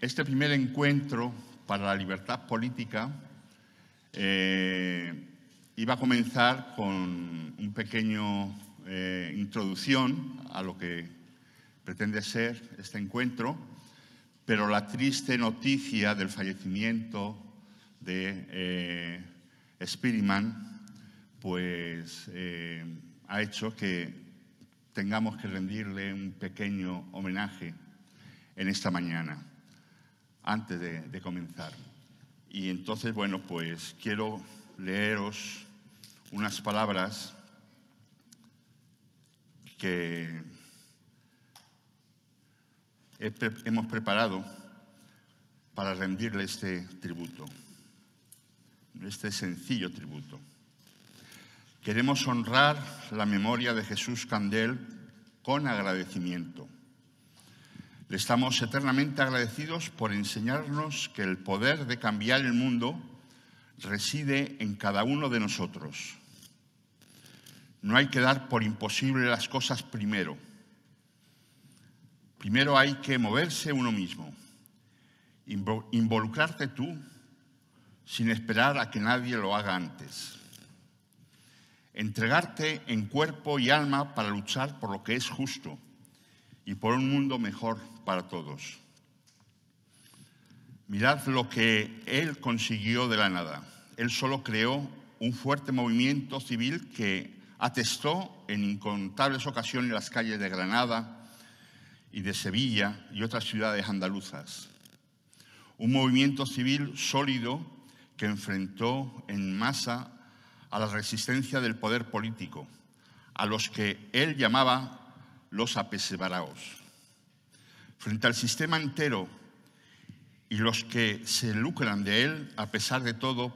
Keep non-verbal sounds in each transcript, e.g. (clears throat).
este primer encuentro para la libertad política eh, iba a comenzar con un pequeño eh, introducción a lo que pretende ser este encuentro, pero la triste noticia del fallecimiento de eh, Spiriman pues, eh, ha hecho que tengamos que rendirle un pequeño homenaje en esta mañana antes de, comenzar. Y entonces, bueno, pues quiero leeros unas palabras que hemos preparado para rendirle este tributo, este sencillo tributo. Queremos honrar la memoria de Jesús Candel con agradecimiento. Le estamos eternamente agradecidos por enseñarnos que el poder de cambiar el mundo reside en cada uno de nosotros. No hay que dar por imposible las cosas primero. Primero hay que moverse uno mismo, involucrarte tú sin esperar a que nadie lo haga antes. Entregarte en cuerpo y alma para luchar por lo que es justo y por un mundo mejor para todos. Mirad lo que él consiguió de la nada. Él solo creó un fuerte movimiento civil que atestó en incontables ocasiones las calles de Granada y de Sevilla y otras ciudades andaluzas. Un movimiento civil sólido que enfrentó en masa a la resistencia del poder político, a los que él llamaba los apesebaraos. Frente al sistema entero y los que se lucran de él, a pesar de todo,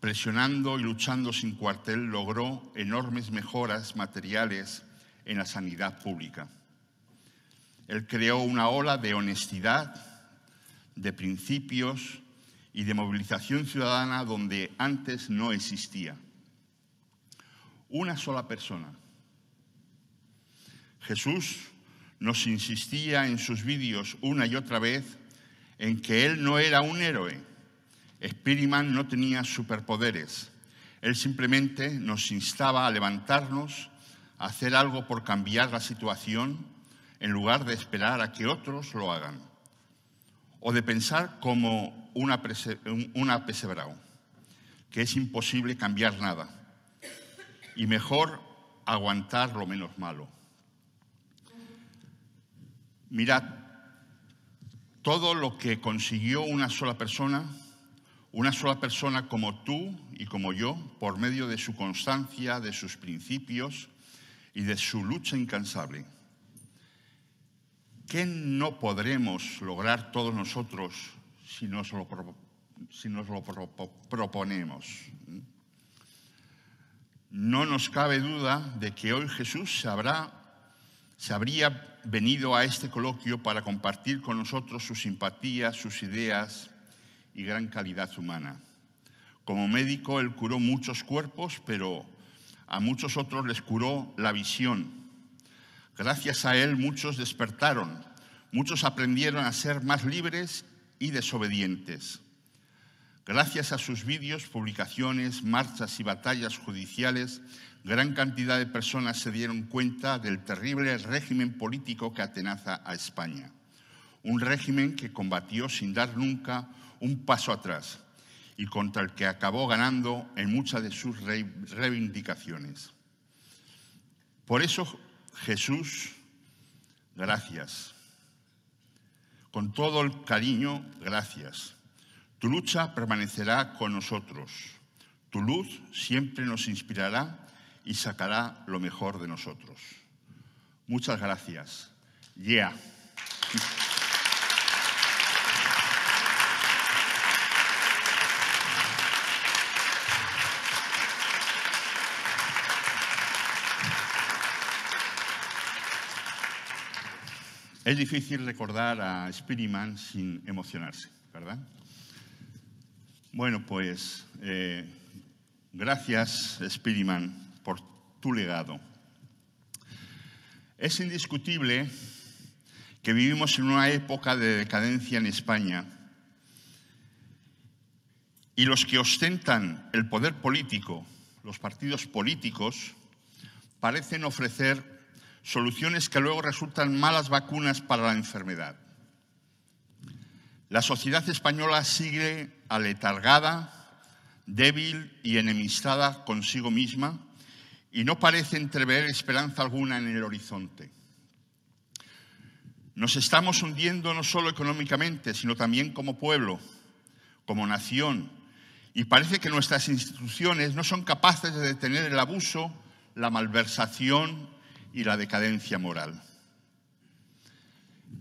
presionando y luchando sin cuartel, logró enormes mejoras materiales en la sanidad pública. Él creó una ola de honestidad, de principios y de movilización ciudadana donde antes no existía. Una sola persona Jesús nos insistía en sus vídeos una y otra vez en que él no era un héroe. Spiderman no tenía superpoderes. Él simplemente nos instaba a levantarnos, a hacer algo por cambiar la situación, en lugar de esperar a que otros lo hagan, o de pensar como una, una pesebrao, que es imposible cambiar nada, y mejor aguantar lo menos malo. Mirad, todo lo que consiguió una sola persona, una sola persona como tú y como yo, por medio de su constancia, de sus principios y de su lucha incansable. ¿Qué no podremos lograr todos nosotros si nos lo, si lo proponemos? No nos cabe duda de que hoy Jesús se, habrá, se habría venido a este coloquio para compartir con nosotros sus simpatías, sus ideas y gran calidad humana. Como médico, él curó muchos cuerpos, pero a muchos otros les curó la visión. Gracias a él muchos despertaron, muchos aprendieron a ser más libres y desobedientes. Gracias a sus vídeos, publicaciones, marchas y batallas judiciales, gran cantidad de personas se dieron cuenta del terrible régimen político que atenaza a España. Un régimen que combatió sin dar nunca un paso atrás y contra el que acabó ganando en muchas de sus reivindicaciones. Por eso, Jesús, gracias. Con todo el cariño, gracias. Tu lucha permanecerá con nosotros. Tu luz siempre nos inspirará y sacará lo mejor de nosotros. Muchas gracias. Yeah. Es difícil recordar a Spiderman sin emocionarse, ¿verdad? Bueno, pues eh, gracias, Spiderman por tu legado. Es indiscutible que vivimos en una época de decadencia en España y los que ostentan el poder político, los partidos políticos, parecen ofrecer soluciones que luego resultan malas vacunas para la enfermedad. La sociedad española sigue aletargada, débil y enemistada consigo misma y no parece entrever esperanza alguna en el horizonte. Nos estamos hundiendo no solo económicamente, sino también como pueblo, como nación, y parece que nuestras instituciones no son capaces de detener el abuso, la malversación y la decadencia moral.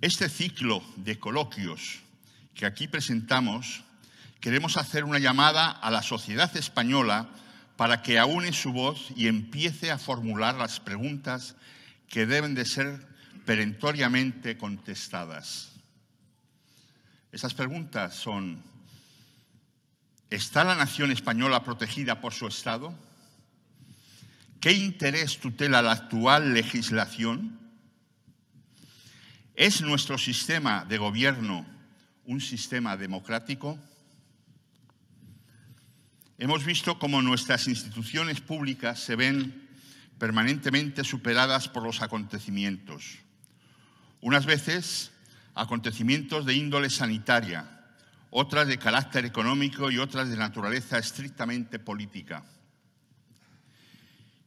Este ciclo de coloquios que aquí presentamos, queremos hacer una llamada a la sociedad española para que aúne su voz y empiece a formular las preguntas que deben de ser perentoriamente contestadas. Esas preguntas son, ¿está la nación española protegida por su Estado? ¿Qué interés tutela la actual legislación? ¿Es nuestro sistema de gobierno un sistema democrático? Hemos visto cómo nuestras instituciones públicas se ven permanentemente superadas por los acontecimientos. Unas veces acontecimientos de índole sanitaria, otras de carácter económico y otras de naturaleza estrictamente política.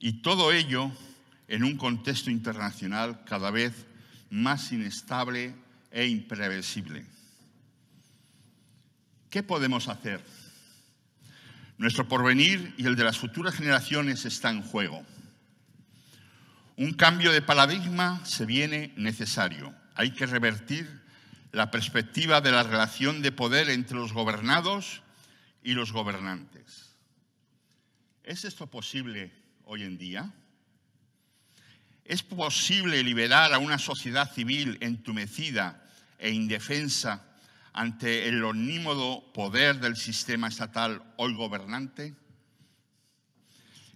Y todo ello en un contexto internacional cada vez más inestable e imprevisible. ¿Qué podemos hacer? Nuestro porvenir y el de las futuras generaciones está en juego. Un cambio de paradigma se viene necesario. Hay que revertir la perspectiva de la relación de poder entre los gobernados y los gobernantes. ¿Es esto posible hoy en día? ¿Es posible liberar a una sociedad civil entumecida e indefensa ante el onímodo poder del sistema estatal hoy gobernante?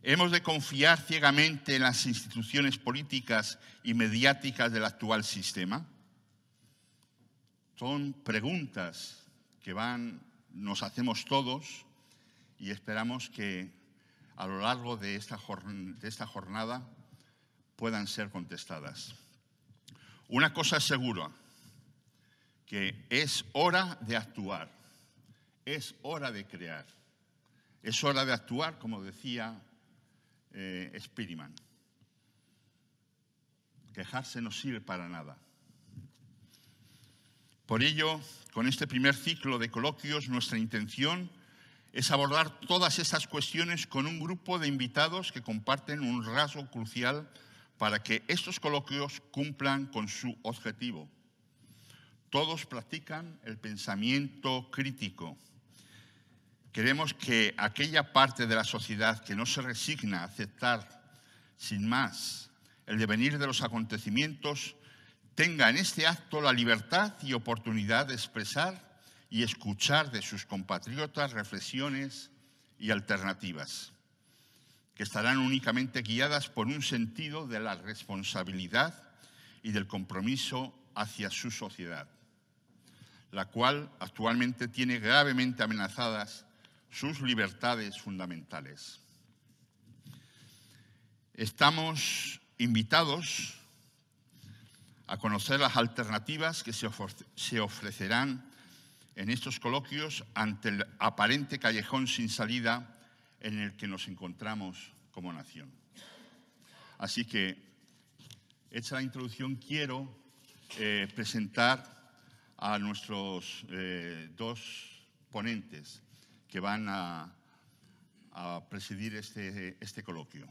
¿Hemos de confiar ciegamente en las instituciones políticas y mediáticas del actual sistema? Son preguntas que van, nos hacemos todos y esperamos que a lo largo de esta jornada puedan ser contestadas. Una cosa es segura, que es hora de actuar, es hora de crear, es hora de actuar, como decía eh, Quejarse no sirve para nada. Por ello, con este primer ciclo de coloquios, nuestra intención es abordar todas estas cuestiones con un grupo de invitados que comparten un rasgo crucial para que estos coloquios cumplan con su objetivo, todos practican el pensamiento crítico. Queremos que aquella parte de la sociedad que no se resigna a aceptar sin más el devenir de los acontecimientos tenga en este acto la libertad y oportunidad de expresar y escuchar de sus compatriotas reflexiones y alternativas, que estarán únicamente guiadas por un sentido de la responsabilidad y del compromiso hacia su sociedad la cual actualmente tiene gravemente amenazadas sus libertades fundamentales. Estamos invitados a conocer las alternativas que se ofrecerán en estos coloquios ante el aparente callejón sin salida en el que nos encontramos como nación. Así que, hecha la introducción, quiero eh, presentar a nuestros eh, dos ponentes que van a, presidir este, este coloquio.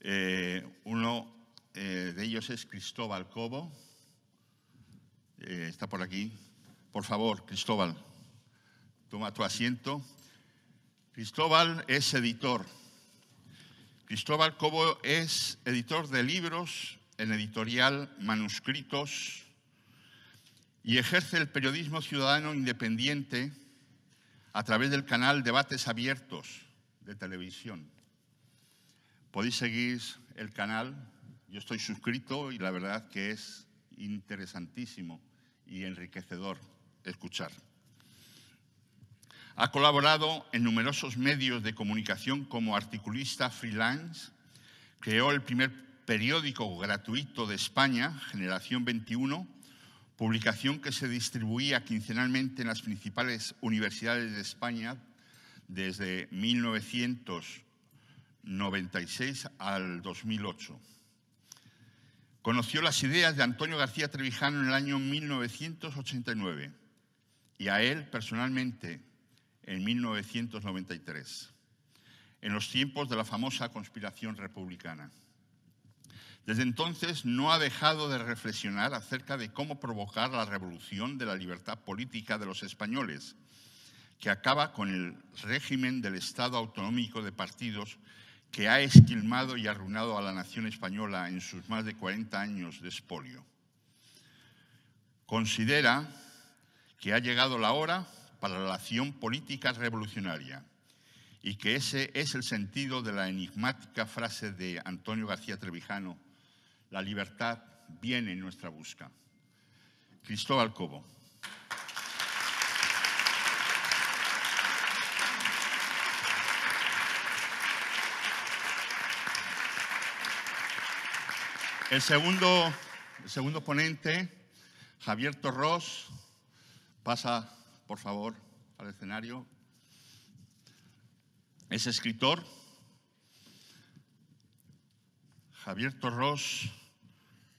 Eh, uno eh, de ellos es Cristóbal Cobo. está por aquí. Por favor, Cristóbal, toma tu asiento. Cristóbal es editor. Cristóbal Cobo es editor de libros en editorial Manuscritos y ejerce el periodismo ciudadano independiente a través del canal Debates Abiertos de televisión. Podéis seguir el canal, yo estoy suscrito y la verdad que es interesantísimo y enriquecedor escuchar. Ha colaborado en numerosos medios de comunicación como articulista freelance, creó el primer periódico gratuito de España, Generación 21, publicación que se distribuía quincenalmente en las principales universidades de España desde 1996 al 2008. Conoció las ideas de Antonio García Trevijano en el año 1989 y a él personalmente en 1993, en los tiempos de la famosa conspiración republicana. Desde entonces no ha dejado de reflexionar acerca de cómo provocar la revolución de la libertad política de los españoles, que acaba con el régimen del Estado autonómico de partidos que ha esquilmado y arruinado a la nación española en sus más de 40 años de espolio. Considera que ha llegado la hora para la acción política revolucionaria y que ese es el sentido de la enigmática frase de Antonio García Trevijano la libertad viene en nuestra busca. Cristóbal Cobo. El segundo, segundo ponente, Javier Torros, pasa, por favor, al escenario. Es escritor. Javier Torros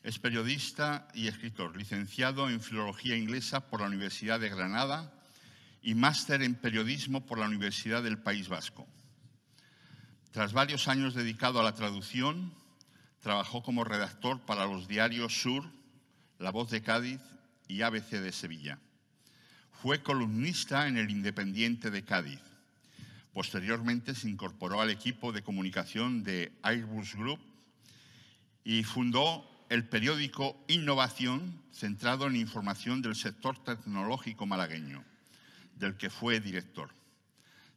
es periodista y escritor, licenciado en Filología Inglesa por la Universidad de Granada y máster en Periodismo por la Universidad del País Vasco. Tras varios años dedicado a la traducción, trabajó como redactor para los diarios Sur, La Voz de Cádiz y ABC de Sevilla. Fue columnista en El Independiente de Cádiz. Posteriormente se incorporó al equipo de comunicación de Airbus Group y fundó el periódico Innovación, centrado en información del sector tecnológico malagueño, del que fue director.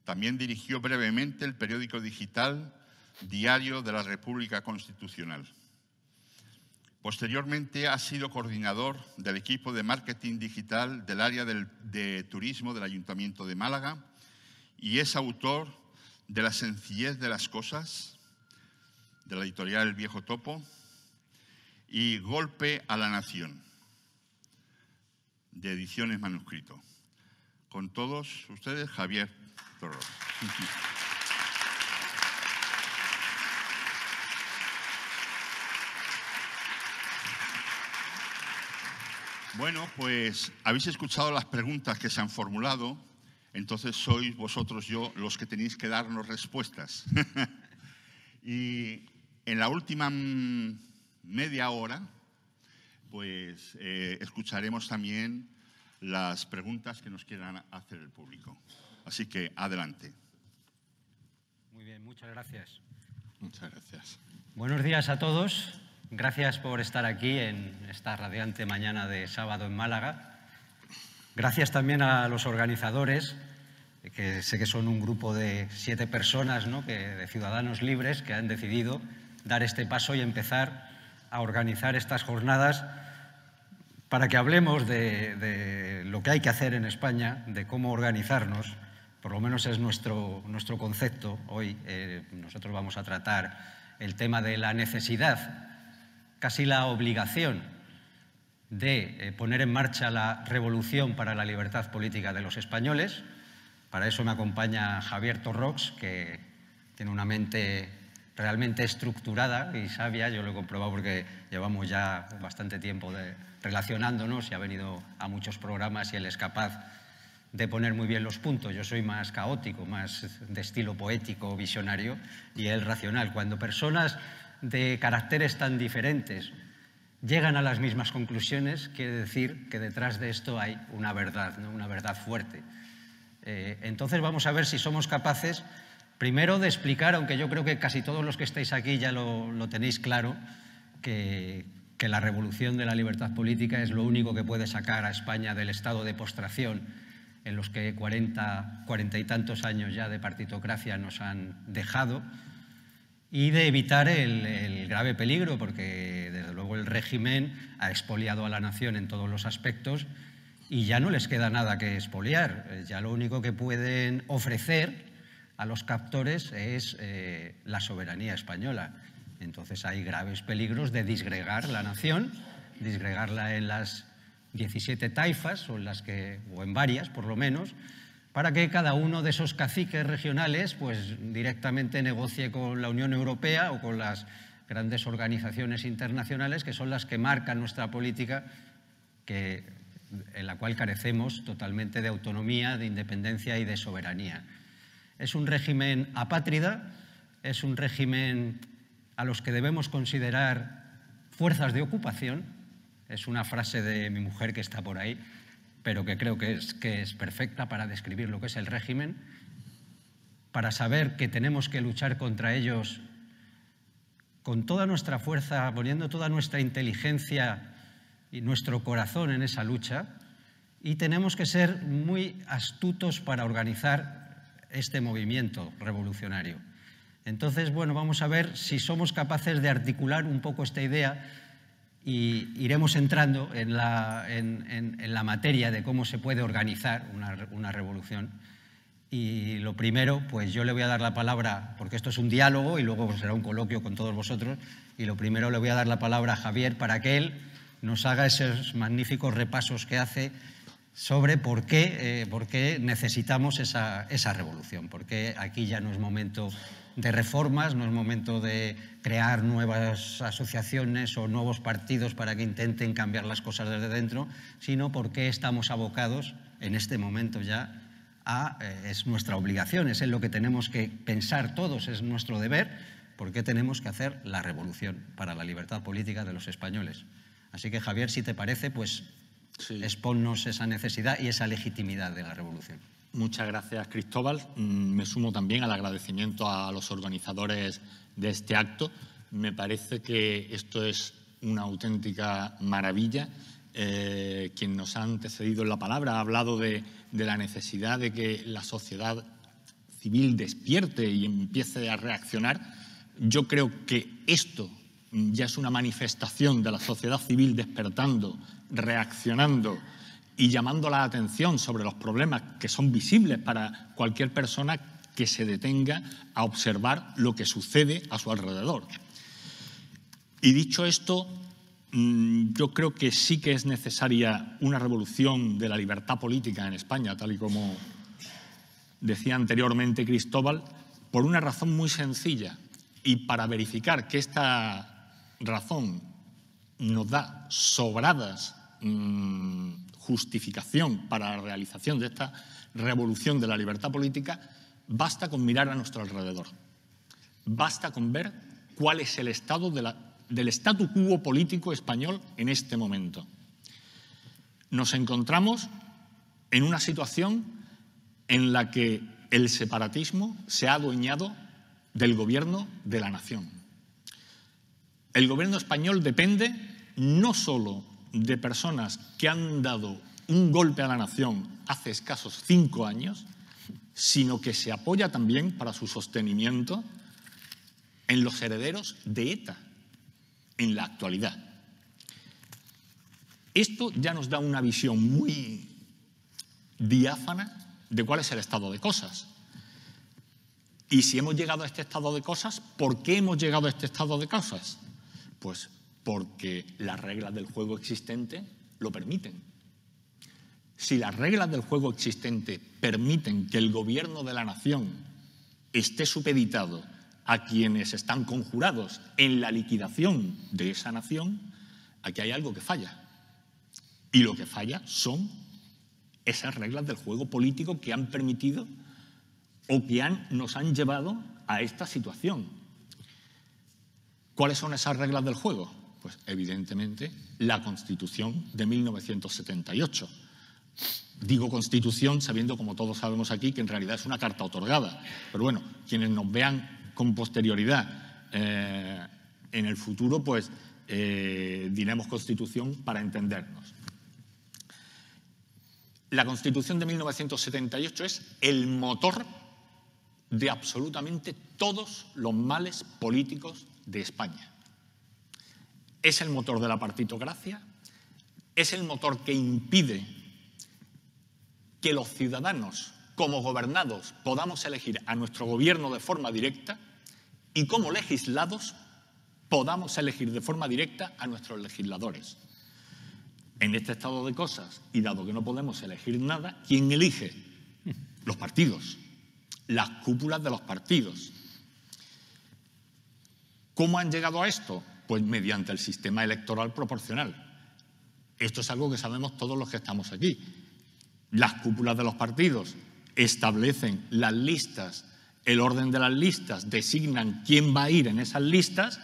También dirigió brevemente el periódico digital Diario de la República Constitucional. Posteriormente ha sido coordinador del equipo de marketing digital del área de turismo del Ayuntamiento de Málaga y es autor de La sencillez de las cosas, de la editorial El Viejo Topo, y Golpe a la Nación, de Ediciones Manuscrito. Con todos ustedes, Javier Toro. (laughs) Bueno, pues habéis escuchado las preguntas que se han formulado, entonces sois vosotros yo los que tenéis que darnos respuestas. (laughs) y en la última mm, media hora, pues eh, escucharemos también las preguntas que nos quieran hacer el público. Así que adelante. Muy bien, muchas gracias. Muchas gracias. Buenos días a todos. Gracias por estar aquí en esta radiante mañana de sábado en Málaga. Gracias también a los organizadores, que sé que son un grupo de siete personas, ¿no? que, de ciudadanos libres, que han decidido dar este paso y empezar a organizar estas jornadas para que hablemos de, lo que hay que hacer en España, de cómo organizarnos, por lo menos es nuestro, nuestro concepto hoy. Eh, nosotros vamos a tratar el tema de la necesidad, casi la obligación de eh, poner en marcha la revolución para la libertad política de los españoles. Para eso me acompaña Javier Torrox, que tiene una mente realmente estructurada y sabia, yo lo he comprobado porque llevamos ya bastante tiempo de, relacionándonos y ha venido a muchos programas y él es capaz de poner muy bien los puntos. Yo soy más caótico, más de estilo poético, visionario, y él racional. Cuando personas de caracteres tan diferentes llegan a las mismas conclusiones, quiere decir que detrás de esto hay una verdad, ¿no? una verdad fuerte. Eh, entonces vamos a ver si somos capaces Primero de explicar, aunque yo creo que casi todos los que estáis aquí ya lo, tenéis claro, que, la revolución de la libertad política es lo único que puede sacar a España del estado de postración en los que cuarenta, y tantos años ya de partitocracia nos han dejado y de evitar el, el, grave peligro, porque desde luego el régimen ha expoliado a la nación en todos los aspectos y ya no les queda nada que expoliar. Eh, ya lo único que pueden ofrecer a los captores es eh, la soberanía española. Entonces hay graves peligros de disgregar la nación, disgregarla en las 17 taifas, o en, o en varias por lo menos, para que cada uno de esos caciques regionales pues, directamente negocie con la Unión Europea o con las grandes organizaciones internacionales que son las que marcan nuestra política, en la cual carecemos totalmente de autonomía, de independencia y de soberanía. Es un régimen apátrida, es un régimen a los que debemos considerar fuerzas de ocupación. Es una frase de mi mujer que está por ahí, pero que creo que es, que es perfecta para describir lo que es el régimen, para saber que tenemos que luchar contra ellos con toda nuestra fuerza, poniendo toda nuestra inteligencia y nuestro corazón en esa lucha, y tenemos que ser muy astutos para organizar este movimiento revolucionario. Entonces, bueno, vamos a ver si somos capaces de articular un poco esta idea y iremos entrando en la, materia de cómo se puede organizar una, una revolución. Y lo primero, pues yo le voy a dar la palabra, porque esto es un diálogo y luego será un coloquio con todos vosotros, y lo primero le voy a dar la palabra a Javier para que él nos haga esos magníficos repasos que hace sobre eh, por qué, necesitamos esa, esa revolución, porque aquí ya no es momento de reformas, no es momento de crear nuevas asociaciones o nuevos partidos para que intenten cambiar las cosas desde dentro, sino porque estamos abocados en este momento ya a, eh, es nuestra obligación, es en lo que tenemos que pensar todos, es nuestro deber, porque tenemos que hacer la revolución para la libertad política de los españoles. Así que Javier, si te parece, pues sí. esa necesidad y esa legitimidad de la revolución. Muchas gracias, Cristóbal. Mm, me sumo también al agradecimiento a los organizadores de este acto. Me parece que esto es una auténtica maravilla. Eh, quien nos ha antecedido en la palabra ha hablado de la necesidad de que la sociedad civil despierte y empiece a reaccionar. Yo creo que esto ya es una manifestación de la sociedad civil despertando reaccionando y llamando la atención sobre los problemas que son visibles para cualquier persona que se detenga a observar lo que sucede a su alrededor. Y dicho esto, mm, yo creo que sí que es necesaria una revolución de la libertad política en España, tal y como decía anteriormente Cristóbal, por una razón muy sencilla. Y para verificar que esta razón nos da sobradas Mm, justificación para la realización de esta revolución de la libertad política, basta con mirar a nuestro alrededor. Basta con ver cuál es el estado del statu quo político español en este momento. Nos encontramos en una situación en la que el separatismo se ha adueñado del gobierno de la nación. El gobierno español depende no solo de personas que han dado un golpe a la nación hace escasos cinco años, sino que se apoya también para su sostenimiento en los herederos de ETA en la actualidad. Esto ya nos da una visión muy diáfana de cuál es el estado de cosas. Y si hemos llegado a este estado de cosas, ¿por qué hemos llegado a este estado de cosas? Pues porque las reglas del juego existente lo permiten. Si las reglas del juego existente permiten que el gobierno de la nación esté supeditado a quienes están conjurados en la liquidación de esa nación, aquí hay algo que falla. Y lo que falla son esas reglas del juego político que han permitido o que nos han llevado a esta situación. ¿Cuáles son esas reglas del juego? Pues evidentemente la Constitución de 1978. Digo constitución sabiendo, como todos sabemos aquí, que en realidad es una carta otorgada. Pero bueno, quienes nos vean con posterioridad eh, en el futuro, pues eh, diremos constitución para entendernos. La constitución de 1978 es el motor de absolutamente todos los males políticos de España es el motor de la partitocracia, es el motor que impide que los ciudadanos, como gobernados, podamos elegir a nuestro gobierno de forma directa y como legislados podamos elegir de forma directa a nuestros legisladores. En este estado de cosas, y dado que no podemos elegir nada, ¿quién elige? Los partidos, las cúpulas de los partidos. ¿Cómo han llegado a esto? Pues mediante el sistema electoral proporcional. Esto es algo que sabemos todos los que estamos aquí. Las cúpulas de los partidos establecen las listas, el orden de las listas, designan quién va a ir en esas listas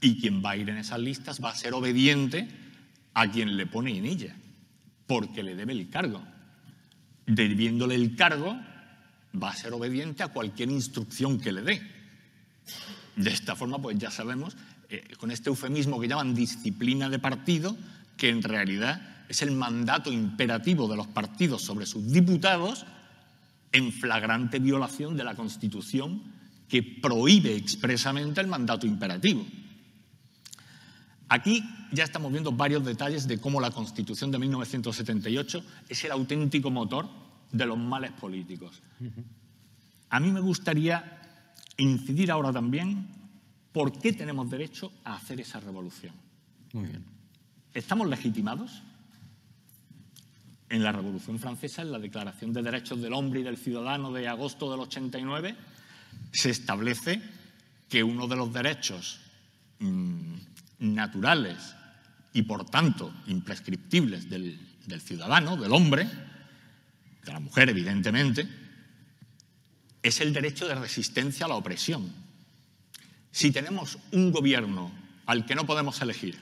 y quien va a ir en esas listas va a ser obediente a quien le pone en ella, porque le debe el cargo. Debiéndole el cargo, va a ser obediente a cualquier instrucción que le dé. De esta forma, pues ya sabemos eh, con este eufemismo que llaman disciplina de partido, que en realidad es el mandato imperativo de los partidos sobre sus diputados, en flagrante violación de la Constitución que prohíbe expresamente el mandato imperativo. Aquí ya estamos viendo varios detalles de cómo la Constitución de 1978 es el auténtico motor de los males políticos. A mí me gustaría incidir ahora también ¿Por qué tenemos derecho a hacer esa revolución? ¿Estamos legitimados? En la Revolución Francesa, en la Declaración de Derechos del Hombre y del Ciudadano de agosto del 89, se establece que uno de los derechos mm, naturales y, por tanto, imprescriptibles del ciudadano, del hombre, de la mujer, evidentemente, es el derecho de resistencia a la opresión. Si tenemos un gobierno al que no podemos elegir,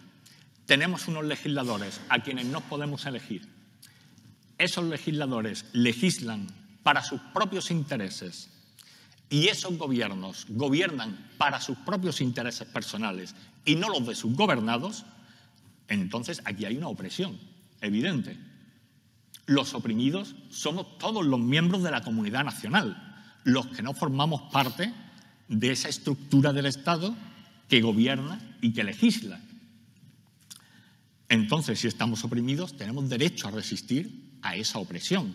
tenemos unos legisladores a quienes no podemos elegir, esos legisladores legislan para sus propios intereses y esos gobiernos gobiernan para sus propios intereses personales y no los de sus gobernados, entonces aquí hay una opresión evidente. Los oprimidos somos todos los miembros de la comunidad nacional, los que no formamos parte de esa estructura del Estado que gobierna y que legisla. Entonces, si estamos oprimidos, tenemos derecho a resistir a esa opresión.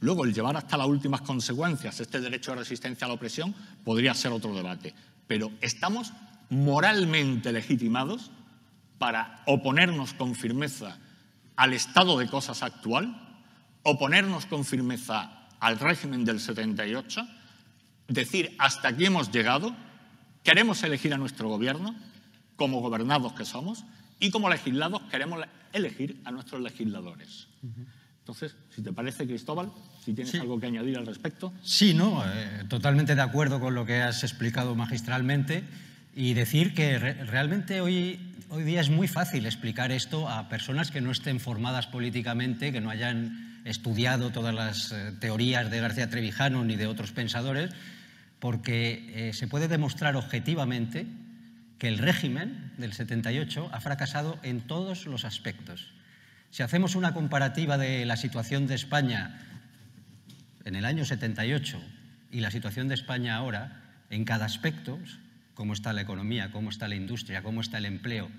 Luego, el llevar hasta las últimas consecuencias este derecho de resistencia a la opresión podría ser otro debate. Pero estamos moralmente legitimados para oponernos con firmeza al estado de cosas actual, oponernos con firmeza al régimen del 78 decir hasta aquí hemos llegado, queremos elegir a nuestro gobierno como gobernados que somos y como legislados queremos elegir a nuestros legisladores. Entonces, si te parece, Cristóbal, si tienes algo que añadir al respecto. Sí, no, eh, totalmente de acuerdo con lo que has explicado magistralmente y decir que realmente hoy, hoy día es muy fácil explicar esto a personas que no estén formadas políticamente, que no hayan estudiado todas las eh, teorías de García Trevijano ni de otros pensadores, porque eh, se puede demostrar objetivamente que el régimen del 78 ha fracasado en todos los aspectos. Si hacemos una comparativa de la situación de España en el año 78 y la situación de España ahora, en cada aspecto, cómo está la economía, cómo está la industria, cómo está el empleo,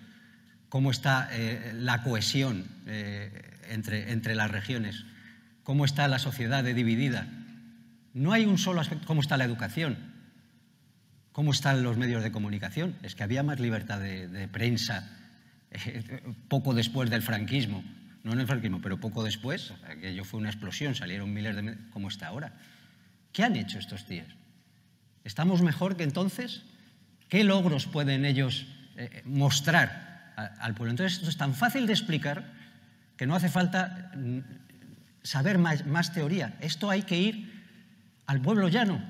cómo está eh, la cohesión eh, entre las regiones, cómo está la sociedad dividida, no hay un solo aspecto. ¿Cómo está la educación? ¿Cómo están los medios de comunicación? Es que había más libertad de, prensa eh, poco después del franquismo. No en el franquismo, pero poco después. Aquello fue una explosión, salieron miles de... ¿Cómo está ahora? ¿Qué han hecho estos días? ¿Estamos mejor que entonces? ¿Qué logros pueden ellos eh, mostrar al pueblo? Entonces, esto es tan fácil de explicar que no hace falta mm, saber más teoría. Esto hay que ir al pueblo llano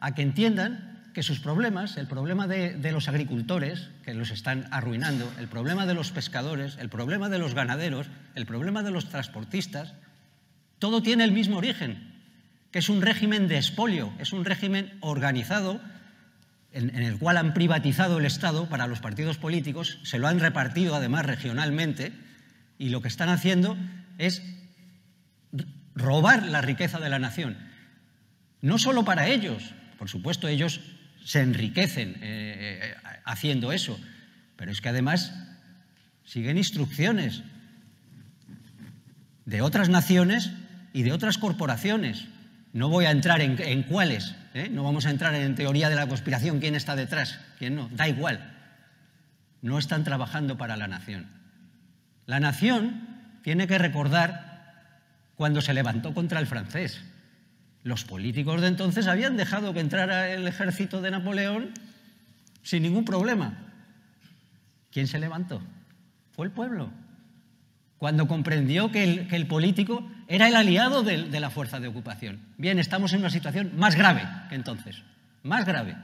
a que entiendan que sus problemas, el problema de, los agricultores, que los están arruinando, el problema de los pescadores, el problema de los ganaderos, el problema de los transportistas, todo tiene el mismo origen, que es un régimen de espolio, es un régimen organizado en, el cual han privatizado el Estado para los partidos políticos, se lo han repartido además regionalmente y lo que están haciendo es robar la riqueza de la nación. No solo para ellos, por supuesto ellos se enriquecen eh, eh, haciendo eso, pero es que además siguen instrucciones de otras naciones y de otras corporaciones. No voy a entrar en, cuáles, ¿eh? no vamos a entrar en teoría de la conspiración, quién está detrás, quién no, da igual. No están trabajando para la nación. La nación tiene que recordar cuando se levantó contra el francés. Los políticos de entonces habían dejado que entrara el ejército de Napoleón sin ningún problema. ¿Quién se levantó? Fue el pueblo. Cuando comprendió que el, político era el aliado de, de la fuerza de ocupación. Bien, estamos en una situación más grave que entonces. Más grave.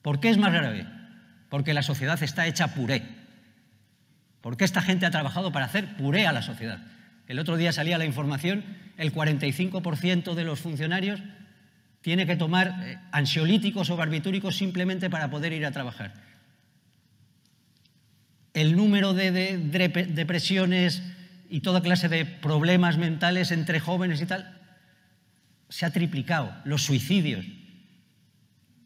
¿Por qué es más grave? Porque la sociedad está hecha puré. Porque esta gente ha trabajado para hacer puré a la sociedad. El otro día salía la información, el 45% de los funcionarios tiene que tomar eh, ansiolíticos o barbitúricos simplemente para poder ir a trabajar. El número de, depresiones y toda clase de problemas mentales entre jóvenes y tal se ha triplicado. Los suicidios.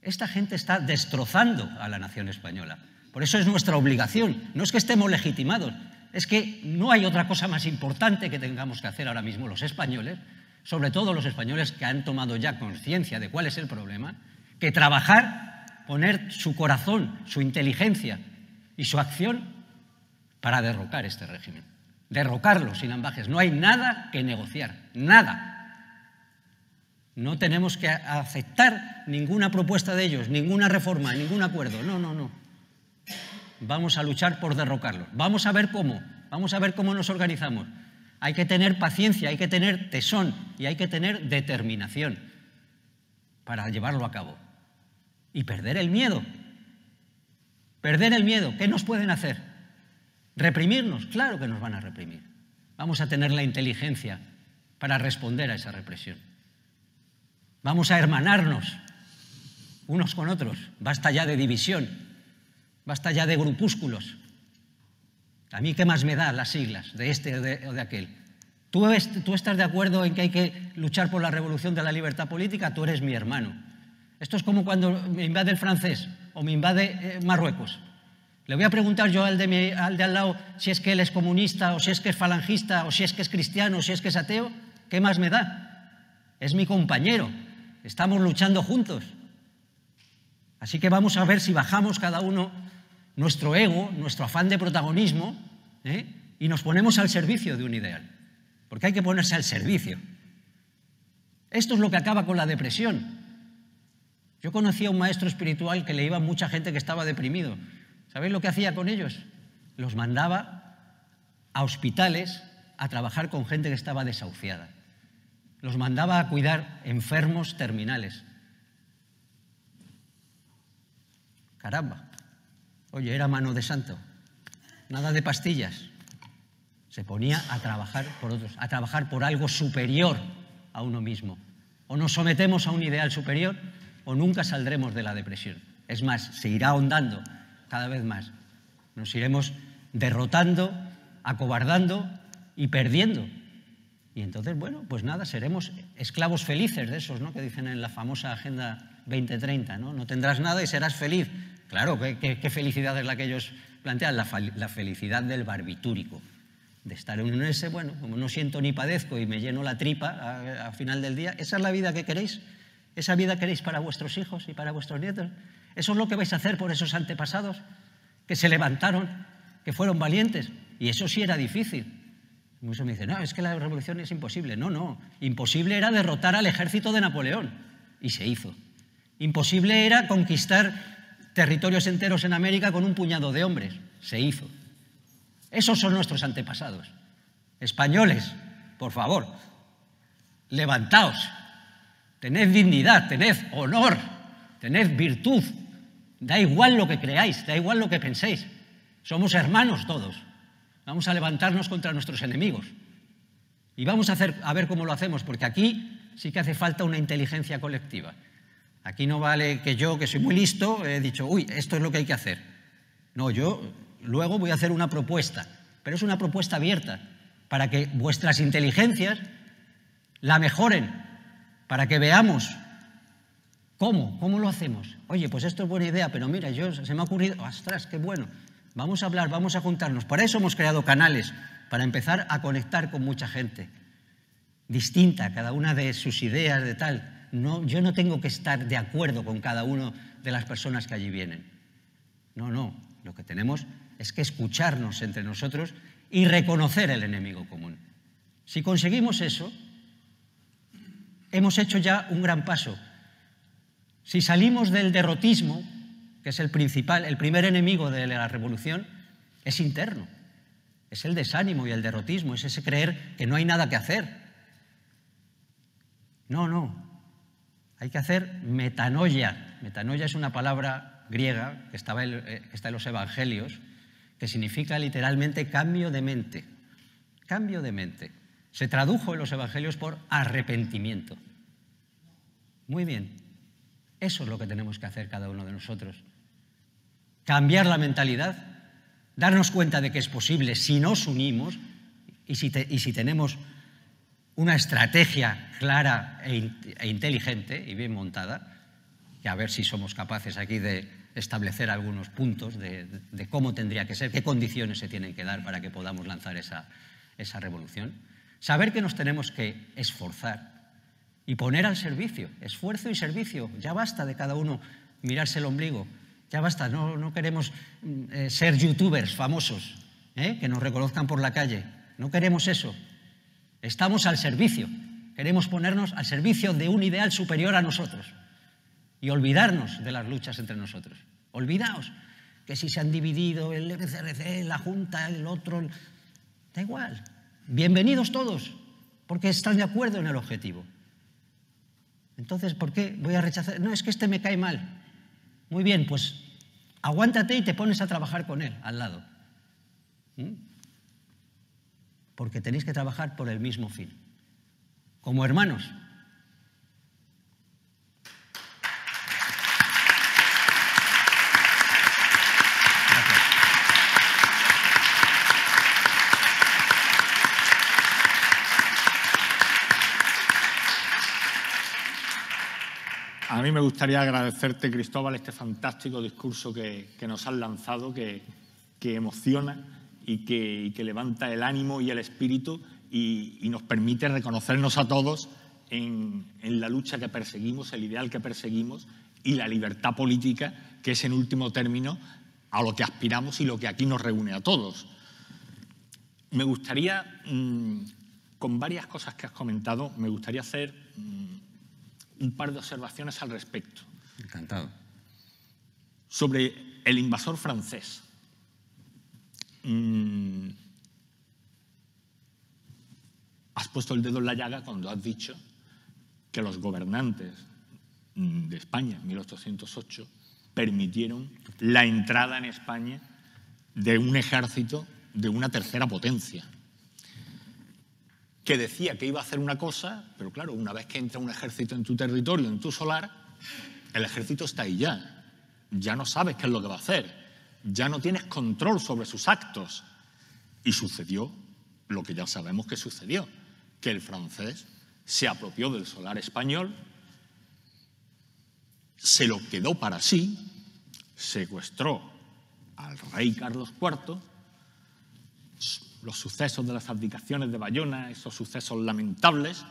Esta gente está destrozando a la nación española. Por eso es nuestra obligación. No es que estemos legitimados, es que no hay otra cosa más importante que tengamos que hacer ahora mismo los españoles, sobre todo los españoles que han tomado ya conciencia de cuál es el problema, que trabajar, poner su corazón, su inteligencia y su acción para derrocar este régimen. Derrocarlo sin ambajes. No hay nada que negociar, nada. No tenemos que aceptar ninguna propuesta de ellos, ninguna reforma, ningún acuerdo. No, no, no vamos a luchar por derrocarlo. Vamos a ver cómo, vamos a ver cómo nos organizamos. Hay que tener paciencia, hay que tener tesón y hay que tener determinación para llevarlo a cabo. Y perder el miedo. Perder el miedo. ¿Qué nos pueden hacer? ¿Reprimirnos? Claro que nos van a reprimir. Vamos a tener la inteligencia para responder a esa represión. Vamos a hermanarnos unos con otros. Basta ya de división, Basta ya de grupúsculos. A mí qué más me da las siglas de este o de, aquel. ¿Tú, estás de acuerdo en que hay que luchar por la revolución de la libertad política? Tú eres mi hermano. Esto es como cuando me invade el francés o me invade eh, Marruecos. Le voy a preguntar yo al al de al lado si es que él es comunista o si es que es falangista o si es que es cristiano o si es que es ateo. ¿Qué más me da? Es mi compañero. Estamos luchando juntos. Así que vamos a ver si bajamos cada uno nuestro ego, nuestro afán de protagonismo, ¿eh? y nos ponemos al servicio de un ideal. Porque hay que ponerse al servicio. Esto es lo que acaba con la depresión. Yo conocí a un maestro espiritual que le iba a mucha gente que estaba deprimido. ¿Sabéis lo que hacía con ellos? Los mandaba a hospitales a trabajar con gente que estaba desahuciada. Los mandaba a cuidar enfermos terminales. Caramba. Oye, era mano de santo. Nada de pastillas. Se ponía a trabajar por otros, a trabajar por algo superior a uno mismo. O nos sometemos a un ideal superior o nunca saldremos de la depresión. Es más, se irá ahondando cada vez más. Nos iremos derrotando, acobardando y perdiendo. Y entonces, bueno, pues nada, seremos esclavos felices de esos, ¿no? Que dicen en la famosa Agenda 2030, ¿no? No tendrás nada y serás feliz. Claro, ¿qué, felicidad es la que ellos plantean? La, la, felicidad del barbitúrico. De estar en un ese, bueno, como no siento ni padezco y me lleno la tripa al final del día, ¿esa es la vida que queréis? ¿Esa vida queréis para vuestros hijos y para vuestros nietos? ¿Eso es lo que vais a hacer por esos antepasados que se levantaron, que fueron valientes? Y eso sí era difícil. Muchos me dicen, no, es que la revolución es imposible. No, no. Imposible era derrotar al ejército de Napoleón. Y se hizo. Imposible era conquistar territorios enteros en América con un puñado de hombres. Se hizo. Esos son nuestros antepasados. Españoles, por favor, levantaos, tened dignidad, tened honor, tened virtud. Da igual lo que creáis, da igual lo que penséis. Somos hermanos todos. Vamos a levantarnos contra nuestros enemigos. Y vamos a, a ver cómo lo hacemos, porque aquí sí que hace falta una inteligencia colectiva. Aquí no vale que yo, que soy muy listo, he dicho, uy, esto es lo que hay que hacer. No, yo luego voy a hacer una propuesta, pero es una propuesta abierta para que vuestras inteligencias la mejoren, para que veamos cómo, cómo lo hacemos. Oye, pues esto es buena idea, pero mira, yo se me ha ocurrido, ostras, qué bueno. Vamos a hablar, vamos a juntarnos. Para eso hemos creado canales, para empezar a conectar con mucha gente distinta, cada una de sus ideas, de tal no, yo no tengo que estar de acuerdo con cada una de las personas que allí vienen. No, no, lo que tenemos es que escucharnos entre nosotros y reconocer el enemigo común. Si conseguimos eso, hemos hecho ya un gran paso. Si salimos del derrotismo, que es el principal, el primer enemigo de la revolución, es interno. Es el desánimo y el derrotismo, es ese creer que no hay nada que hacer. No, no, hay que hacer metanoia. Metanoia es una palabra griega eh, que, está en los Evangelios, que significa literalmente cambio de mente. Cambio de mente. Se tradujo en los Evangelios por arrepentimiento. Muy bien. Eso es lo que tenemos que hacer cada uno de nosotros. Cambiar la mentalidad, darnos cuenta de que es posible si nos unimos y si tenemos una estrategia clara e, e, inteligente y bien montada, y a ver si somos capaces aquí de establecer algunos puntos de, cómo tendría que ser, qué condiciones se tienen que dar para que podamos lanzar esa, revolución. Saber que nos tenemos que esforzar y poner al servicio, esfuerzo y servicio, ya basta de cada uno mirarse el ombligo, ya basta, no, queremos mm, eh, ser youtubers famosos, ¿eh? que nos reconozcan por la calle, no queremos eso, Estamos al servicio. Queremos ponernos al servicio de un ideal superior a nosotros y olvidarnos de las luchas entre nosotros. Olvidaos que si se han dividido el FCRC, e la Junta, el otro, da igual. Bienvenidos todos, porque están de acuerdo en el objetivo. Entonces, ¿por qué voy a rechazar? No, es que este me cae mal. Muy bien, pues aguántate y te pones a trabajar con él al lado. ¿Mm? porque tenéis que trabajar por el mismo fin, como hermanos. A mí me gustaría agradecerte, Cristóbal, este fantástico discurso que, nos has lanzado, que, que emociona y que, levanta el ánimo y el espíritu y, nos permite reconocernos a todos en, la lucha que perseguimos, el ideal que perseguimos y la libertad política, que es en último término a lo que aspiramos y lo que aquí nos reúne a todos. Me gustaría, mm, con varias cosas que has comentado, me gustaría hacer mm, un par de observaciones al respecto. Encantado. Sobre el invasor francés. Mm, has puesto el dedo en la llaga cuando has dicho que los gobernantes mm, de España en 1808 permitieron la entrada en España de un ejército de una tercera potencia, que decía que iba a hacer una cosa, pero claro, una vez que entra un ejército en tu territorio, en tu solar, el ejército está ahí ya, ya no sabes qué es lo que va a hacer ya no tienes control sobre sus actos. Y sucedió lo que ya sabemos que sucedió, que el francés se apropió del solar español, se lo quedó para sí, secuestró al rey Carlos IV, los sucesos de las abdicaciones de Bayona, esos sucesos lamentables,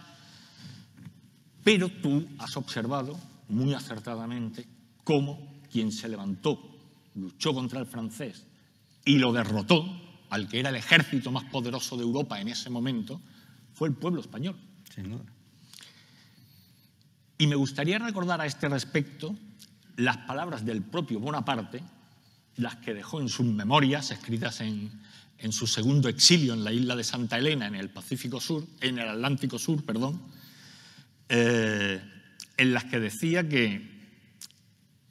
pero tú has observado muy acertadamente cómo quien se levantó luchó contra el francés y lo derrotó, al que era el ejército más poderoso de Europa en ese momento, fue el pueblo español. Y me gustaría recordar a este respecto las palabras del propio Bonaparte, las que dejó en sus memorias, escritas en, su segundo exilio en la isla de Santa Elena, en el Pacífico Sur, en el Atlántico Sur, perdón, eh, en las que decía que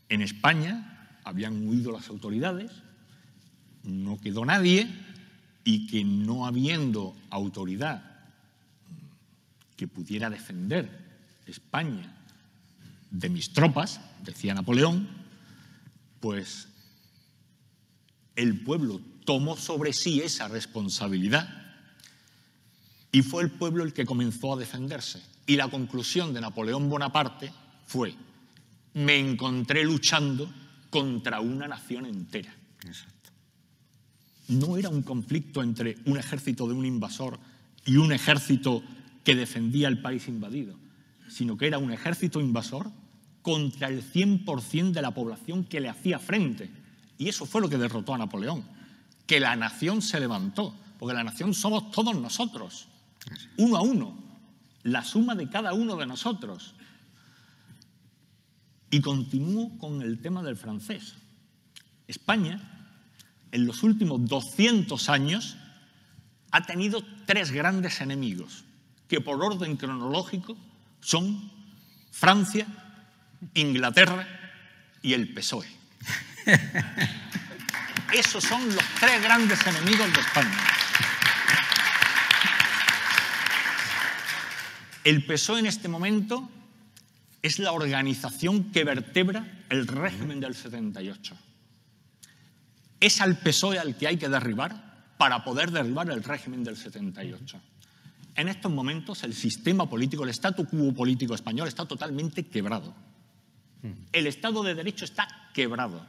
en España habían huido las autoridades, no quedó nadie y que no habiendo autoridad que pudiera defender España de mis tropas, decía Napoleón, pues el pueblo tomó sobre sí esa responsabilidad y fue el pueblo el que comenzó a defenderse. Y la conclusión de Napoleón Bonaparte fue, me encontré luchando contra una nación entera. No era un conflicto entre un ejército de un invasor y un ejército que defendía el país invadido, sino que era un ejército invasor contra el 100% de la población que le hacía frente. Y eso fue lo que derrotó a Napoleón, que la nación se levantó, porque la nación somos todos nosotros, uno a uno, la suma de cada uno de nosotros. Y continúo con el tema del francés. España, en los últimos 200 años, ha tenido tres grandes enemigos, que por orden cronológico son Francia, Inglaterra y el PSOE. (laughs) Esos son los tres grandes enemigos de España. El PSOE en este momento es la organización que vertebra el régimen del 78. Es al PSOE al que hay que derribar para poder derribar el régimen del 78. En estos momentos el sistema político, el statu quo político español está totalmente quebrado. El Estado de Derecho está quebrado.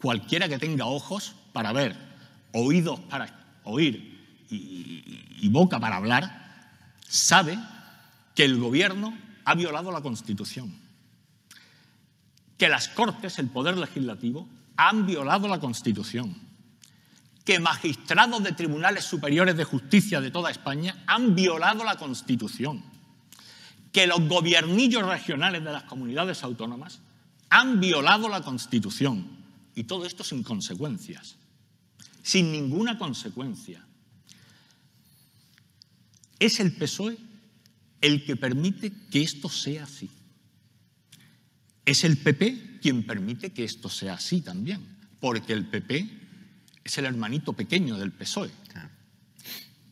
Cualquiera que tenga ojos para ver, oídos para oír y, y boca para hablar, sabe que el gobierno ha violado la Constitución. Que las Cortes, el Poder Legislativo, han violado la Constitución. Que magistrados de tribunales superiores de justicia de toda España han violado la Constitución. Que los gobiernillos regionales de las comunidades autónomas han violado la Constitución. Y todo esto sin consecuencias. Sin ninguna consecuencia. ¿Es el PSOE el que permite que esto sea así. Es el PP quien permite que esto sea así también, porque el PP es el hermanito pequeño del PSOE.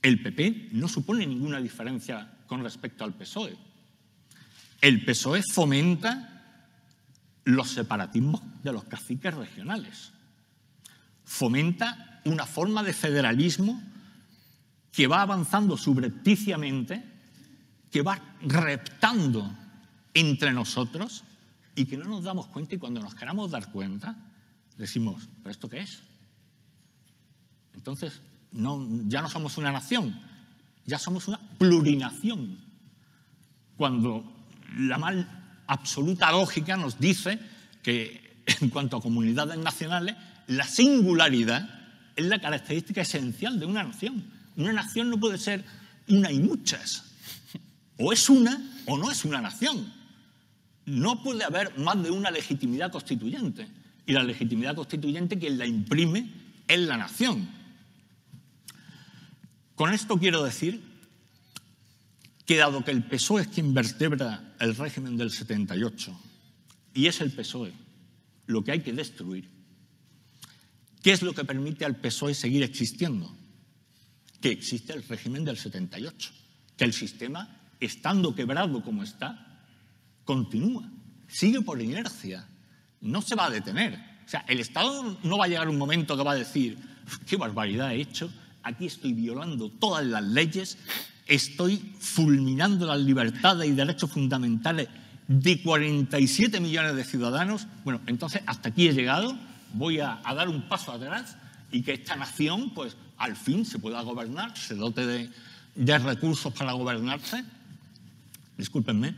El PP no supone ninguna diferencia con respecto al PSOE. El PSOE fomenta los separatismos de los caciques regionales. Fomenta una forma de federalismo que va avanzando subrepticiamente que va reptando entre nosotros y que no nos damos cuenta y cuando nos queramos dar cuenta decimos, ¿pero esto qué es? Entonces, ya no somos una nación, ya somos una plurinación. Cuando la mal absoluta lógica nos dice que en cuanto a comunidades nacionales, la singularidad es la característica esencial de una nación. Una nación no puede ser una y muchas, o es una o no es una nación. No puede haber más de una legitimidad constituyente. Y la legitimidad constituyente quien la imprime es la nación. Con esto quiero decir que dado que el PSOE es quien vertebra el régimen del 78 y es el PSOE lo que hay que destruir, ¿qué es lo que permite al PSOE seguir existiendo? Que existe el régimen del 78, que el sistema estando quebrado como está, continúa, sigue por inercia, no se va a detener. O sea, el Estado no va a llegar un momento que va a decir, qué barbaridad he hecho, aquí estoy violando todas las leyes, estoy fulminando las libertades y derechos fundamentales de 47 millones de ciudadanos, bueno, entonces hasta aquí he llegado, voy a, dar un paso atrás y que esta nación, pues, al fin se pueda gobernar, se dote de recursos para gobernarse Discúlpenme.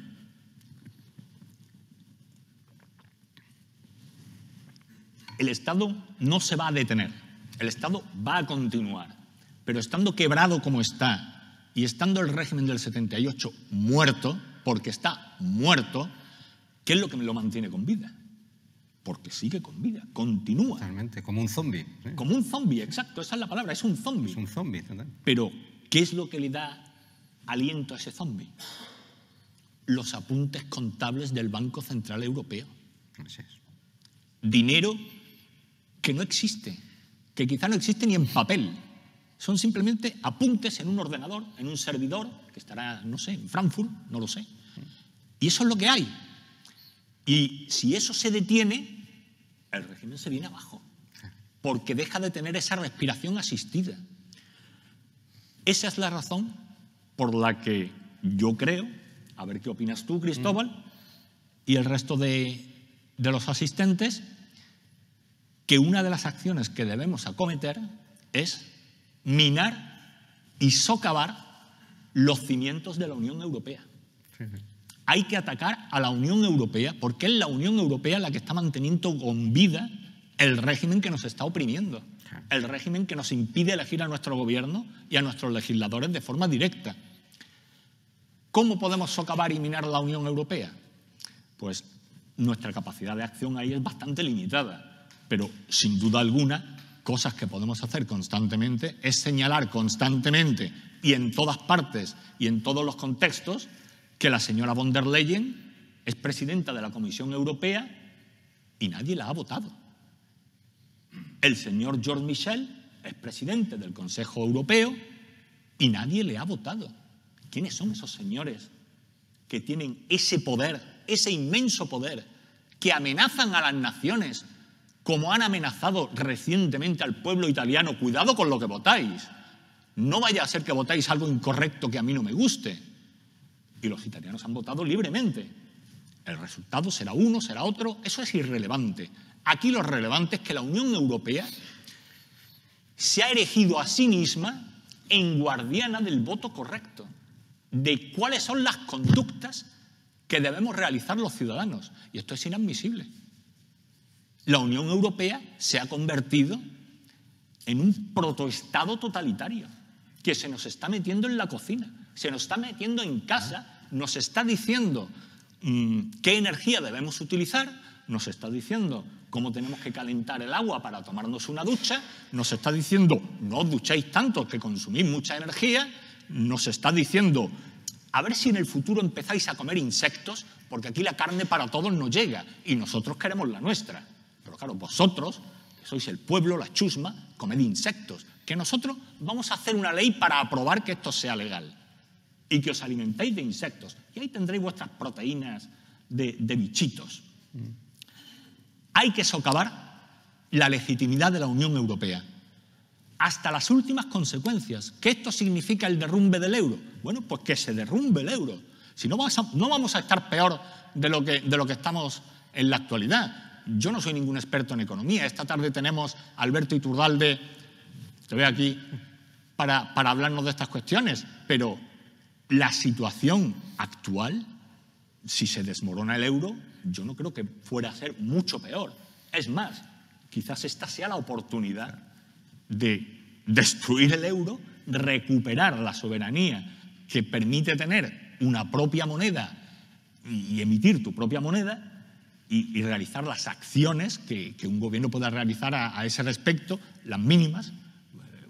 El Estado no se va a detener, el Estado va a continuar, pero estando quebrado como está y estando el régimen del 78 muerto, porque está muerto, ¿qué es lo que me lo mantiene con vida? porque sigue con vida, continúa. Totalmente, como un zombie. ¿eh? Como un zombie, exacto, esa es la palabra, es un zombie. Es un Pero, ¿qué es lo que le da aliento a ese zombie? los apuntes contables del Banco Central Europeo. Dinero que no existe, que quizá no existe ni en papel. Son simplemente apuntes en un ordenador, en un servidor, que estará, no sé, en Frankfurt, no lo sé. Y eso es lo que hay. Y si eso se detiene, el régimen se viene abajo, porque deja de tener esa respiración asistida. Esa es la razón por la que yo creo a ver qué opinas tú, Cristóbal, mm. y el resto de, los asistentes, que una de las acciones que debemos acometer es minar y socavar los cimientos de la Unión Europea. Hay que atacar a la Unión Europea porque es la Unión Europea la que está manteniendo con vida el régimen que nos está oprimiendo, el régimen que nos impide elegir a nuestro gobierno y a nuestros legisladores de forma directa. ¿Cómo podemos socavar y minar la Unión Europea? Pues nuestra capacidad de acción ahí es bastante limitada, pero sin duda alguna, cosas que podemos hacer constantemente es señalar constantemente y en todas partes y en todos los contextos que la señora von der Leyen es presidenta de la Comisión Europea y nadie la ha votado. El señor George Michel es presidente del Consejo Europeo y nadie le ha votado. ¿Quiénes son esos señores que tienen ese poder, ese inmenso poder, que amenazan a las naciones como han amenazado recientemente al pueblo italiano? Cuidado con lo que votáis. No vaya a ser que votáis algo incorrecto que a mí no me guste. Y los italianos han votado libremente. El resultado será uno, será otro, eso es irrelevante. Aquí lo relevante es que la Unión Europea se ha erigido a sí misma en guardiana del voto correcto de cuáles son las conductas que debemos realizar los ciudadanos. Y esto es inadmisible. La Unión Europea se ha convertido en un protoestado totalitario que se nos está metiendo en la cocina, se nos está metiendo en casa, nos está diciendo mm, qué energía debemos utilizar, nos está diciendo cómo tenemos que calentar el agua para tomarnos una ducha, nos está diciendo no os duchéis tanto que consumís mucha energía nos está diciendo, a ver si en el futuro empezáis a comer insectos, porque aquí la carne para todos no llega y nosotros queremos la nuestra. Pero claro, vosotros, que sois el pueblo, la chusma, comed insectos, que nosotros vamos a hacer una ley para aprobar que esto sea legal y que os alimentéis de insectos. Y ahí tendréis vuestras proteínas de, de bichitos. Mm. Hay que socavar la legitimidad de la Unión Europea hasta las últimas consecuencias. ¿Qué esto significa el derrumbe del euro? Bueno, pues que se derrumbe el euro. Si no, no vamos a estar peor de lo, que, estamos en la actualidad. Yo no soy ningún experto en economía. Esta tarde tenemos a Alberto Iturralde, te ve aquí, para, para hablarnos de estas cuestiones. Pero la situación actual, si se desmorona el euro, yo no creo que fuera a ser mucho peor. Es más, quizás esta sea la oportunidad de destruir el euro, recuperar la soberanía que permite tener una propia moneda y emitir tu propia moneda y, realizar las acciones que, un gobierno pueda realizar a, ese respecto, las mínimas,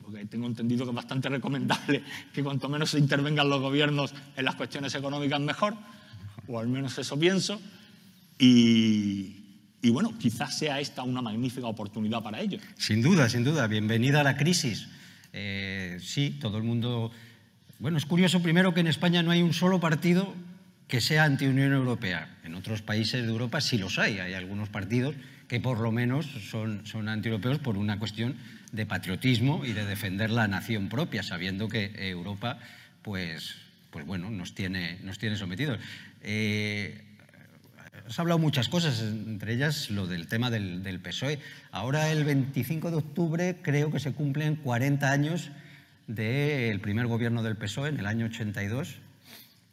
porque tengo entendido que es bastante recomendable que cuanto menos intervengan los gobiernos en las cuestiones económicas mejor, o al menos eso pienso, y, y bueno, quizás sea esta una magnífica oportunidad para ellos. Sin duda, sin duda. Bienvenida a la crisis. Eh, sí, todo el mundo... Bueno, es curioso primero que en España no hay un solo partido que sea anti-Unión Europea. En otros países de Europa sí los hay. Hay algunos partidos que por lo menos son, son anti-europeos por una cuestión de patriotismo y de defender la nación propia, sabiendo que Europa, pues, pues bueno, nos tiene, nos tiene sometidos. Eh, Has hablado muchas cosas, entre ellas lo del tema del, PSOE. Ahora, el 25 de octubre, creo que se cumplen 40 años del primer gobierno del PSOE, en el año 82.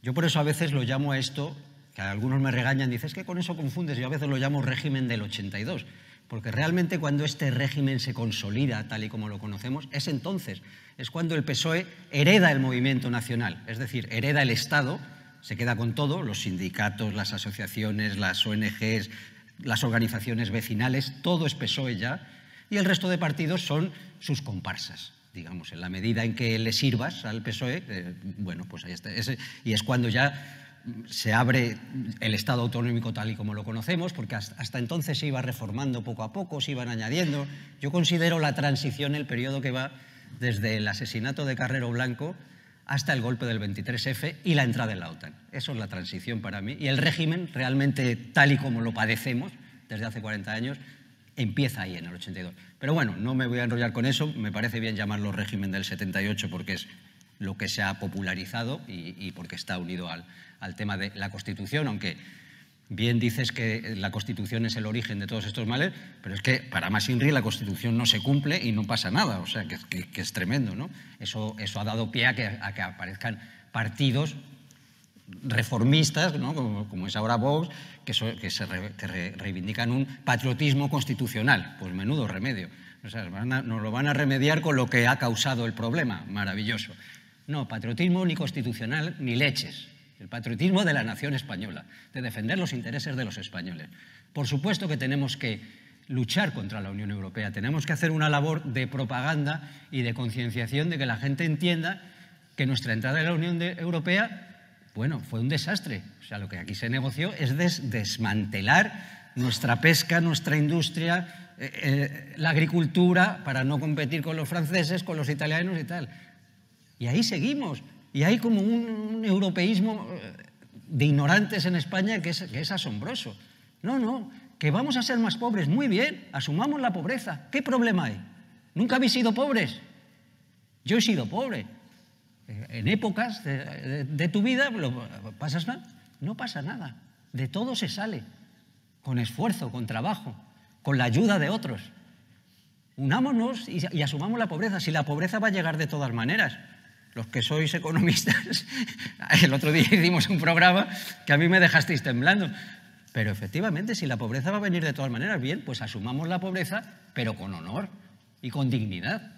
Yo por eso a veces lo llamo a esto, que algunos me regañan, dices que con eso confundes, yo a veces lo llamo régimen del 82, porque realmente cuando este régimen se consolida tal y como lo conocemos, es entonces, es cuando el PSOE hereda el movimiento nacional, es decir, hereda el Estado se queda con todo, los sindicatos, las asociaciones, las ONGs, las organizaciones vecinales, todo es PSOE ya, y el resto de partidos son sus comparsas, digamos, en la medida en que le sirvas al PSOE, eh, bueno, pues ahí está. y es cuando ya se abre el Estado autonómico tal y como lo conocemos, porque hasta, entonces se iba reformando poco a poco, se iban añadiendo. Yo considero la transición el periodo que va desde el asesinato de Carrero Blanco hasta el golpe del 23F y la entrada en la OTAN. Eso es la transición para mí. Y el régimen, realmente tal y como lo padecemos desde hace 40 años, empieza ahí en el 82. Pero bueno, no me voy a enrollar con eso. Me parece bien llamarlo régimen del 78 porque es lo que se ha popularizado y, porque está unido al, al tema de la Constitución, aunque Bien dices que eh, la Constitución es el origen de todos estos males, pero es que para más INRI la Constitución no se cumple y no pasa nada, o sea, que, es tremendo, ¿no? Eso, eso ha dado pie a que, aparezcan partidos reformistas, ¿no? como, es ahora Vox, que, se reivindican un patriotismo constitucional. Pues menudo remedio. O sea, nos lo van a remediar con lo que ha causado el problema. Maravilloso. No, patriotismo ni constitucional ni leches el patriotismo de la nación española, de defender los intereses de los españoles. Por supuesto que tenemos que luchar contra la Unión Europea, tenemos que hacer una labor de propaganda y de concienciación de que la gente entienda que nuestra entrada en la Unión Europea, bueno, fue un desastre. O sea, lo que aquí se negoció es desmantelar nuestra pesca, nuestra industria, eh, eh, la agricultura, para no competir con los franceses, con los italianos y tal. Y ahí seguimos. Y hay como un, europeísmo eh, de ignorantes en España que es, asombroso. No, no, que vamos a ser más pobres. Muy bien, asumamos la pobreza. ¿Qué problema hay? Nunca habéis sido pobres. Yo he sido pobre. Eh, en épocas de, tu vida, ¿pasas mal? No pasa nada. De todo se sale. Con esfuerzo, con trabajo, con la ayuda de otros. Unámonos y asumamos la pobreza. Si la pobreza va a llegar de todas maneras los que sois economistas, (laughs) el otro día hicimos un programa que a mí me dejasteis temblando. Pero efectivamente, si la pobreza va a venir de todas maneras, bien, pues asumamos la pobreza, pero con honor y con dignidad.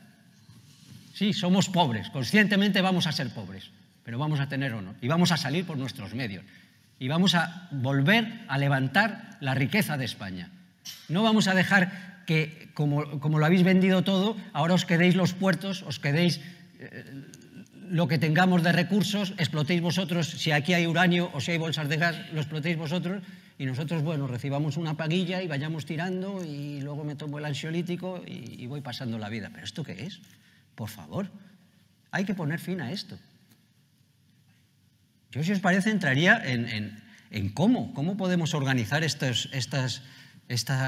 Sí, somos pobres, conscientemente vamos a ser pobres, pero vamos a tener honor y vamos a salir por nuestros medios y vamos a volver a levantar la riqueza de España. No vamos a dejar que, como, lo habéis vendido todo, ahora os quedéis los puertos, os quedéis eh, lo que tengamos de recursos, explotéis vosotros, si aquí hay uranio o si hay bolsas de gas, lo explotéis vosotros y nosotros, bueno, recibamos una paguilla y vayamos tirando y luego me tomo el ansiolítico y, voy pasando la vida. ¿Pero esto qué es? Por favor, hay que poner fin a esto. Yo, si os parece, entraría en, cómo, cómo podemos organizar estas, esta,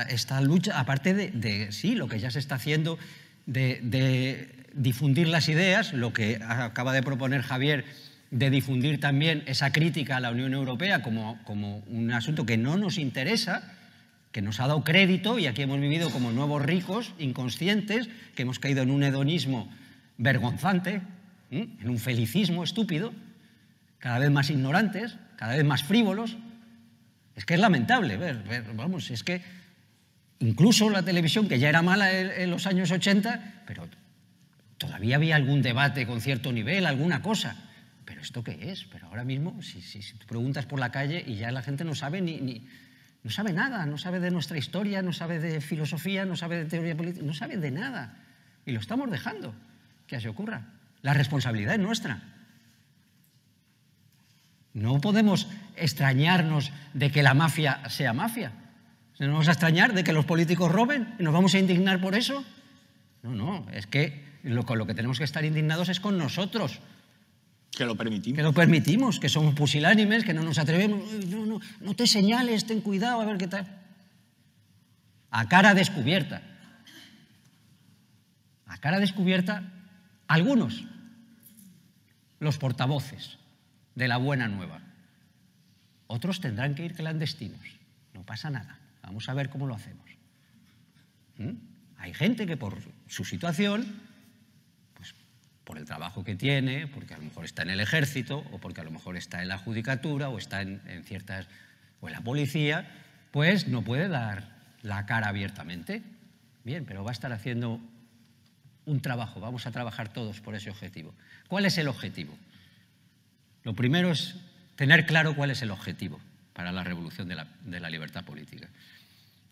esta, lucha, aparte de, sí, lo que ya se está haciendo, de difundir las ideas, lo que acaba de proponer Javier de difundir también esa crítica a la Unión Europea como, como un asunto que no nos interesa, que nos ha dado crédito y aquí hemos vivido como nuevos ricos, inconscientes, que hemos caído en un hedonismo vergonzante, en un felicismo estúpido, cada vez más ignorantes, cada vez más frívolos. Es que es lamentable, ver, vamos, es que incluso la televisión, que ya era mala en los años 80, pero Todavía había algún debate con cierto nivel, alguna cosa. ¿Pero esto qué es? Pero ahora mismo, si, tú preguntas por la calle y ya la gente no sabe ni, ni, no sabe nada, no sabe de nuestra historia, no sabe de filosofía, no sabe de teoría política, no sabe de nada. Y lo estamos dejando, que así ocurra. La responsabilidad es nuestra. No podemos extrañarnos de que la mafia sea mafia. Nos vamos a extrañar de que los políticos roben y nos vamos a indignar por eso. No, no, es que lo, con lo que tenemos que estar indignados es con nosotros. Que lo permitimos. Que lo permitimos, que somos pusilánimes, que no nos atrevemos. No, no, no te señales, ten cuidado, a ver qué tal. A cara descubierta. A cara descubierta, algunos, los portavoces de la buena nueva. Otros tendrán que ir clandestinos. No pasa nada. Vamos a ver cómo lo hacemos. ¿Mm? Hay gente que por su situación por el trabajo que tiene, porque a lo mejor está en el ejército, o porque a lo mejor está en la judicatura, o está en, ciertas. o en la policía, pues no puede dar la cara abiertamente. Bien, pero va a estar haciendo un trabajo, vamos a trabajar todos por ese objetivo. ¿Cuál es el objetivo? Lo primero es tener claro cuál es el objetivo para la revolución de la, de la libertad política.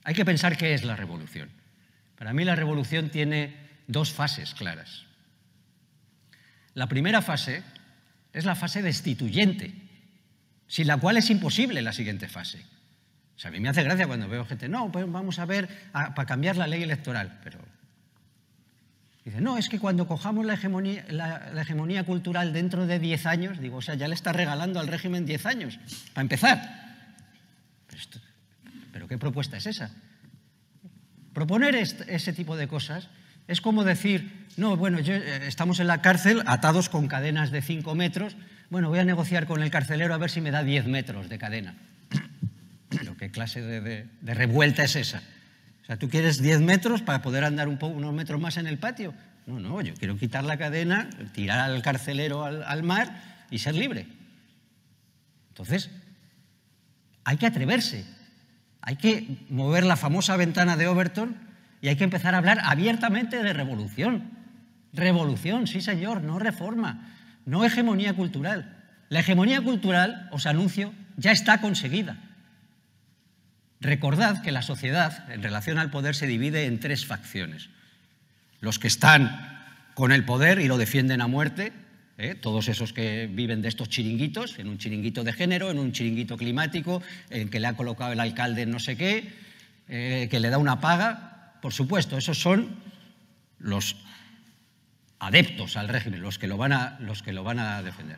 Hay que pensar qué es la revolución. Para mí la revolución tiene dos fases claras. La primera fase es la fase destituyente, sin la cual es imposible la siguiente fase. O sea, a mí me hace gracia cuando veo gente, no, pues vamos a ver para cambiar la ley electoral, pero Dice, no, es que cuando cojamos la hegemonía, la, hegemonía cultural dentro de 10 años, digo, o sea, ya le está regalando al régimen 10 años, para empezar. Pero, ¿qué propuesta es esa? Proponer ese tipo de cosas es como decir, no, bueno, eh, estamos en la cárcel atados con cadenas de 5 metros, bueno, voy a negociar con el carcelero a ver si me da 10 metros de cadena. Pero qué clase de, revuelta es esa. O sea, ¿tú quieres 10 metros para poder andar unos metros más en el patio? No, no, yo quiero quitar la cadena, tirar al carcelero al, al mar y ser libre. Entonces, hay que atreverse, hay que mover la famosa ventana de Overton y hay que empezar a hablar abiertamente de revolución. Revolución, sí señor, no reforma, no hegemonía cultural. La hegemonía cultural, os anuncio, ya está conseguida. Recordad que la sociedad en relación al poder se divide en tres facciones. Los que están con el poder y lo defienden a muerte, ¿eh? todos esos que viven de estos chiringuitos, en un chiringuito de género, en un chiringuito climático, en que le ha colocado el alcalde no sé qué, eh, que le da una paga, por supuesto, esos son los adeptos al régimen, los que lo van a, los que lo van a defender.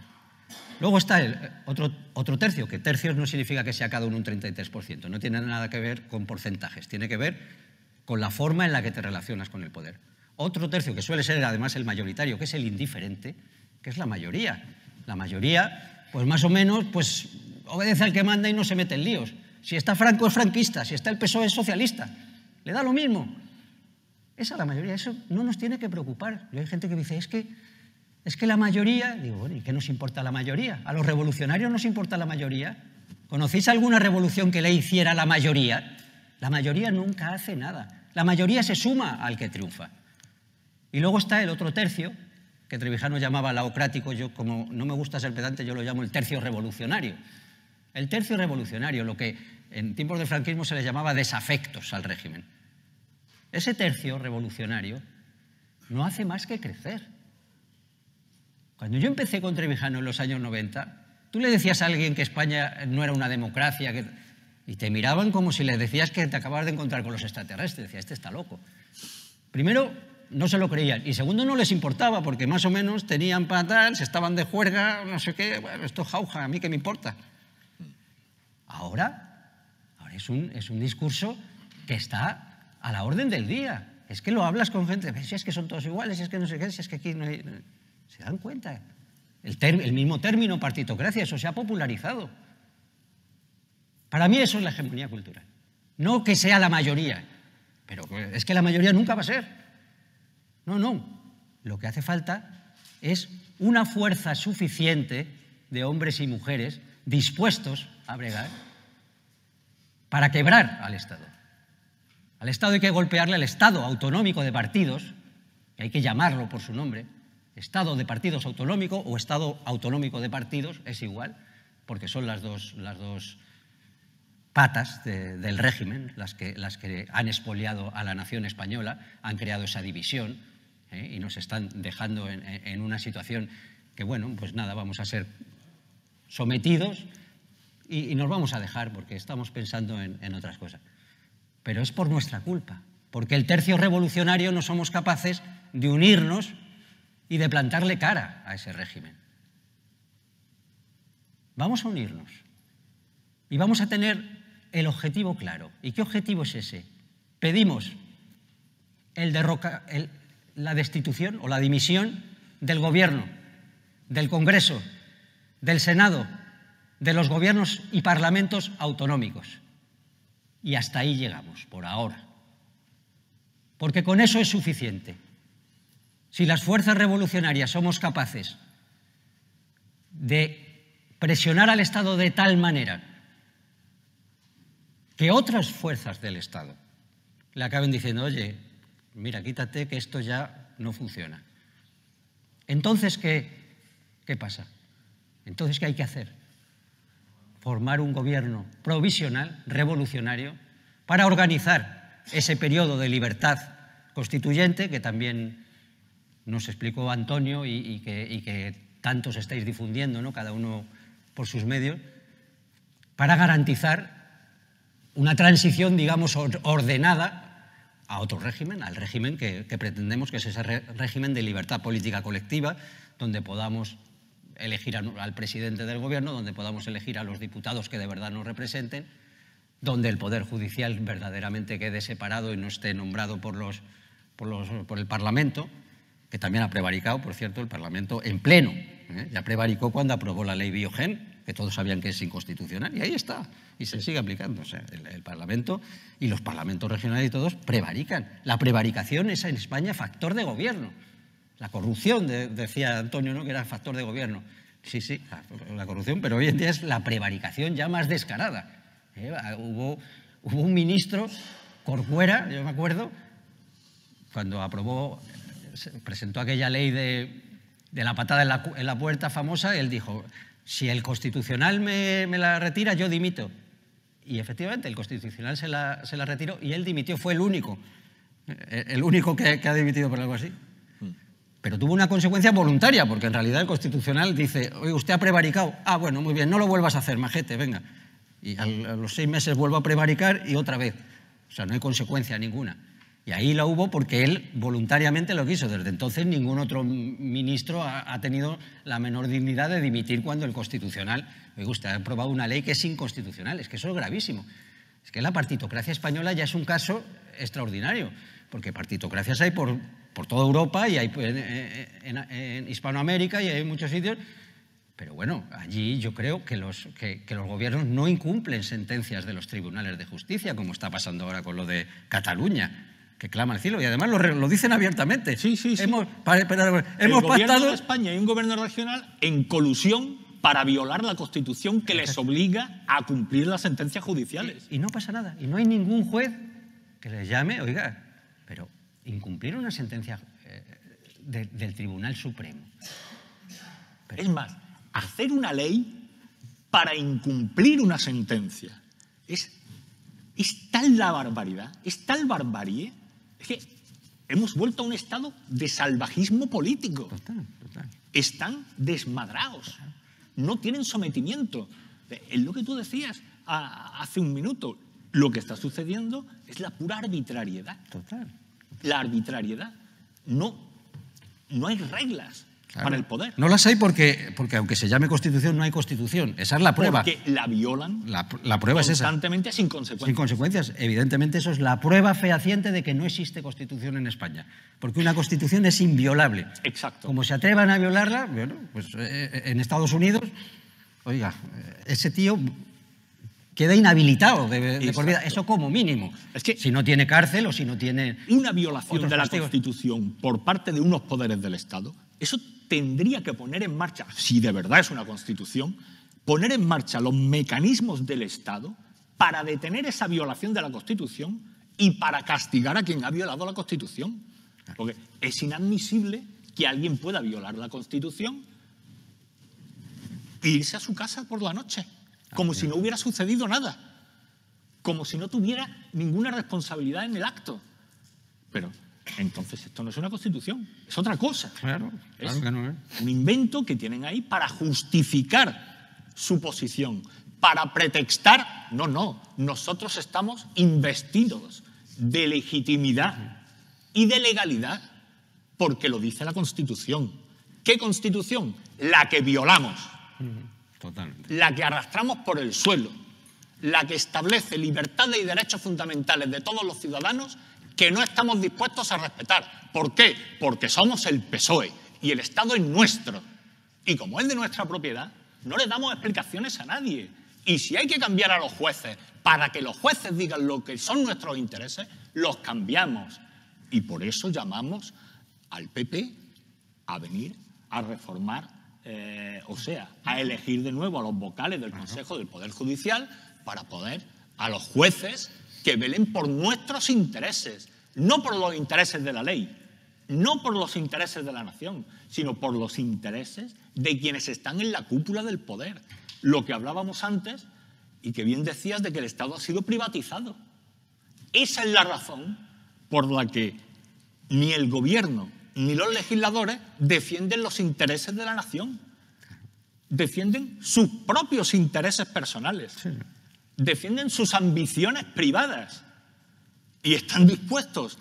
Luego está otro, otro tercio, que tercios no significa que sea cada uno un 33%, no tiene nada que ver con porcentajes, tiene que ver con la forma en la que te relacionas con el poder. Otro tercio, que suele ser además el mayoritario, que es el indiferente, que es la mayoría. La mayoría, pues más o menos, pues obedece al que manda y no se mete en líos. Si está Franco es franquista, si está el PSOE es socialista le da lo mismo. Esa es la mayoría, eso no nos tiene que preocupar. Yo hay gente que dice, es que, es que la mayoría, digo, ¿y qué nos importa la mayoría? A los revolucionarios nos importa la mayoría. ¿Conocéis alguna revolución que le hiciera la mayoría? La mayoría nunca hace nada. La mayoría se suma al que triunfa. Y luego está el otro tercio, que Trevijano llamaba laocrático, yo como no me gusta ser pedante, yo lo llamo el tercio revolucionario. El tercio revolucionario, lo que en tiempos del franquismo se les llamaba desafectos al régimen. Ese tercio revolucionario no hace más que crecer. Cuando yo empecé con Trevijano en los años 90, tú le decías a alguien que España no era una democracia y te miraban como si le decías que te acababas de encontrar con los extraterrestres. Decía, este está loco. Primero, no se lo creían. Y segundo, no les importaba porque más o menos tenían para estaban de juerga, no sé qué. Bueno, esto jauja, a mí qué me importa. Ahora es un, discurso que está a la orden del día. Es que lo hablas con gente, si es que son todos iguales, si es que no sé qué, si es que aquí no hay... Se dan cuenta. El, el mismo término partitocracia, eso se ha popularizado. Para mí eso es la hegemonía cultural. No que sea la mayoría, pero es que la mayoría nunca va a ser. No, no. Lo que hace falta es una fuerza suficiente de hombres y mujeres dispuestos a bregar para quebrar al Estado. Al Estado hay que golpearle al Estado autonómico de partidos, que hay que llamarlo por su nombre, Estado de partidos autonómico o Estado autonómico de partidos, es igual, porque son las dos, las dos patas del régimen las que, las que han expoliado a la nación española, han creado esa división ¿eh? y nos están dejando en una situación que, bueno, pues nada, vamos a ser sometidos y, nos vamos a dejar porque estamos pensando en, otras cosas. Pero es por nuestra culpa, porque el tercio revolucionario no somos capaces de unirnos y de plantarle cara a ese régimen. Vamos a unirnos y vamos a tener el objetivo claro. ¿Y qué objetivo es ese? Pedimos el la destitución o la dimisión del Gobierno, del Congreso, del Senado, de los gobiernos y parlamentos autonómicos. Y hasta ahí llegamos, por ahora. Porque con eso es suficiente. Si las fuerzas revolucionarias somos capaces de presionar al Estado de tal manera que otras fuerzas del Estado le acaben diciendo, oye, mira, quítate que esto ya no funciona. Entonces, ¿qué, qué pasa? Entonces, ¿qué hay que hacer? formar un gobierno provisional, revolucionario, para organizar ese periodo de libertad constituyente que también nos explicó Antonio y, que, tantos estáis difundiendo, ¿no? cada uno por sus medios, para garantizar una transición, digamos, ordenada a otro régimen, al régimen que, que pretendemos que es ese régimen de libertad política colectiva, donde podamos elegir al presidente del gobierno, donde podamos elegir a los diputados que de verdad nos representen, donde el Poder Judicial verdaderamente quede separado y no esté nombrado por, los, por, el Parlamento, que también ha prevaricado, por cierto, el Parlamento en pleno. ¿eh? Ya prevaricó cuando aprobó la ley Biogen, que todos sabían que es inconstitucional, y ahí está, y se sigue aplicando. el, el, Parlamento y los parlamentos regionales y todos prevarican. La prevaricación es en España factor de gobierno. La corrupción, decía Antonio, ¿no? que era factor de gobierno. Sí, sí, la corrupción, pero hoy en día es la prevaricación ya más descarada. Eh, hubo, hubo un ministro, Corcuera, yo me acuerdo, cuando aprobó, presentó aquella ley de, la patada en la, puerta famosa, él dijo, si el constitucional me, la retira, yo dimito. Y efectivamente, el constitucional se la, retiró y él dimitió, fue el único, eh, el único que ha dimitido por algo así. Pero tuvo una consecuencia voluntaria, porque en realidad el Constitucional dice, oye, usted ha prevaricado. Ah, bueno, muy bien, no lo vuelvas a hacer, majete, venga. Y a los seis meses vuelvo a prevaricar y otra vez. O sea, no hay consecuencia ninguna. Y ahí la hubo porque él voluntariamente lo quiso. Desde entonces ningún otro ministro ha, tenido la menor dignidad de dimitir cuando el Constitucional, me gusta, ha aprobado una ley que es inconstitucional. Es que eso es gravísimo. Es que la partitocracia española ya es un caso extraordinario porque partitocracias hay por, por toda Europa y hay pues, en, Hispanoamérica y hay muchos sitios. Pero bueno, allí yo creo que los, que, los gobiernos no incumplen sentencias de los tribunales de justicia, como está pasando ahora con lo de Cataluña que clama al cielo y además lo, lo, dicen abiertamente. Sí, sí, sí. Hemos, hemos de España y un gobierno regional en colusión para violar la Constitución que les (laughs) obliga a cumplir las sentencias judiciales. y no pasa nada. Y no hay ningún juez que les llame, oiga, pero incumplir una sentencia eh, del Tribunal Supremo. Pero... Es más, hacer una ley para incumplir una sentencia. Es, tal la barbaridad, es tal barbarie, es que hemos vuelto a un estado de salvajismo político. Total, total. Están desmadrados, no tienen sometimiento. Eh, es lo que tú decías hace un minuto, lo que está sucediendo es la pura arbitrariedad. Total la arbitrariedad. No, no hay reglas para el poder. No las hay porque, porque, aunque se llame constitución, no hay constitución. Esa es la prueba. Porque la violan la, prueba constantemente es esa. sin consecuencias. Sin consecuencias. Evidentemente eso es la prueba fehaciente de que no existe constitución en España. Porque una constitución es inviolable. Exacto. Como se atrevan a violarla, bueno, pues eh, eh, en Estados Unidos, oiga, eh, ese tío queda inhabilitado de, por vida. Eso como mínimo. Es que si no tiene cárcel o si no tiene. Una violación de la Constitución por parte de unos poderes del Estado, eso tendría que poner en marcha, si de verdad es una Constitución, poner en marcha los mecanismos del Estado para detener esa violación de la Constitución y para castigar a quien ha violado la Constitución. Porque es inadmisible que alguien pueda violar la Constitución e irse a su casa por la noche como si no hubiera sucedido nada, como si no tuviera ninguna responsabilidad en el acto. Pero entonces esto no es una constitución, es otra cosa. Claro, es. Un invento que tienen ahí para justificar su posición, para pretextar, no, no, nosotros estamos investidos de legitimidad y de legalidad porque lo dice la Constitución. ¿Qué Constitución? La que violamos. La que arrastramos por el suelo, la que establece libertades y derechos fundamentales de todos los ciudadanos que no estamos dispuestos a respetar. ¿Por qué? Porque somos el PSOE y el Estado es nuestro. Y como es de nuestra propiedad, no le damos explicaciones a nadie. Y si hay que cambiar a los jueces para que los jueces digan lo que son nuestros intereses, los cambiamos. Y por eso llamamos al PP a venir a reformar eh, o sea, a elegir de nuevo a los vocales del Consejo del Poder Judicial para poder a los jueces que velen por nuestros intereses, no por los intereses de la ley, no por los intereses de la nación, sino por los intereses de quienes están en la cúpula del poder. Lo que hablábamos antes y que bien decías de que el Estado ha sido privatizado. Esa es la razón por la que ni el gobierno ni los legisladores defienden los intereses de la nación. Defienden sus propios intereses personales. Defienden sus ambiciones privadas. Y están dispuestos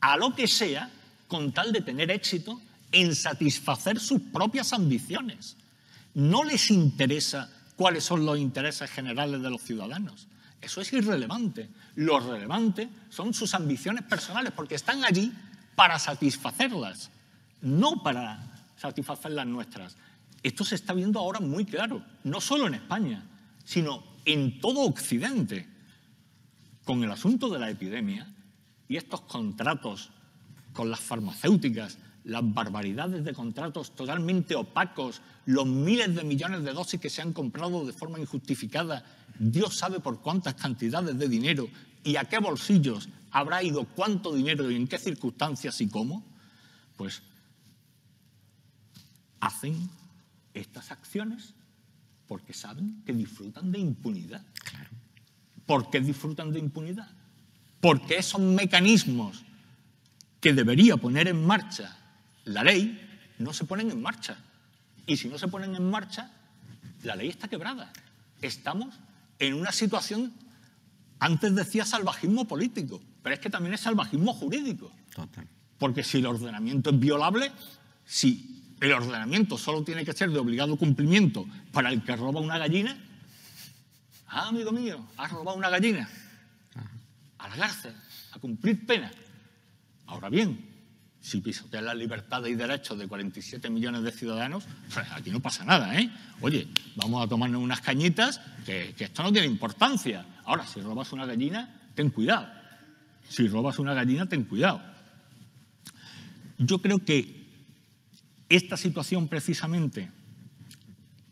a lo que sea con tal de tener éxito en satisfacer sus propias ambiciones. No les interesa cuáles son los intereses generales de los ciudadanos. Eso es irrelevante. Lo relevante son sus ambiciones personales, porque están allí para satisfacerlas, no para satisfacer las nuestras. Esto se está viendo ahora muy claro, no solo en España, sino en todo Occidente, con el asunto de la epidemia y estos contratos con las farmacéuticas, las barbaridades de contratos totalmente opacos, los miles de millones de dosis que se han comprado de forma injustificada, Dios sabe por cuántas cantidades de dinero y a qué bolsillos habrá ido cuánto dinero y en qué circunstancias y cómo, pues hacen estas acciones porque saben que disfrutan de impunidad. ¿Por qué disfrutan de impunidad? Porque esos mecanismos que debería poner en marcha la ley no se ponen en marcha. Y si no se ponen en marcha, la ley está quebrada. Estamos en una situación, antes decía salvajismo político, pero es que también es salvajismo jurídico. Porque si el ordenamiento es violable, si el ordenamiento solo tiene que ser de obligado cumplimiento para el que roba una gallina, ah, amigo mío, has robado una gallina. A la a cumplir pena. Ahora bien, si pisoteas la libertad y derechos de 47 millones de ciudadanos, pues aquí no pasa nada, ¿eh? Oye, vamos a tomarnos unas cañitas, que esto no tiene importancia. Ahora, si robas una gallina, ten cuidado si robas una gallina, ten cuidado. Yo creo que esta situación precisamente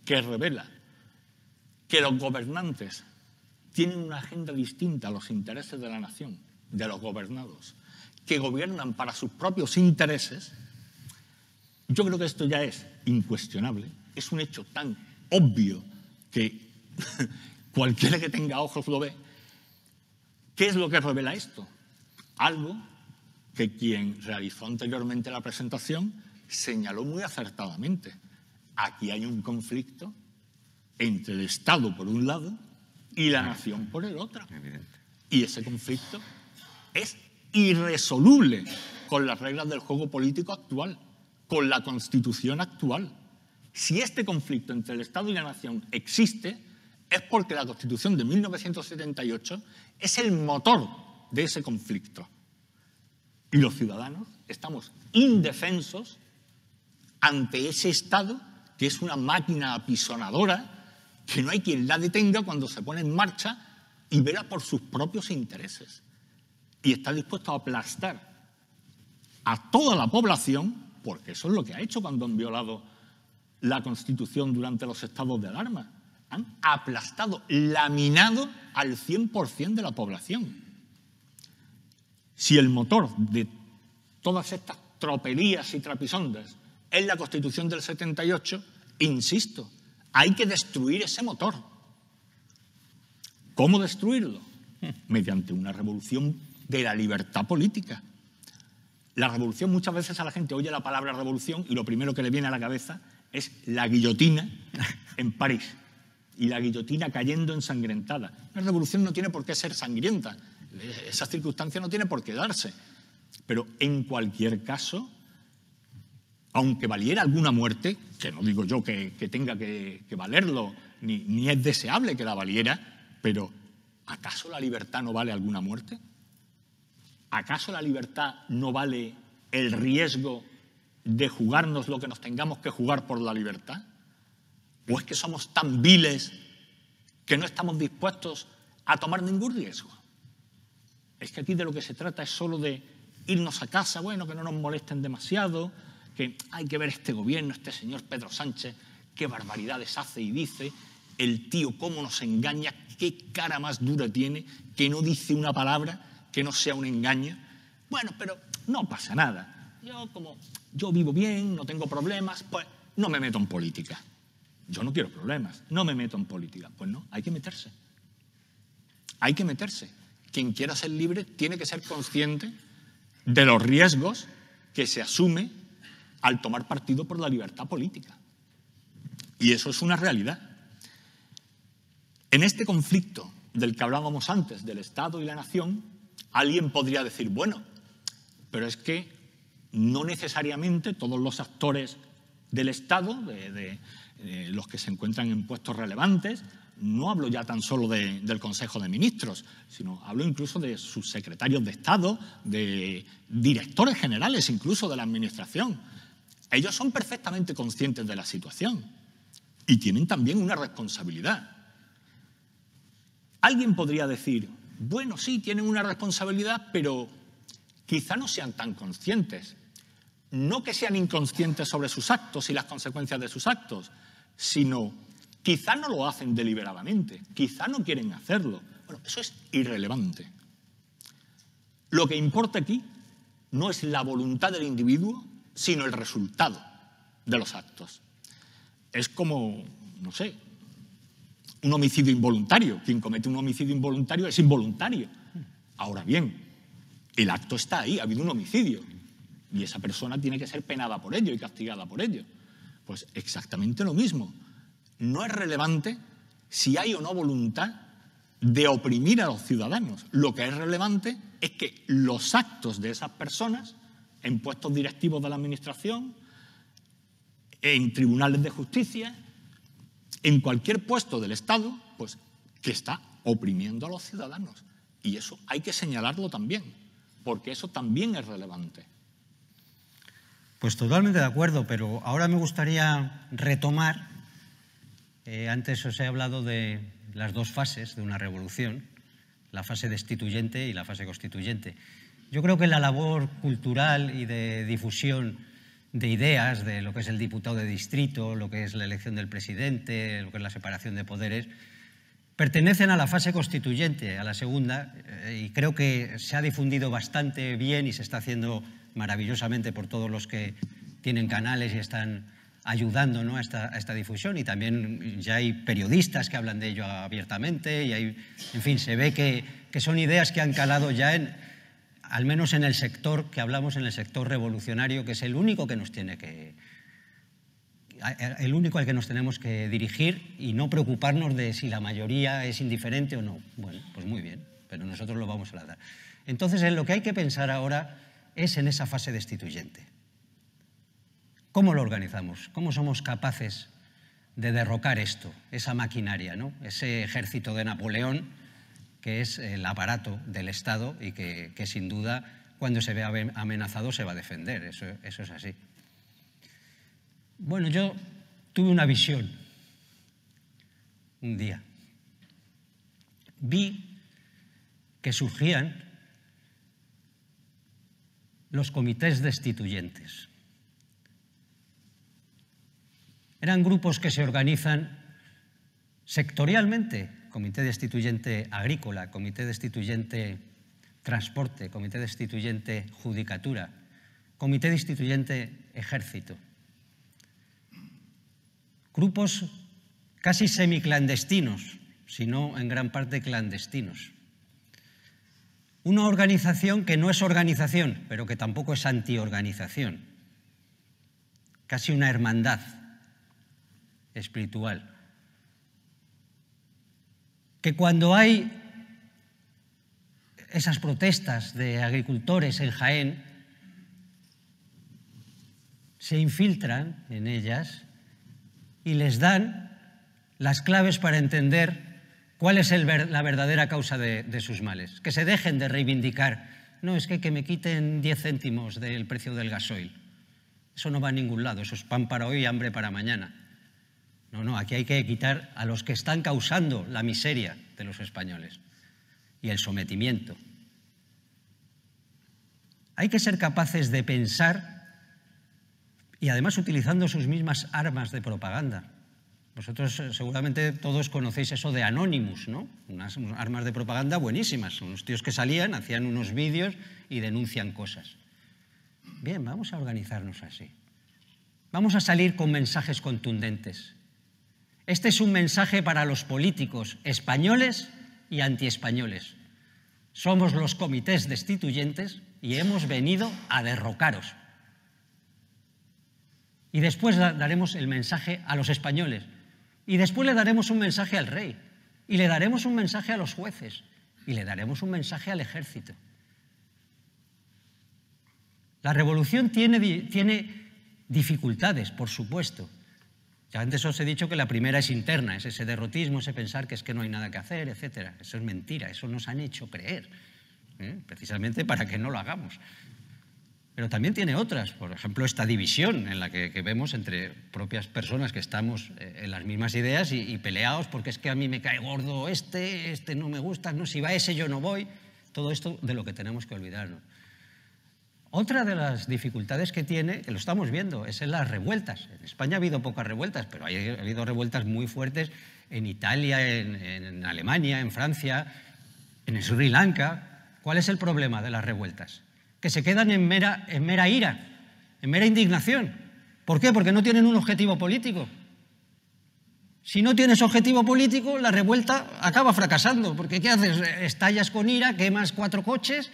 que revela que los gobernantes tienen una agenda distinta a los intereses de la nación, de los gobernados, que gobiernan para sus propios intereses, yo creo que esto ya es incuestionable, es un hecho tan obvio que (laughs) cualquiera que tenga ojos lo ve. ¿Qué es lo que revela esto? Algo que quien realizó anteriormente la presentación señaló muy acertadamente. Aquí hay un conflicto entre el Estado por un lado y la nación por el otro. Y ese conflicto es irresoluble con las reglas del juego político actual, con la constitución actual. Si este conflicto entre el Estado y la nación existe, es porque la constitución de 1978 es el motor de ese conflicto. Y los ciudadanos estamos indefensos ante ese Estado que es una máquina apisonadora que no hay quien la detenga cuando se pone en marcha y vela por sus propios intereses. Y está dispuesto a aplastar a toda la población, porque eso es lo que ha hecho cuando han violado la Constitución durante los estados de alarma. Han aplastado, laminado al 100% de la población. Si el motor de todas estas tropelías y trapisondas es la Constitución del 78, insisto, hay que destruir ese motor. ¿Cómo destruirlo? (laughs) Mediante una revolución de la libertad política. La revolución, muchas veces a la gente oye la palabra revolución y lo primero que le viene a la cabeza es la guillotina (laughs) en París y la guillotina cayendo ensangrentada. La revolución no tiene por qué ser sangrienta, esas circunstancias no tienen por qué darse. Pero en cualquier caso, aunque valiera alguna muerte, que no digo yo que, tenga que, valerlo, ni, ni es deseable que la valiera, pero ¿acaso la libertad no vale alguna muerte? ¿Acaso la libertad no vale el riesgo de jugarnos lo que nos tengamos que jugar por la libertad? ¿O es que somos tan viles que no estamos dispuestos a tomar ningún riesgo? es que aquí de lo que se trata es solo de irnos a casa, bueno, que no nos molesten demasiado, que hay que ver este gobierno, este señor Pedro Sánchez, qué barbaridades hace y dice, el tío cómo nos engaña, qué cara más dura tiene, que no dice una palabra que no sea un engaño. Bueno, pero no pasa nada. Yo como yo vivo bien, no tengo problemas, pues no me meto en política. Yo no quiero problemas, no me meto en política. Pues no, hay que meterse. Hay que meterse quien quiera ser libre tiene que ser consciente de los riesgos que se asume al tomar partido por la libertad política. Y eso es una realidad. En este conflicto del que hablábamos antes, del Estado y la nación, alguien podría decir, bueno, pero es que no necesariamente todos los actores del Estado, de, eh, los que se encuentran en puestos relevantes, no hablo ya tan solo del Consejo de Ministros, sino hablo incluso de sus secretarios de Estado, de directores generales incluso de la Administración. Ellos son perfectamente conscientes de la situación y tienen también una responsabilidad. Alguien podría decir, bueno, sí, tienen una responsabilidad, pero quizá no sean tan conscientes. No que sean inconscientes sobre sus actos y las consecuencias de sus actos, sino Quizá no lo hacen deliberadamente, quizá no quieren hacerlo. Bueno, eso es irrelevante. Lo que importa aquí no es la voluntad del individuo, sino el resultado de los actos. Es como, no sé, un homicidio involuntario. Quien comete un homicidio involuntario es involuntario. Ahora bien, el acto está ahí, ha habido un homicidio. Y esa persona tiene que ser penada por ello y castigada por ello. Pues exactamente lo mismo no es relevante si hay o no voluntad de oprimir a los ciudadanos. Lo que es relevante es que los actos de esas personas en puestos directivos de la Administración, en tribunales de justicia, en cualquier puesto del Estado, pues que está oprimiendo a los ciudadanos. Y eso hay que señalarlo también, porque eso también es relevante. Pues totalmente de acuerdo, pero ahora me gustaría retomar eh, antes os he hablado de las dos fases de una revolución, la fase destituyente y la fase constituyente. Yo creo que la labor cultural y de difusión de ideas, de lo que es el diputado de distrito, lo que es la elección del presidente, lo que es la separación de poderes, pertenecen a la fase constituyente, a la segunda, eh, y creo que se ha difundido bastante bien y se está haciendo maravillosamente por todos los que tienen canales y están ayudando a, esta, esta, difusión y también ya hay periodistas que hablan de ello abiertamente y hay, en fin, se ve que, que son ideas que han calado ya en, al menos en el sector que hablamos, en el sector revolucionario, que es el único que nos tiene que, el único al que nos tenemos que dirigir y no preocuparnos de si la mayoría es indiferente o no. Bueno, pues muy bien, pero nosotros lo vamos a dar. Entonces, en lo que hay que pensar ahora es en esa fase destituyente. ¿Cómo lo organizamos? ¿Cómo somos capaces de derrocar esto, esa maquinaria, ese ejército de Napoleón, que es el aparato del Estado y que, sin duda cuando se ve amenazado se va a defender, eso es así. Bueno, yo tuve una visión un día. Vi que surgían los comités destituyentes. Eran grupos que se organizan sectorialmente, comité destituyente agrícola, comité destituyente transporte, comité destituyente judicatura, comité destituyente ejército. Grupos casi semiclandestinos, sino en gran parte clandestinos. Una organización que no es organización, pero que tampoco es antiorganización. Casi una hermandad, espiritual. Que cuando hay esas protestas de agricultores en Jaén, se infiltran en ellas y les dan las claves para entender cuál es la verdadera causa de, sus males. Que se dejen de reivindicar, no es que, que me quiten 10 céntimos del precio del gasoil. Eso no va a ningún lado, eso es pan para hoy y hambre para mañana. No, no, aquí hay que quitar a los que están causando la miseria de los españoles y el sometimiento. Hay que ser capaces de pensar y además utilizando sus mismas armas de propaganda. Vosotros eh, seguramente todos conocéis eso de Anonymous, ¿no? Unas armas de propaganda buenísimas, unos tíos que salían, hacían unos vídeos y denuncian cosas. Bien, vamos a organizarnos así. Vamos a salir con mensajes contundentes, este es un mensaje para los políticos españoles y antiespañoles. Somos los comités destituyentes y hemos venido a derrocaros. Y después daremos el mensaje a los españoles. Y después le daremos un mensaje al rey. Y le daremos un mensaje a los jueces. Y le daremos un mensaje al ejército. La revolución tiene, tiene dificultades, por supuesto, ya antes os he dicho que la primera es interna, es ese derrotismo, ese pensar que es que no hay nada que hacer, etc. Eso es mentira, eso nos han hecho creer, ¿eh? precisamente para que no lo hagamos. Pero también tiene otras, por ejemplo, esta división en la que, vemos entre propias personas que estamos eh, en las mismas ideas y, y, peleados porque es que a mí me cae gordo este, este no me gusta, no, si va ese yo no voy. Todo esto de lo que tenemos que olvidarnos. Otra de las dificultades que tiene, que lo estamos viendo, es en las revueltas. En España ha habido pocas revueltas, pero ha habido revueltas muy fuertes en Italia, en, Alemania, en Francia, en Sri Lanka. ¿Cuál es el problema de las revueltas? Que se quedan en mera, en mera ira, en mera indignación. ¿Por qué? Porque no tienen un objetivo político. Si no tienes objetivo político, la revuelta acaba fracasando, porque ¿qué haces? Estallas con ira, quemas cuatro coches,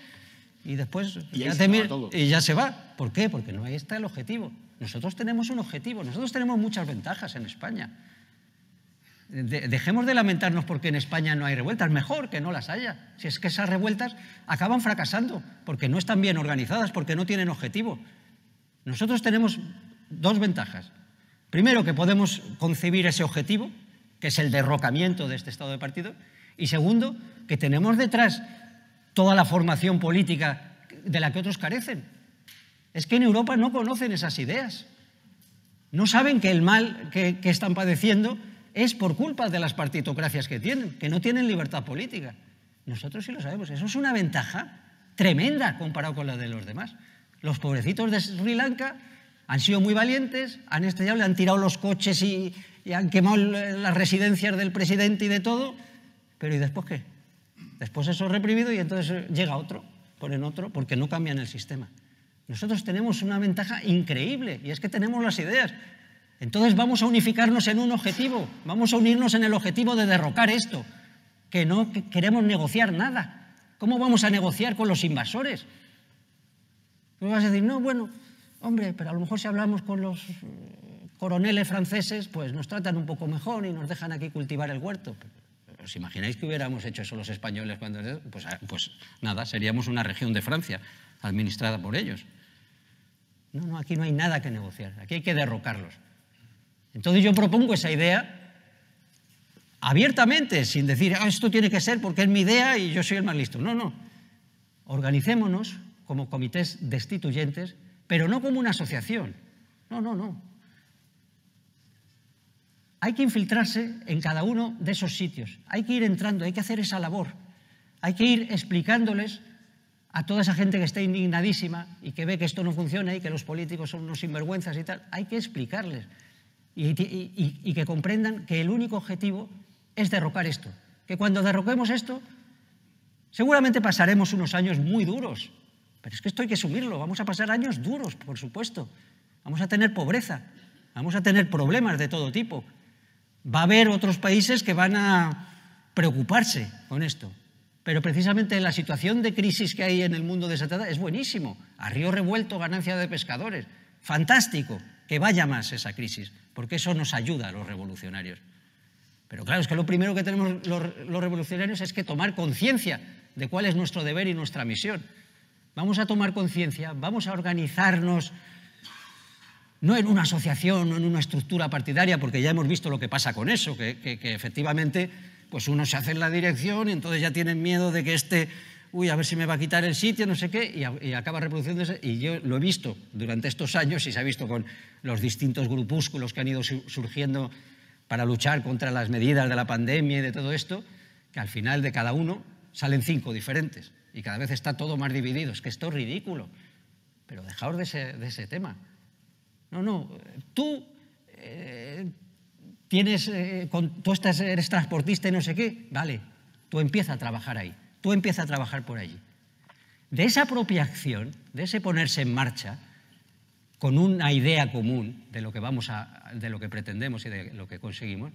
y después y ya, se y ya se va. ¿Por qué? Porque no ahí está el objetivo. Nosotros tenemos un objetivo, nosotros tenemos muchas ventajas en España. dejemos de lamentarnos porque en España no hay revueltas, mejor que no las haya. Si es que esas revueltas acaban fracasando porque no están bien organizadas, porque no tienen objetivo. Nosotros tenemos dos ventajas. Primero, que podemos concebir ese objetivo, que es el derrocamiento de este estado de partido. Y segundo, que tenemos detrás toda la formación política de la que otros carecen. Es que en Europa no conocen esas ideas. No saben que el mal que, están padeciendo es por culpa de las partitocracias que tienen, que no tienen libertad política. Nosotros sí lo sabemos. Eso es una ventaja tremenda comparado con la de los demás. Los pobrecitos de Sri Lanka han sido muy valientes, han estallado, le han tirado los coches y han quemado las residencias del presidente y de todo. Pero ¿y después qué? Después eso es reprimido y entonces eh, llega otro, ponen otro, porque no cambian el sistema. Nosotros tenemos una ventaja increíble y es que tenemos las ideas. Entonces vamos a unificarnos en un objetivo, vamos a unirnos en el objetivo de derrocar esto, que no queremos negociar nada. ¿Cómo vamos a negociar con los invasores? Tú pues vas a decir, no, bueno, hombre, pero a lo mejor si hablamos con los eh, coroneles franceses, pues nos tratan un poco mejor y nos dejan aquí cultivar el huerto. ¿Os imagináis que hubiéramos hecho eso los españoles cuando... Pues, ah, pues, nada, seríamos una región de Francia administrada por ellos. No, no, aquí no hay nada que negociar, aquí hay que derrocarlos. Entonces yo propongo esa idea abiertamente, sin decir, ah, esto tiene que ser porque es mi idea y yo soy el más listo. No, no. Organicémonos como comités destituyentes, pero no como una asociación. No, no, no hay que infiltrarse en cada uno de esos sitios, hay que ir entrando, hay que hacer esa labor, hay que ir explicándoles a toda esa gente que está indignadísima y que ve que esto no funciona y que los políticos son unos sinvergüenzas y tal, hay que explicarles y, que comprendan que el único objetivo es derrocar esto, que cuando derroquemos esto, seguramente pasaremos unos años muy duros, pero es que esto hay que asumirlo, vamos a pasar años duros, por supuesto, vamos a tener pobreza, vamos a tener problemas de todo tipo, Va a haber otros países que van a preocuparse con esto. Pero precisamente la situación de crisis que hay en el mundo desatada es buenísimo. A río revuelto, ganancia de pescadores. Fantástico que vaya más esa crisis, porque eso nos ayuda a los revolucionarios. Pero claro, es que lo primero que tenemos los, los revolucionarios es que tomar conciencia de cuál es nuestro deber y nuestra misión. Vamos a tomar conciencia, vamos a organizarnos no en una asociación, no en una estructura partidaria, porque ya hemos visto lo que pasa con eso, que, efectivamente pues uno se hace en la dirección y entonces ya tienen miedo de que este, uy, a ver si me va a quitar el sitio, no sé qué, y, acaba reproduciéndose. Y yo lo he visto durante estos años y se ha visto con los distintos grupúsculos que han ido surgiendo para luchar contra las medidas de la pandemia y de todo esto, que al final de cada uno salen cinco diferentes y cada vez está todo más dividido. Es que esto es ridículo. Pero dejaos de ese tema. No, no, tú eh, tienes, eh, tú eres transportista y no sé qué, vale, tú empieza a trabajar ahí, tú empieza a trabajar por allí. De esa propia acción, de ese ponerse en marcha, con una idea común de lo que vamos a, de lo que pretendemos y de lo que conseguimos,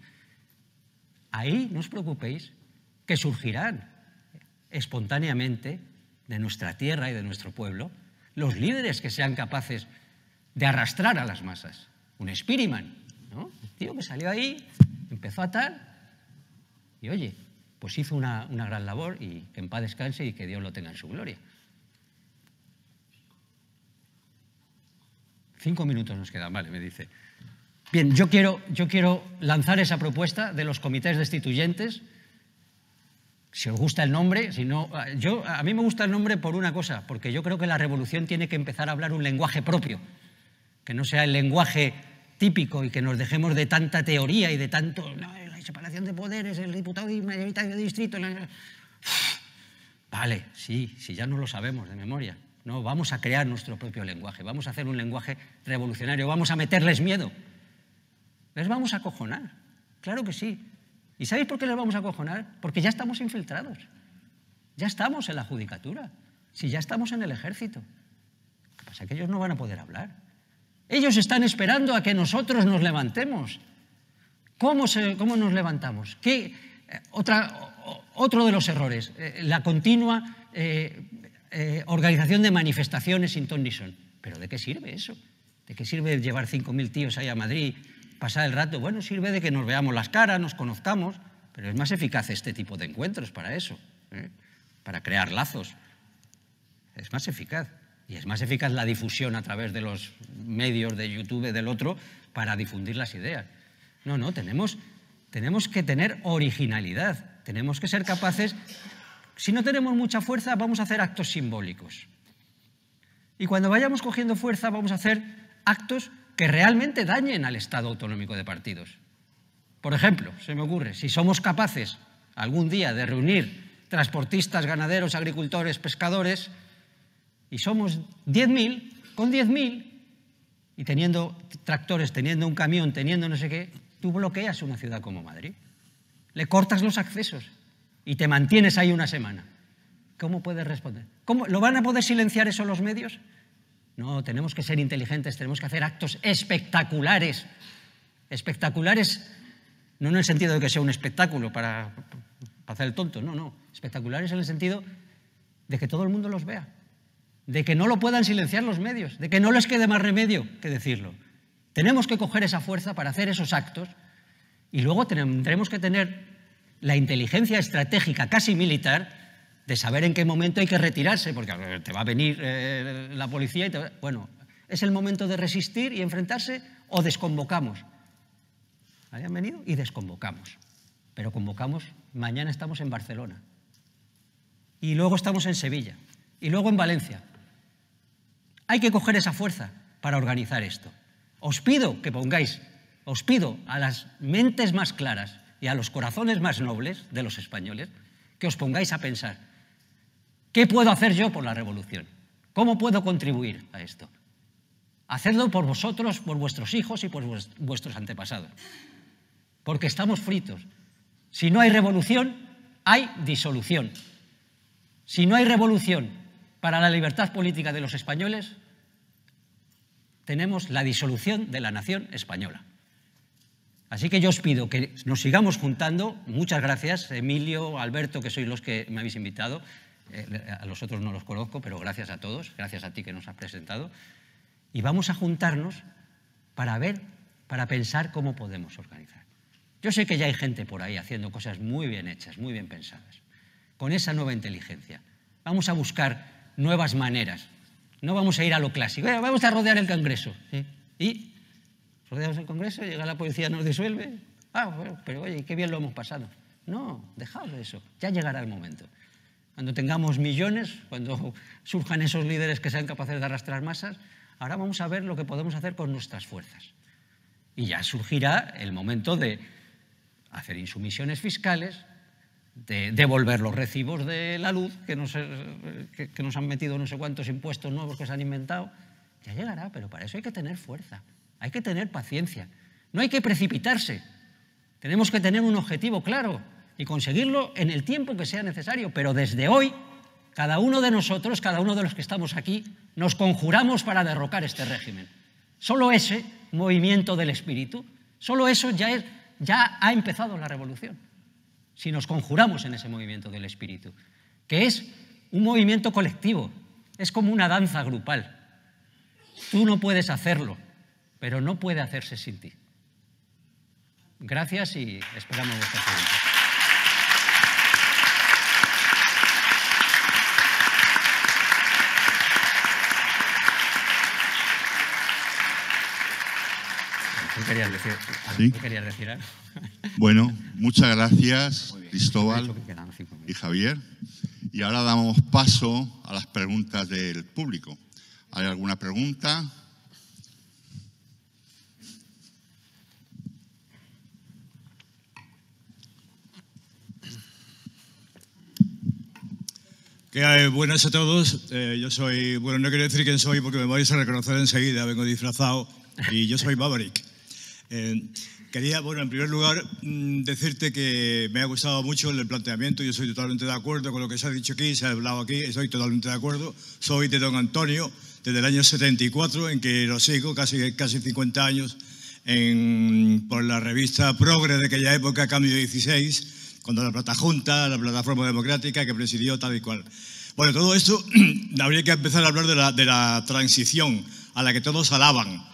ahí no os preocupéis que surgirán espontáneamente de nuestra tierra y de nuestro pueblo los líderes que sean capaces de arrastrar a las masas. Un Spiriman, ¿no? El tío que salió ahí, empezó a tal, y oye, pues hizo una, gran labor y que en paz descanse y que Dios lo tenga en su gloria. Cinco minutos nos quedan, vale, me dice. Bien, yo quiero, yo quiero lanzar esa propuesta de los comités destituyentes. Si os gusta el nombre, si no, yo, a mí me gusta el nombre por una cosa, porque yo creo que la revolución tiene que empezar a hablar un lenguaje propio que no sea el lenguaje típico y que nos dejemos de tanta teoría y de tanto, la separación de poderes, el diputado y mayoritario de distrito. (sighs) Vale, sí, si ya no lo sabemos de memoria. No, vamos a crear nuestro propio lenguaje, vamos a hacer un lenguaje revolucionario, vamos a meterles miedo. Les vamos a acojonar claro que sí. ¿Y sabéis por qué les vamos a acojonar? Porque ya estamos infiltrados, ya estamos en la judicatura, si ya estamos en el ejército. Lo que pasa es que ellos no van a poder hablar. Ellos están esperando a que nosotros nos levantemos. ¿Cómo, nos levantamos? ¿Qué, eh, otro de los errores, eh, la continua eh, organización de manifestaciones sin ton ¿Pero de qué sirve eso? ¿De qué sirve llevar 5.000 tíos ahí a Madrid, pasar el rato? Bueno, sirve de que nos veamos las caras, nos conozcamos, pero es más eficaz este tipo de encuentros para eso, para crear lazos. Es más eficaz. Y es más eficaz la difusión a través de los medios de YouTube, del otro, para difundir las ideas. No, no, tenemos, que tener originalidad, tenemos que ser capaces, si no tenemos mucha fuerza, vamos a hacer actos simbólicos. Y cuando vayamos cogiendo fuerza, vamos a hacer actos que realmente dañen al Estado autonómico de partidos. Por ejemplo, se me ocurre, si somos capaces algún día de reunir transportistas, ganaderos, agricultores, pescadores, y somos 10.000, con 10.000 y teniendo tractores, teniendo un camión, teniendo no sé qué, tú bloqueas una ciudad como Madrid. Le cortas los accesos y te mantienes ahí una semana. ¿Cómo puedes responder? ¿Cómo, ¿Lo van a poder silenciar eso los medios? No, tenemos que ser inteligentes, tenemos que hacer actos espectaculares. Espectaculares, no en el sentido de que sea un espectáculo para, para hacer el tonto, no, no. Espectaculares en el sentido de que todo el mundo los vea de que no lo puedan silenciar los medios, de que no les quede más remedio que decirlo. Tenemos que coger esa fuerza para hacer esos actos y luego tendremos que tener la inteligencia estratégica casi militar de saber en qué momento hay que retirarse, porque te va a venir eh, la policía y te va... Bueno, es el momento de resistir y enfrentarse o desconvocamos. Habían venido y desconvocamos. Pero convocamos, mañana estamos en Barcelona. Y luego estamos en Sevilla. Y luego en Valencia. Hay que coger esa fuerza para organizar esto. Os pido que pongáis, os pido a las mentes más claras y a los corazones más nobles de los españoles que os pongáis a pensar, ¿qué puedo hacer yo por la revolución? ¿Cómo puedo contribuir a esto? Hacedlo por vosotros, por vuestros hijos y por vuestros antepasados. Porque estamos fritos. Si no hay revolución, hay disolución. Si no hay revolución para la libertad política de los españoles, tenemos la disolución de la nación española. Así que yo os pido que nos sigamos juntando. Muchas gracias, Emilio, Alberto, que sois los que me habéis invitado. Eh, a los otros no los conozco, pero gracias a todos, gracias a ti que nos has presentado. Y vamos a juntarnos para ver, para pensar cómo podemos organizar. Yo sé que ya hay gente por ahí haciendo cosas muy bien hechas, muy bien pensadas, con esa nueva inteligencia. Vamos a buscar nuevas maneras no vamos a ir a lo clásico. vamos a rodear el Congreso. Y rodeamos el Congreso, llega la policía, nos disuelve. Ah, pero oye, qué bien lo hemos pasado. No, dejad eso. Ya llegará el momento. Cuando tengamos millones, cuando surjan esos líderes que sean capaces de arrastrar masas, ahora vamos a ver lo que podemos hacer con nuestras fuerzas. Y ya surgirá el momento de hacer insumisiones fiscales, de devolver los recibos de la luz que nos, eh, nos han metido no sé cuántos impuestos nuevos que se han inventado. Ya llegará, pero para eso hay que tener fuerza, hay que tener paciencia, no hay que precipitarse. Tenemos que tener un objetivo claro y conseguirlo en el tiempo que sea necesario, pero desde hoy cada uno de nosotros, cada uno de los que estamos aquí, nos conjuramos para derrocar este régimen. Solo ese movimiento del espíritu, solo eso ya, es, ya ha empezado la revolución si nos conjuramos en ese movimiento del espíritu, que es un movimiento colectivo, es como una danza grupal. Tú no puedes hacerlo, pero no puede hacerse sin ti. Gracias y esperamos vuestras preguntas. decir, ah, decir eh? (laughs) Bueno, muchas gracias Cristóbal y Javier. Y ahora damos paso a las preguntas del público. ¿Hay alguna pregunta? ¿Qué Buenas a todos. Eh, yo soy, bueno, no quiero decir quién soy porque me vais a reconocer enseguida, vengo disfrazado y yo soy Maverick. Eh, quería, bueno, en primer lugar, mm, decirte que me ha gustado mucho el planteamiento. Yo soy totalmente de acuerdo con lo que se ha dicho aquí, se ha hablado aquí, estoy totalmente de acuerdo. Soy de don Antonio desde el año 74, en que lo sigo casi, casi 50 años por la revista Progre de aquella época, Cambio 16, cuando la Plata Junta, la Plataforma Democrática, que presidió tal y cual. Bueno, todo esto (clears throat) habría que empezar a hablar de la, de la transición a la que todos alaban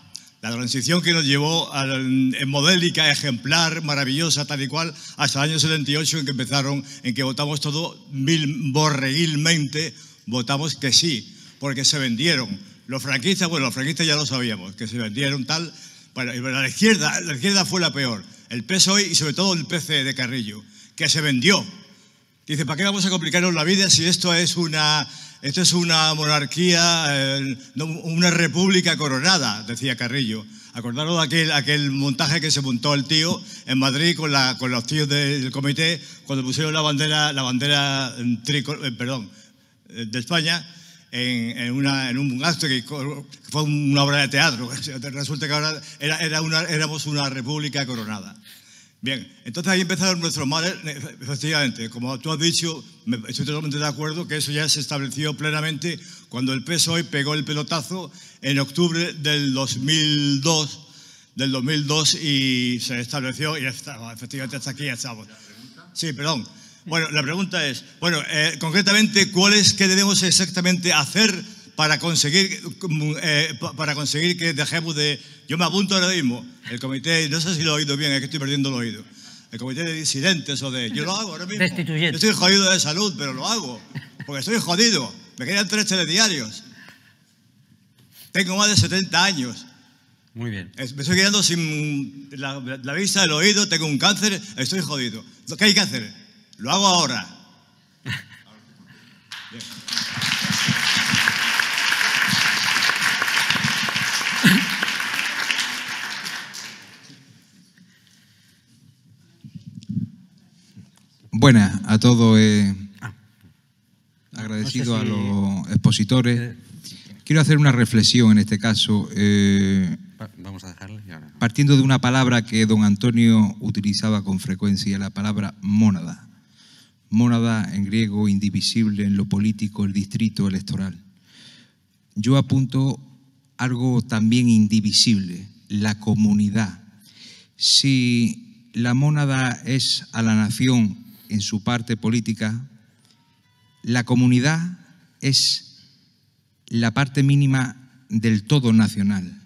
la transición que nos llevó a, en modélica, ejemplar, maravillosa, tal y cual, hasta el año 78 en que empezaron, en que votamos todo mil, borreguilmente, votamos que sí, porque se vendieron. Los franquistas, bueno, los franquistas ya lo sabíamos, que se vendieron tal. Bueno, la izquierda, la izquierda fue la peor, el PSOE y sobre todo el PC de Carrillo, que se vendió. Dice, ¿para qué vamos a complicarnos la vida si esto es una esto es una monarquía, eh, una república coronada, decía Carrillo. Acordaros de aquel, montaje que se montó el tío en Madrid con, la, los tíos del comité cuando pusieron la bandera, la bandera mm, eh, eh, de España en, un acto que fue una obra de teatro. (laughs) Resulta que ahora éramos una república coronada. Bien, entonces ahí empezaron nuestros males, eh, efectivamente, como tú has dicho, estoy totalmente de acuerdo que eso ya se estableció plenamente cuando el PSOE pegó el pelotazo en octubre del 2002, del 2002 y se estableció y efectivamente hasta aquí ya estamos. Sí, perdón. Bueno, la pregunta es, bueno, eh, concretamente, ¿cuál es que debemos exactamente hacer para conseguir, mm, eh, para conseguir que dejemos de... Yo me apunto ahora mismo, el comité, no sé si lo he oído bien, es que estoy perdiendo el oído. El comité de disidentes o de... Yo lo hago ahora mismo. Yo estoy jodido de salud, pero lo hago. Porque estoy jodido. Me quedan tres telediarios. Tengo más de 70 años. Muy bien. Me estoy quedando sin la, la vista, el oído, tengo un cáncer, estoy jodido. ¿Qué hay que hacer? Lo hago ahora. Buenas a todos. Eh, ah. agradecido a los expositores. Eh, Quiero hacer una reflexión en este caso. Eh, vamos a dejarle Partiendo de una palabra que don Antonio utilizaba con frecuencia, la palabra mónada. Mónada en griego, indivisible en lo político, el distrito electoral. Yo apunto algo también indivisible, la comunidad. Si la mónada es a la nación en su parte política, la comunidad es la parte mínima del todo nacional,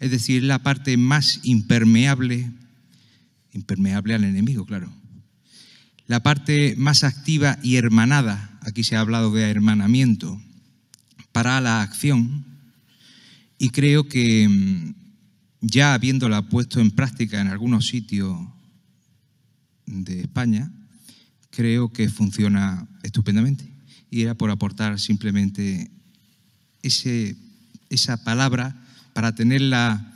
es decir, la parte más impermeable, impermeable al enemigo, claro, la parte más activa y hermanada, aquí se ha hablado de hermanamiento, para la acción, y creo que mm, ya habiéndola puesto en práctica en algunos sitios de España, creo que funciona estupendamente. Y era por aportar simplemente esa palabra para tenerla,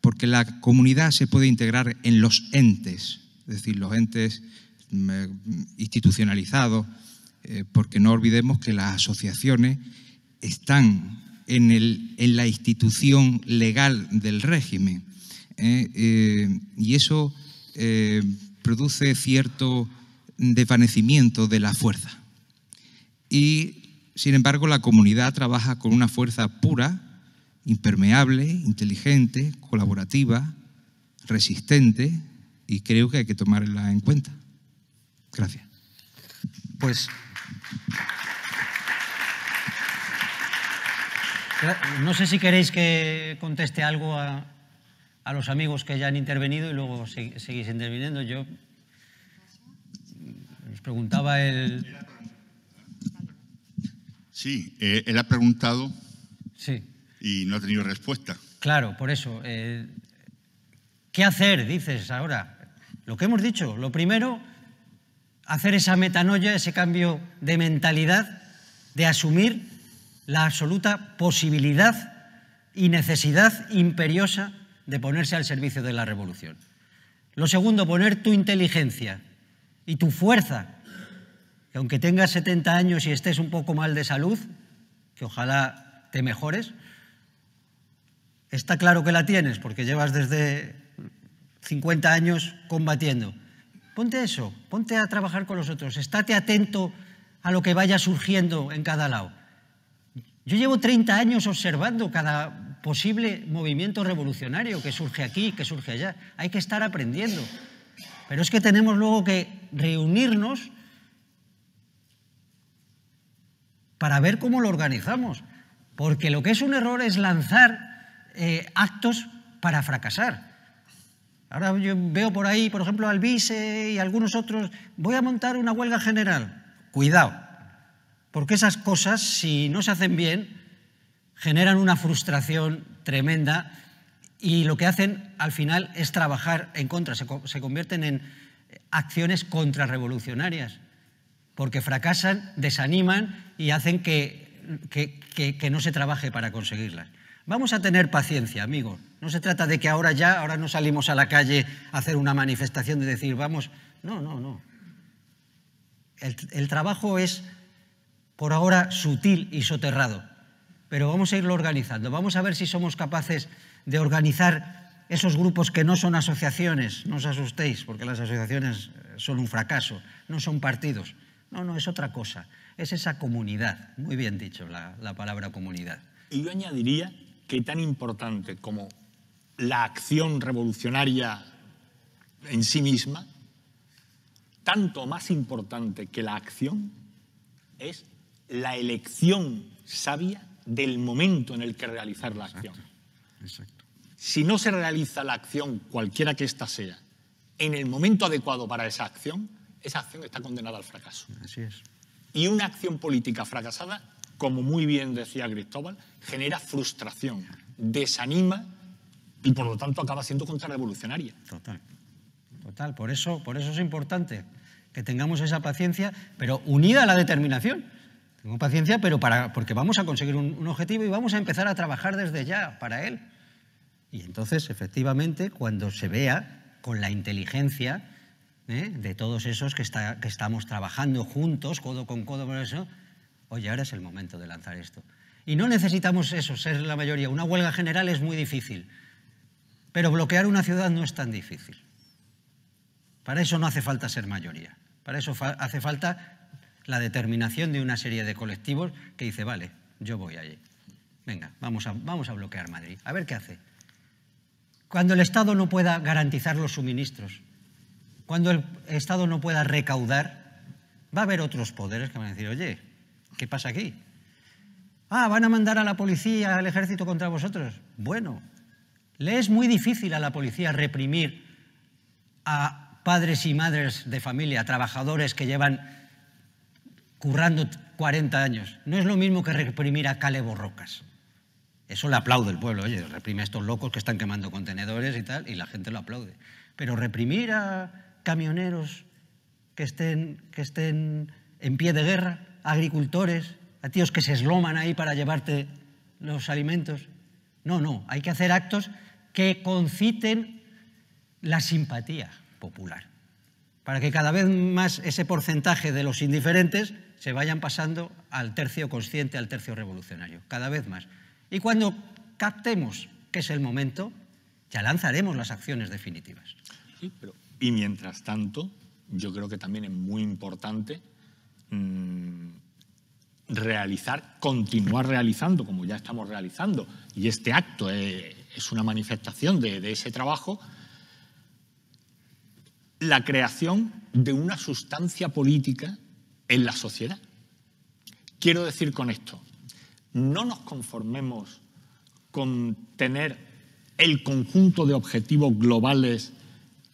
porque la comunidad se puede integrar en los entes, es decir, los entes mm, eh, institucionalizados, eh, porque no olvidemos que las asociaciones están en, la institución legal del régimen. ¿eh? y eso produce cierto desvanecimiento de la fuerza. Y sin embargo, la comunidad trabaja con una fuerza pura, impermeable, inteligente, colaborativa, resistente, y creo que hay que tomarla en cuenta. Gracias. Pues. No sé si queréis que conteste algo a, a los amigos que ya han intervenido y luego seguís interviniendo. Yo preguntaba el... Sí, eh, él ha preguntado sí. y no ha tenido respuesta. Claro, por eso. Eh, ¿Qué hacer, dices ahora? Lo que hemos dicho, lo primero, hacer esa metanoia, ese cambio de mentalidad, de asumir la absoluta posibilidad y necesidad imperiosa de ponerse al servicio de la revolución. Lo segundo, poner tu inteligencia, y tu fuerza. que aunque tengas 70 años y estés un poco mal de salud, que ojalá te mejores, está claro que la tienes porque llevas desde 50 años combatiendo. Ponte eso, ponte a trabajar con los otros, estate atento a lo que vaya surgiendo en cada lado. Yo llevo 30 años observando cada posible movimiento revolucionario que surge aquí, que surge allá. Hay que estar aprendiendo. Pero es que tenemos luego que reunirnos para ver cómo lo organizamos. Porque lo que es un error es lanzar eh, actos para fracasar. Ahora yo veo por ahí, por ejemplo, al vice y algunos otros, voy a montar una huelga general. Cuidado, porque esas cosas, si no se hacen bien, generan una frustración tremenda y lo que hacen al final es trabajar en contra, se, convierten en acciones contrarrevolucionarias, porque fracasan, desaniman y hacen que, no se trabaje para conseguirlas. Vamos a tener paciencia, amigos. No se trata de que ahora ya, ahora no salimos a la calle a hacer una manifestación de decir, vamos, no, no, no. El, el, trabajo es por ahora sutil y soterrado, pero vamos a irlo organizando. Vamos a ver si somos capaces de organizar esos grupos que no son asociaciones, no os asustéis, porque las asociaciones eh, son un fracaso, no son partidos. No, no, es otra cosa, es esa comunidad, muy bien dicho la, palabra comunidad. Y yo añadiría que tan importante como la acción revolucionaria en sí misma, tanto más importante que la acción es la elección sabia del momento en el que realizar la acción. Exacto. Si no se realiza la acción, cualquiera que ésta sea, en el momento adecuado para esa acción, esa acción está condenada al fracaso. Así es. Y una acción política fracasada, como muy bien decía Cristóbal, genera frustración, desanima y por lo tanto acaba siendo contrarrevolucionaria. Total. Total. Por eso, por eso es importante que tengamos esa paciencia, pero unida a la determinación. Tengo paciencia, pero porque vamos a conseguir un, objetivo y vamos a empezar a trabajar desde ya para él. Y entonces, efectivamente, cuando se vea con la inteligencia ¿eh? de todos esos que, estamos trabajando juntos, codo con codo, eso, oye, ahora es el momento de lanzar esto. Y no necesitamos eso, ser la mayoría. Una huelga general es muy difícil, pero bloquear una ciudad no es tan difícil. Para eso no hace falta ser mayoría, para eso hace falta la determinación de una serie de colectivos que dice, vale, yo voy allí. Venga, vamos a, vamos a bloquear Madrid. A ver qué hace. Cuando el Estado no pueda garantizar los suministros, cuando el Estado no pueda recaudar, va a haber otros poderes que van a decir, oye, ¿qué pasa aquí? Ah, van a mandar a la policía, al ejército contra vosotros. Bueno, le es muy difícil a la policía reprimir a padres y madres de familia, trabajadores que llevan currando 40 años. No es lo mismo que reprimir a Cale Borrocas. Eso le aplaude el pueblo, oye, reprime a estos locos que están quemando contenedores y tal, y la gente lo aplaude. Pero reprimir a camioneros que estén, que estén en pie de guerra, agricultores, a tíos que se esloman ahí para llevarte los alimentos. No, no, hay que hacer actos que conciten la simpatía popular, para que cada vez más ese porcentaje de los indiferentes se vayan pasando al tercio consciente, al tercio revolucionario, cada vez más. Y cuando captemos que es el momento, ya lanzaremos las acciones definitivas. y mientras tanto, yo creo que también es muy importante mm, realizar, continuar realizando, como ya estamos realizando, y este acto eh, es, una manifestación de ese trabajo, la creación de una sustancia política en la sociedad. Quiero decir con esto, no nos conformemos con tener el conjunto de objetivos globales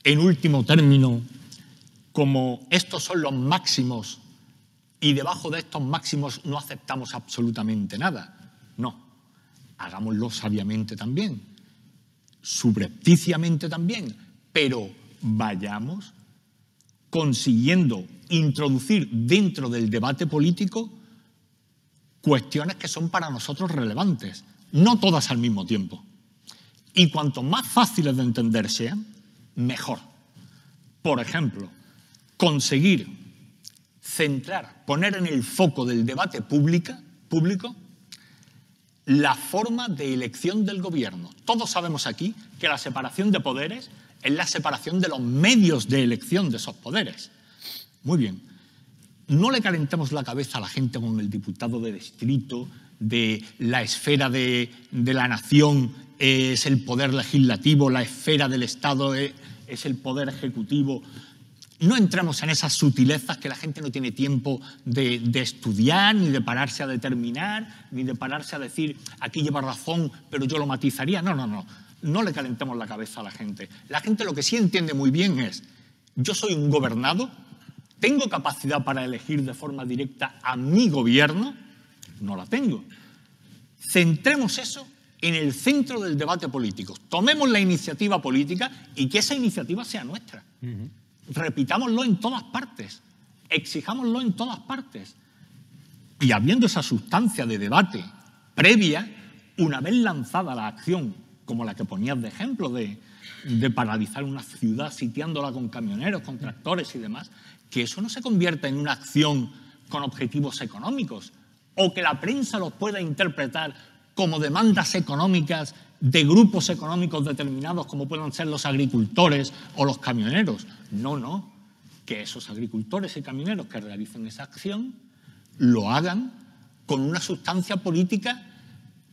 en último término como estos son los máximos y debajo de estos máximos no aceptamos absolutamente nada. No, hagámoslo sabiamente también, subrepticiamente también, pero vayamos consiguiendo introducir dentro del debate político cuestiones que son para nosotros relevantes, no todas al mismo tiempo. Y cuanto más fáciles de entender sean, mejor. Por ejemplo, conseguir centrar, poner en el foco del debate público la forma de elección del gobierno. Todos sabemos aquí que la separación de poderes es la separación de los medios de elección de esos poderes. Muy bien, no le calentemos la cabeza a la gente con el diputado de distrito, de la esfera de, la nación es el poder legislativo, la esfera del Estado e, es, el poder ejecutivo no entramos en esas sutilezas que la gente no tiene tiempo de, estudiar, ni de pararse a determinar, ni de pararse a decir, aquí lleva razón, pero yo lo matizaría. No, no, no. No le calentemos la cabeza a la gente. La gente lo que sí entiende muy bien es, yo soy un gobernado, tengo capacidad para elegir de forma directa a mi gobierno, no la tengo. Centremos eso en el centro del debate político. Tomemos la iniciativa política y que esa iniciativa sea nuestra. Repitámoslo en todas partes. Exijámoslo en todas partes. Y habiendo esa sustancia de debate previa, una vez lanzada la acción como la que ponías de ejemplo, de, de paralizar una ciudad sitiándola con camioneros, con tractores y demás, que eso no se convierta en una acción con objetivos económicos o que la prensa los pueda interpretar como demandas económicas de grupos económicos determinados como puedan ser los agricultores o los camioneros. No, no. Que esos agricultores y camioneros que realicen esa acción lo hagan con una sustancia política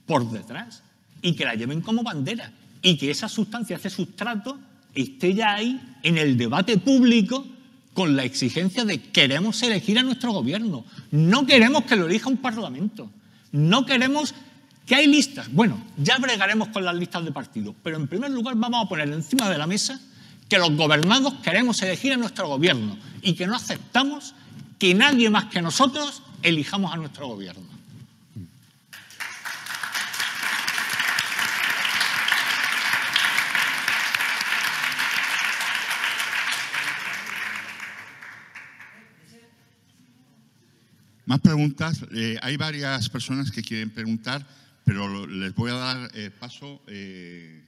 por detrás y que la lleven como bandera y que esa sustancia, ese sustrato, esté ya ahí en el debate público con la exigencia de queremos elegir a nuestro gobierno, no queremos que lo elija un parlamento, no queremos que hay listas. Bueno, ya bregaremos con las listas de partidos, pero en primer lugar vamos a poner encima de la mesa que los gobernados queremos elegir a nuestro gobierno y que no aceptamos que nadie más que nosotros elijamos a nuestro gobierno. Más preguntas. Eh, hay varias personas que quieren preguntar, pero les voy a dar eh, paso eh,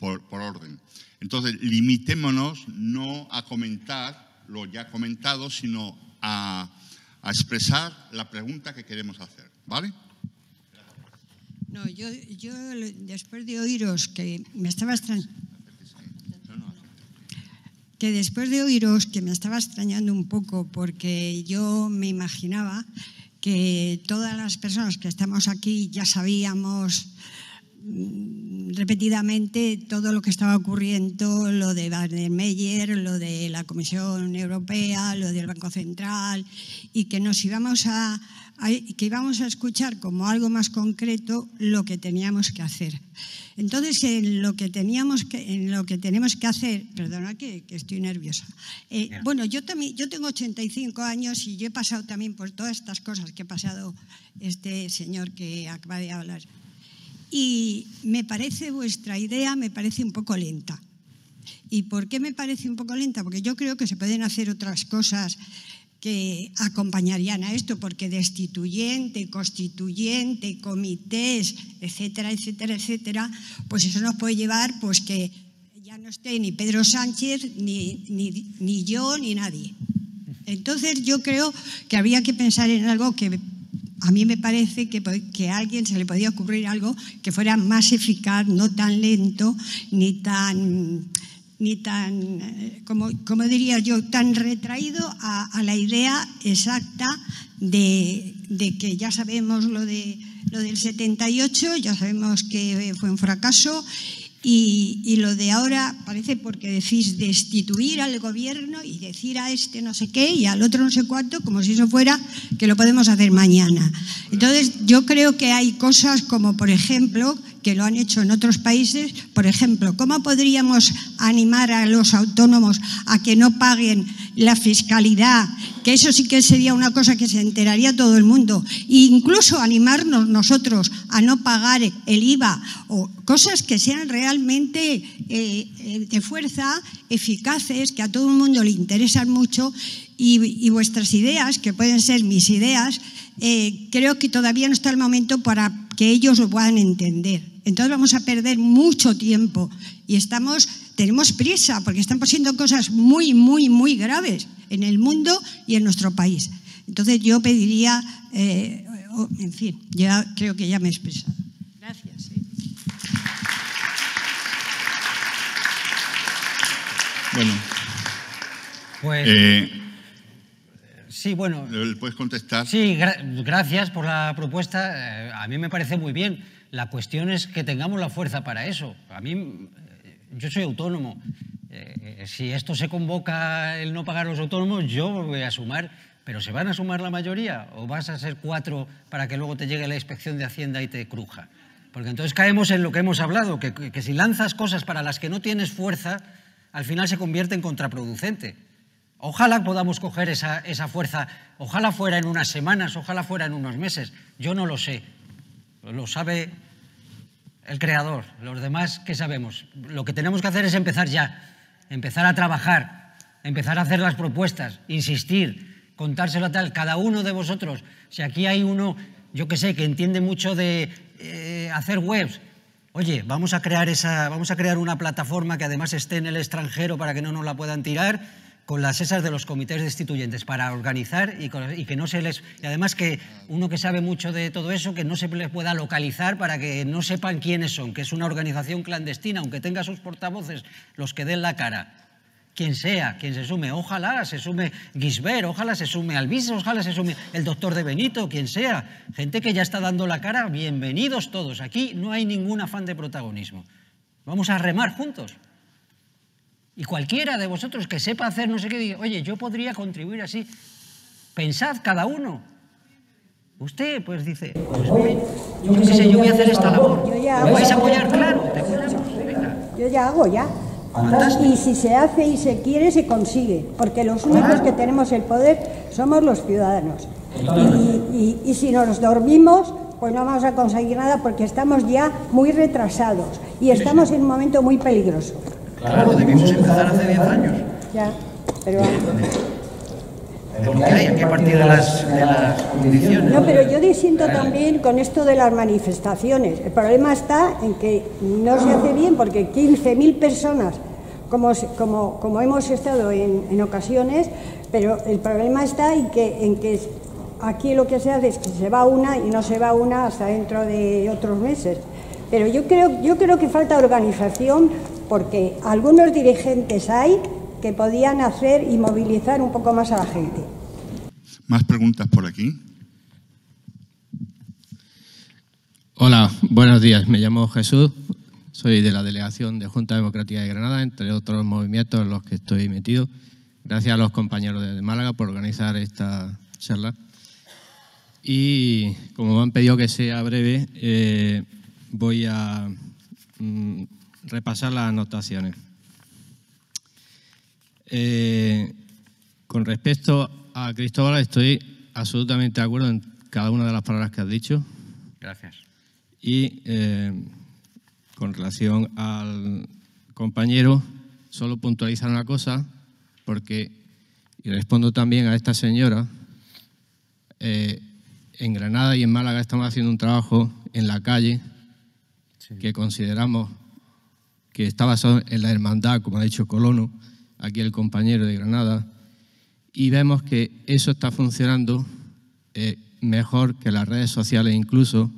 por, orden. Entonces, limitémonos no a comentar lo ya comentado, sino a, expresar la pregunta que queremos hacer. ¿Vale? No, yo, yo después de oíros que me estabas que después de oíros, que me estaba extrañando un poco porque yo me imaginaba que todas las personas que estamos aquí ya sabíamos mm, repetidamente todo lo que estaba ocurriendo, lo de Meyer, lo de la Comisión Europea, lo del Banco Central, y que nos íbamos a que íbamos a escuchar como algo más concreto lo que teníamos que hacer. Entonces, en lo que, teníamos que, en lo que tenemos que hacer, perdona que, estoy nerviosa. Eh, bueno, yo, también, yo tengo 85 años y yo he pasado también por todas estas cosas que ha pasado este señor que acaba de hablar. Y me parece vuestra idea, me parece un poco lenta. ¿Y por qué me parece un poco lenta? Porque yo creo que se pueden hacer otras cosas que acompañarían a esto, porque destituyente, constituyente, comités, etcétera, etcétera, etcétera, pues eso nos puede llevar pues que ya no esté ni Pedro Sánchez, ni, ni, yo, ni nadie. Entonces yo creo que habría que pensar en algo que a mí me parece que, que, a alguien se le podía ocurrir algo que fuera más eficaz, no tan lento ni tan ni tan, eh, como, diría yo, tan retraído a, la idea exacta de, que ya sabemos lo, de, lo del 78, ya sabemos que fue un fracaso. Y, y, lo de ahora parece porque decís destituir al gobierno y decir a este no sé qué y al otro no sé cuánto, como si eso fuera que lo podemos hacer mañana. Entonces, yo creo que hay cosas como, por ejemplo, que lo han hecho en otros países. Por ejemplo, ¿cómo podríamos animar a los autónomos a que no paguen la fiscalidad? Que eso sí que sería una cosa que se enteraría todo el mundo. E incluso animarnos nosotros a no pagar el IVA o cosas que sean realmente eh, de fuerza, eficaces, que a todo el mundo le interesan mucho y, vuestras ideas, que pueden ser mis ideas, eh, creo que todavía no está el momento para que ellos lo puedan entender. Entonces vamos a perder mucho tiempo y estamos, tenemos prisa porque están pasando cosas muy, muy, muy graves en el mundo y en nuestro país. Entonces yo pediría, eh, oh, en fin, ya creo que ya me he expresado. Gracias. ¿eh? Bueno. Pues, eh, sí, bueno. ¿Puedes contestar? Sí, gracias por la propuesta. a mí me parece muy bien la cuestión es que tengamos la fuerza para eso. A mí, eh, yo soy autónomo. Eh, eh, si esto se convoca el no pagar a los autónomos, yo voy a sumar, pero ¿se van a sumar la mayoría? ¿O vas a ser cuatro para que luego te llegue la inspección de Hacienda y te cruja? Porque entonces caemos en lo que hemos hablado, que, si lanzas cosas para las que no tienes fuerza, al final se convierte en contraproducente. Ojalá podamos coger esa, esa, fuerza, ojalá fuera en unas semanas, ojalá fuera en unos meses. Yo no lo sé. Lo sabe el creador. Los demás, ¿qué sabemos? Lo que tenemos que hacer es empezar ya, empezar a trabajar, empezar a hacer las propuestas, insistir, contárselo a tal. Cada uno de vosotros, si aquí hay uno, yo que sé, que entiende mucho de eh, hacer webs, oye, vamos a, crear esa, vamos a crear una plataforma que además esté en el extranjero para que no nos la puedan tirar con las esas de los comités destituyentes para organizar y, y, que no se les y además que uno que sabe mucho de todo eso que no se les pueda localizar para que no sepan quiénes son que es una organización clandestina aunque tenga sus portavoces los que den la cara quien sea, quien se sume, ojalá se sume Gisbert, ojalá se sume Alvis, ojalá se sume el doctor de Benito, quien sea, gente que ya está dando la cara, bienvenidos todos, aquí no hay ningún afán de protagonismo. Vamos a remar juntos. Y cualquiera de vosotros que sepa hacer no sé qué, oye, yo podría contribuir así. Pensad cada uno. Usted, pues dice, pues, yo voy a hacer esta labor. ¿Me vais a apoyar? Claro, te Yo ya hago, ya. Y si se hace y se quiere, se consigue, porque los únicos que tenemos el poder somos los ciudadanos. y, si nos dormimos, pues no vamos a conseguir nada porque estamos ya muy retrasados y estamos en un momento muy peligroso. Claro, debimos empezar hace 10 años. Ya, pero... Eh, porque hay a partir de las, condiciones. No, pero yo disiento también con esto de las manifestaciones. El problema está en que no se hace bien porque 15.000 personas, como, como, como hemos estado en, ocasiones, pero el problema está en que, en que aquí lo que se hace es que se va una y no se va una hasta dentro de otros meses. Pero yo creo, yo creo que falta organización porque algunos dirigentes hay que podían hacer y movilizar un poco más a la gente. Más preguntas por aquí. Hola, buenos días. Me llamo Jesús. Soy de la delegación de Junta Democrática de Granada, entre otros movimientos en los que estoy metido. Gracias a los compañeros de Málaga por organizar esta charla. Y como me han pedido que sea breve, eh, voy a mm, repasar las anotaciones. Eh, con respecto a Cristóbal, estoy absolutamente de acuerdo en cada una de las palabras que has dicho. Gracias. Y eh, con relación al compañero, solo puntualizar una cosa, porque, y respondo también a esta señora, eh, en Granada y en Málaga estamos haciendo un trabajo en la calle que consideramos que está basado en la hermandad, como ha dicho Colono, aquí el compañero de Granada, y vemos que eso está funcionando eh, mejor que las redes sociales incluso,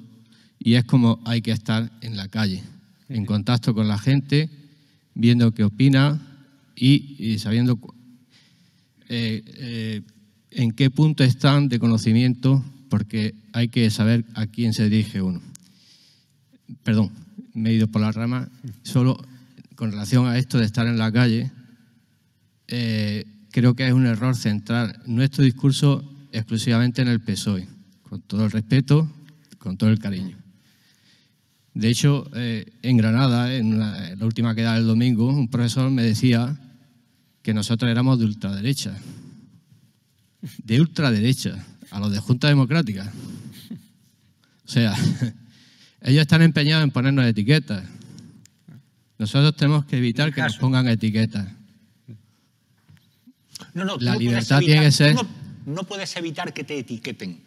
y es como hay que estar en la calle, en contacto con la gente, viendo qué opina y, sabiendo eh, eh, en qué punto están de conocimiento, porque hay que saber a quién se dirige uno. Perdón me he ido por la rama, solo con relación a esto de estar en la calle, eh, creo que es un error central nuestro discurso exclusivamente en el PSOE, con todo el respeto, con todo el cariño. De hecho, eh, en Granada, en la, última queda del domingo, un profesor me decía que nosotros éramos de ultraderecha. De ultraderecha, a los de Junta Democrática. O sea, (laughs) Ellos están empeñados en ponernos etiquetas. Nosotros tenemos que evitar que nos pongan etiquetas. No, no, la libertad tiene que ser... No, puedes evitar que te etiqueten,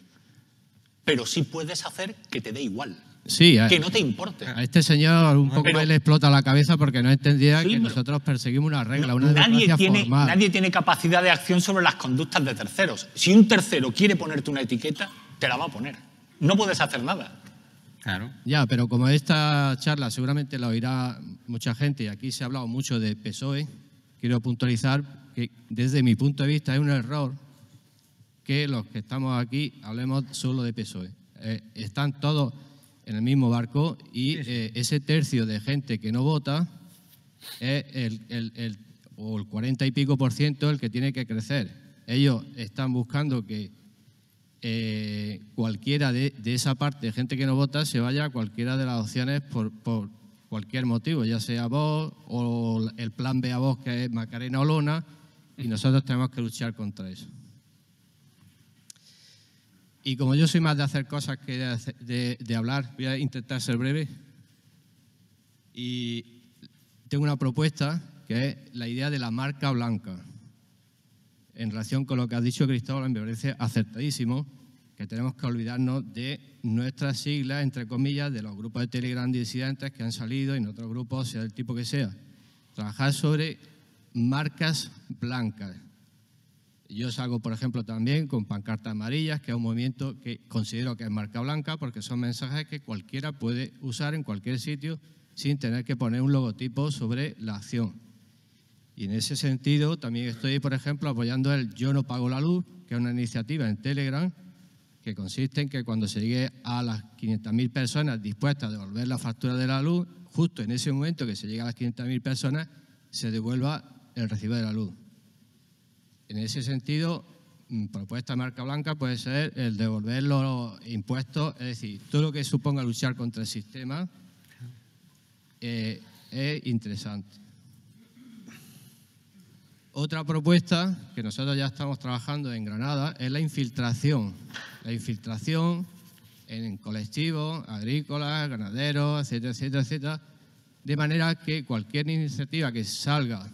pero sí puedes hacer que te dé igual. Sí, que no te importe. A este señor un poco me le explota la cabeza porque no entendía que nosotros perseguimos una regla, una nadie Nadie tiene capacidad de acción sobre las conductas de terceros. Si un tercero quiere ponerte una etiqueta, te la va a poner. No puedes hacer nada. Claro. Ya, pero como esta charla seguramente la oirá mucha gente y aquí se ha hablado mucho de PSOE, quiero puntualizar que desde mi punto de vista es un error que los que estamos aquí hablemos solo de PSOE. Eh, están todos en el mismo barco y eh, ese tercio de gente que no vota es el, o el 40 y pico por ciento el que tiene que crecer. Ellos están buscando que eh, cualquiera de, esa parte de gente que no vota se vaya a cualquiera de las opciones por, cualquier motivo, ya sea vos o el plan B a vos que es Macarena Olona, y nosotros tenemos que luchar contra eso. Y como yo soy más de hacer cosas que de hablar, voy a intentar ser breve. Y tengo una propuesta que es la idea de la marca blanca en relación con lo que ha dicho Cristóbal, me parece acertadísimo que tenemos que olvidarnos de nuestras siglas, entre comillas, de los grupos de Telegram disidentes que han salido y en otros grupos, sea del tipo que sea. Trabajar sobre marcas blancas. Yo salgo, por ejemplo, también con pancartas amarillas, que es un movimiento que considero que es marca blanca, porque son mensajes que cualquiera puede usar en cualquier sitio sin tener que poner un logotipo sobre la acción. Y en ese sentido también estoy, por ejemplo, apoyando el Yo no pago la luz, que es una iniciativa en Telegram que consiste en que cuando se llegue a las 500.000 personas dispuestas a devolver la factura de la luz, justo en ese momento que se llegue a las 500.000 personas, se devuelva el recibo de la luz. En ese sentido, mm, propuesta de marca blanca puede ser el devolver los impuestos, es decir, todo lo que suponga luchar contra el sistema eh, es interesante. Otra propuesta que nosotros ya estamos trabajando en Granada es la infiltración. La infiltración en colectivos, agrícolas, ganaderos, etcétera, etcétera, etcétera. De manera que cualquier iniciativa que salga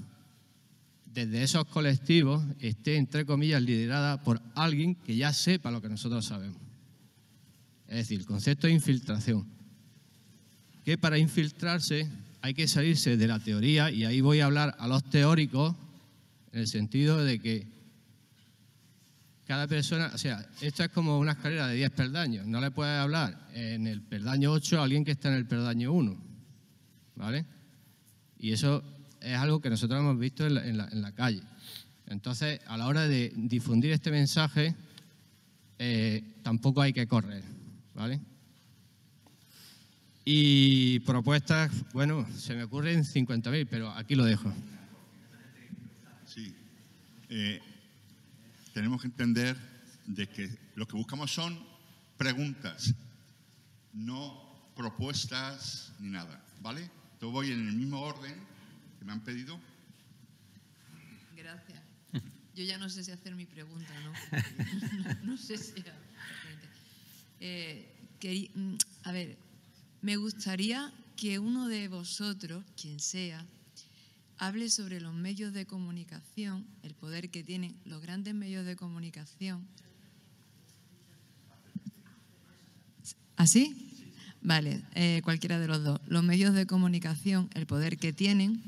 desde esos colectivos esté, entre comillas, liderada por alguien que ya sepa lo que nosotros sabemos. Es decir, el concepto de infiltración. Que para infiltrarse hay que salirse de la teoría, y ahí voy a hablar a los teóricos en el sentido de que cada persona, o sea, esto es como una escalera de 10 perdaños. no le puedes hablar en el perdaño 8 a alguien que está en el perdaño 1, ¿vale? Y eso es algo que nosotros hemos visto en la, calle. Entonces, a la hora de difundir este mensaje, eh, tampoco hay que correr, ¿vale? Y propuestas, bueno, se me ocurren 50.000, pero aquí lo dejo. Sí. Eh, tenemos que entender de que lo que buscamos son preguntas, no propuestas ni nada, ¿vale? Yo voy en el mismo orden que me han pedido. Gracias. Yo ya no sé si hacer mi pregunta, ¿no? (laughs) no, sé si... Eh, mm, a ver, me gustaría que uno de vosotros, quien sea, hable sobre los medios de comunicación, el poder que tienen los grandes medios de comunicación. ¿Así? ¿Ah, vale, eh, cualquiera de los dos. Los medios de comunicación, el poder que tienen.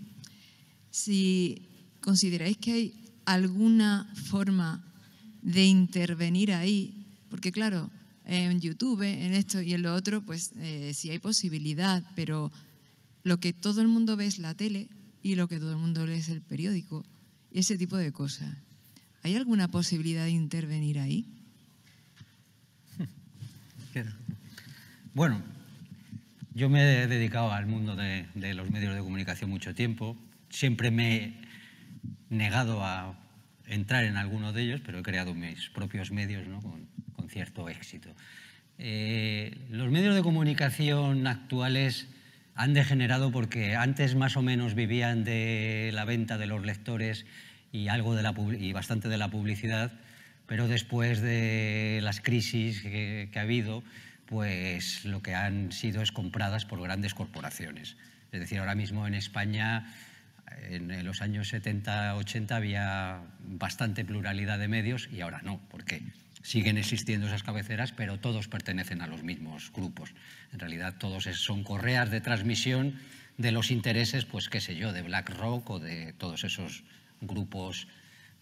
Si consideráis que hay alguna forma de intervenir ahí, porque claro, en YouTube, en esto y en lo otro, pues eh, sí hay posibilidad, pero lo que todo el mundo ve es la tele, y lo que todo el mundo lee es el periódico, ese tipo de cosas. ¿Hay alguna posibilidad de intervenir ahí? (laughs) Bueno, yo me he dedicado al mundo de, los medios de comunicación mucho tiempo. Siempre me he negado a entrar en alguno de ellos, pero he creado mis propios medios ¿no? con, cierto éxito. Eh, los medios de comunicación actuales han degenerado porque antes más o menos vivían de la venta de los lectores y, algo y bastante de la publicidad, pero después de las crisis que, que ha habido, pues lo que han sido es compradas por grandes corporaciones. Es decir, ahora mismo en España, en los años 70-80 había bastante pluralidad de medios y ahora no. ¿Por qué? siguen existiendo esas cabeceras, pero todos pertenecen a los mismos grupos. En realidad todos son correas de transmisión de los intereses, pues qué sé yo, de BlackRock o de todos esos grupos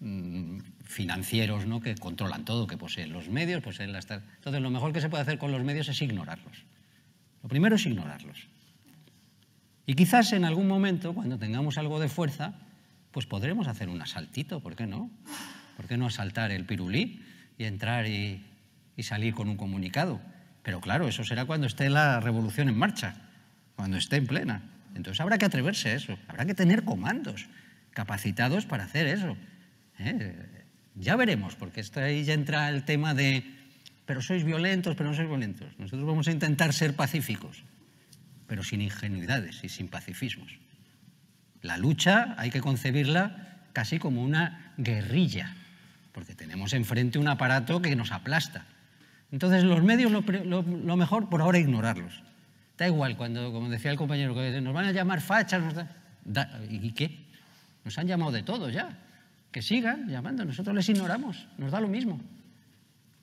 mm, financieros que controlan todo, que poseen pues, los medios, poseen pues, las... Entonces lo mejor que se puede hacer con los medios es ignorarlos. Lo primero es ignorarlos. Y quizás en algún momento, cuando tengamos algo de fuerza, pues podremos hacer un asaltito, ¿por qué no? ¿Por qué no asaltar el pirulí? y entrar y, salir con un comunicado. Pero claro, eso será cuando esté la revolución en marcha, cuando esté en plena. Entonces habrá que atreverse a eso, habrá que tener comandos capacitados para hacer eso. ¿eh? Ya veremos, porque está ahí ya entra el tema de, pero sois violentos, pero no sois violentos. Nosotros vamos a intentar ser pacíficos, pero sin ingenuidades y sin pacifismos. La lucha hay que concebirla casi como una guerrilla, porque tenemos enfrente un aparato que nos aplasta. Entonces, los medios lo, mejor por ahora ignorarlos. Da igual, cuando, como decía el compañero, nos van a llamar fachas, nos ¿y qué? Nos han llamado de todo ya. Que sigan llamando, nosotros les ignoramos, nos da lo mismo.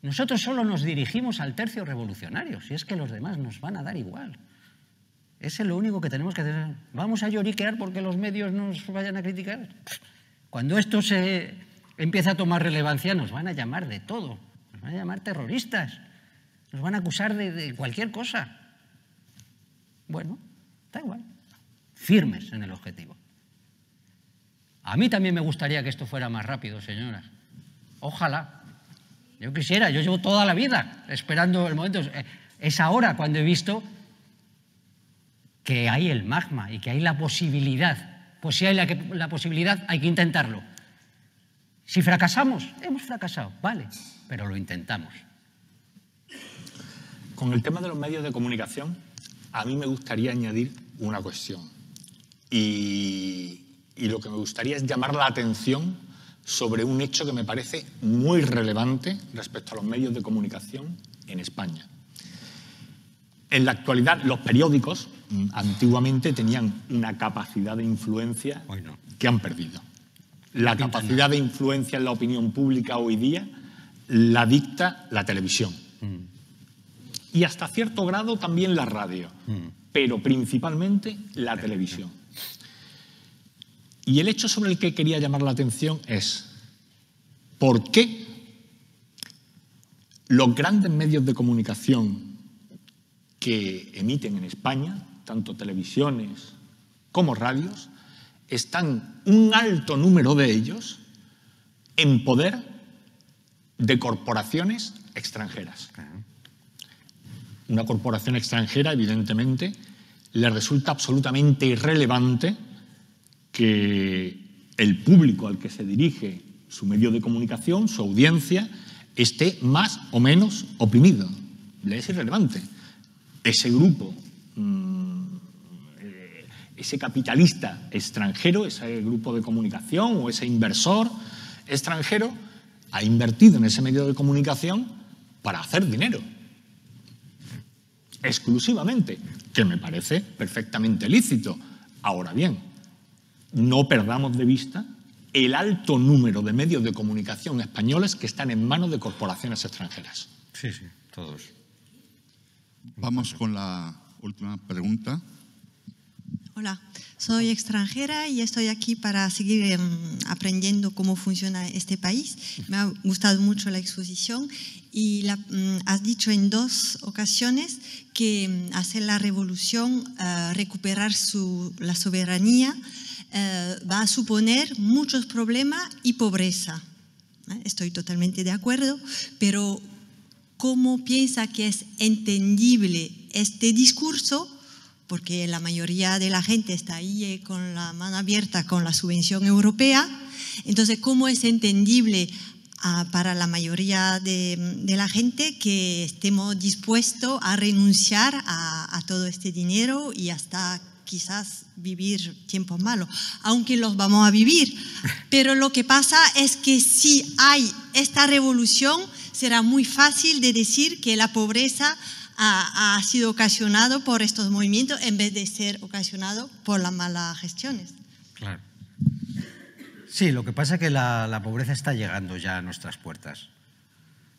Nosotros solo nos dirigimos al tercio revolucionario, si es que los demás nos van a dar igual. Ese es lo único que tenemos que hacer. ¿Vamos a lloriquear porque los medios nos vayan a criticar? Cuando esto se, empieza a tomar relevancia, nos van a llamar de todo, nos van a llamar terroristas, nos van a acusar de, cualquier cosa. Bueno, da igual, firmes en el objetivo. A mí también me gustaría que esto fuera más rápido, señoras. Ojalá. Yo quisiera, yo llevo toda la vida esperando el momento. Eh, es ahora cuando he visto que hay el magma y que hay la posibilidad. Pues si hay la posibilidad, hay que intentarlo. Si fracasamos, hemos fracasado, vale, pero lo intentamos. Con el tema de los medios de comunicación, a mí me gustaría añadir una cuestión. Y, lo que me gustaría es llamar la atención sobre un hecho que me parece muy relevante respecto a los medios de comunicación en España. En la actualidad, los periódicos mm, antiguamente tenían una capacidad de influencia que han perdido la capacidad de influencia en la opinión pública hoy día la dicta la televisión. Mm. Y hasta cierto grado también la radio, mm. pero principalmente la televisión. Y el hecho sobre el que quería llamar la atención es por qué los grandes medios de comunicación que emiten en España, tanto televisiones como radios, están un alto número de ellos en poder de corporaciones extranjeras. Una corporación extranjera, evidentemente, le resulta absolutamente irrelevante que el público al que se dirige su medio de comunicación, su audiencia, esté más o menos oprimido. Le es irrelevante. Ese grupo mm, ese capitalista extranjero, ese grupo de comunicación o ese inversor extranjero ha invertido en ese medio de comunicación para hacer dinero. Exclusivamente, que me parece perfectamente lícito. Ahora bien, no perdamos de vista el alto número de medios de comunicación españoles que están en manos de corporaciones extranjeras. Sí, sí, todos. Vamos con la última pregunta. Hola, soy extranjera y estoy aquí para seguir em, aprendiendo cómo funciona este país. Me ha gustado mucho la exposición y la, mm, has dicho en dos ocasiones que em, hacer la revolución, eh, recuperar la soberanía, eh, va a suponer muchos problemas y pobreza. ¿Eh? Estoy totalmente de acuerdo, pero ¿cómo piensa que es entendible este discurso porque la mayoría de la gente está ahí eh, con la mano abierta con la subvención europea. Entonces, ¿cómo es entendible ah, para la mayoría de, la gente que estemos dispuestos a renunciar a, a, todo este dinero y hasta quizás vivir tiempos malos, aunque los vamos a vivir. (laughs) Pero lo que pasa es que si hay esta revolución, será muy fácil de decir que la pobreza ha, sido ocasionado por estos movimientos en vez de ser ocasionado por las malas gestiones. Claro. Sí, lo que pasa es que la, pobreza está llegando ya a nuestras puertas.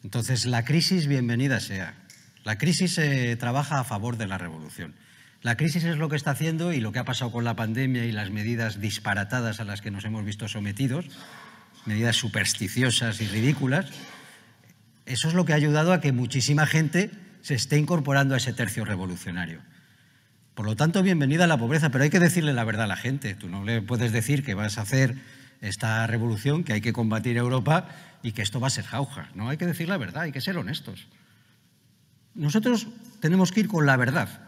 Entonces, la crisis, bienvenida sea. La crisis trabaja a favor de la revolución. La crisis es lo que está haciendo y lo que ha pasado con la pandemia y las medidas disparatadas a las que nos hemos visto sometidos, medidas supersticiosas y ridículas, eso es lo que ha ayudado a que muchísima gente se esté incorporando a ese tercio revolucionario. Por lo tanto, bienvenida a la pobreza, pero hay que decirle la verdad a la gente. Tú no le puedes decir que vas a hacer esta revolución, que hay que combatir Europa y que esto va a ser jauja. No, hay que decir la verdad, hay que ser honestos. Nosotros tenemos que ir con la verdad.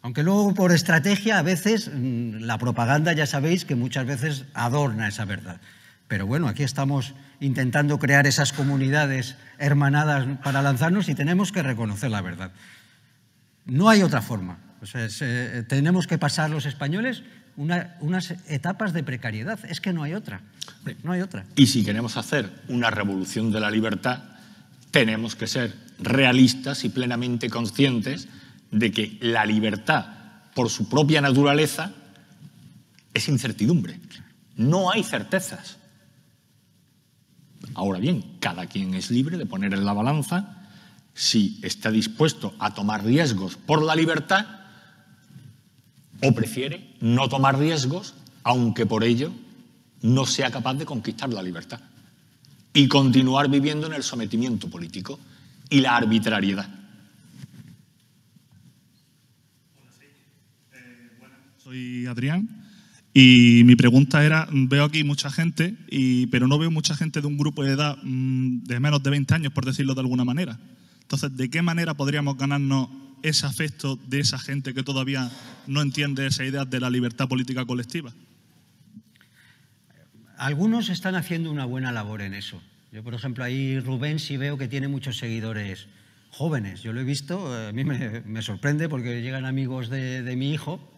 Aunque luego por estrategia a veces mm, la propaganda ya sabéis que muchas veces adorna esa verdad. Pero bueno, aquí estamos intentando crear esas comunidades hermanadas para lanzarnos y tenemos que reconocer la verdad. No hay otra forma. tenemos que pasar los españoles unas etapas de precariedad. Es que no hay otra. No hay otra. Y si queremos hacer una revolución de la libertad, tenemos que ser realistas y plenamente conscientes de que la libertad, por su propia naturaleza, es incertidumbre. No hay certezas. Ahora bien, cada quien es libre de poner en la balanza si está dispuesto a tomar riesgos por la libertad o prefiere no tomar riesgos, aunque por ello no sea capaz de conquistar la libertad y continuar viviendo en el sometimiento político y la arbitrariedad. Eh, Soy Adrián, y mi pregunta era, veo aquí mucha gente, y, pero no veo mucha gente de un grupo de edad mm, de menos de 20 años, por decirlo de alguna manera. Entonces, ¿de qué manera podríamos ganarnos ese afecto de esa gente que todavía no entiende esa idea de la libertad política colectiva? Algunos están haciendo una buena labor en eso. Yo, por ejemplo, ahí Rubén sí veo que tiene muchos seguidores jóvenes. Yo lo he visto, eh, a mí me, sorprende porque llegan amigos de, de mi hijo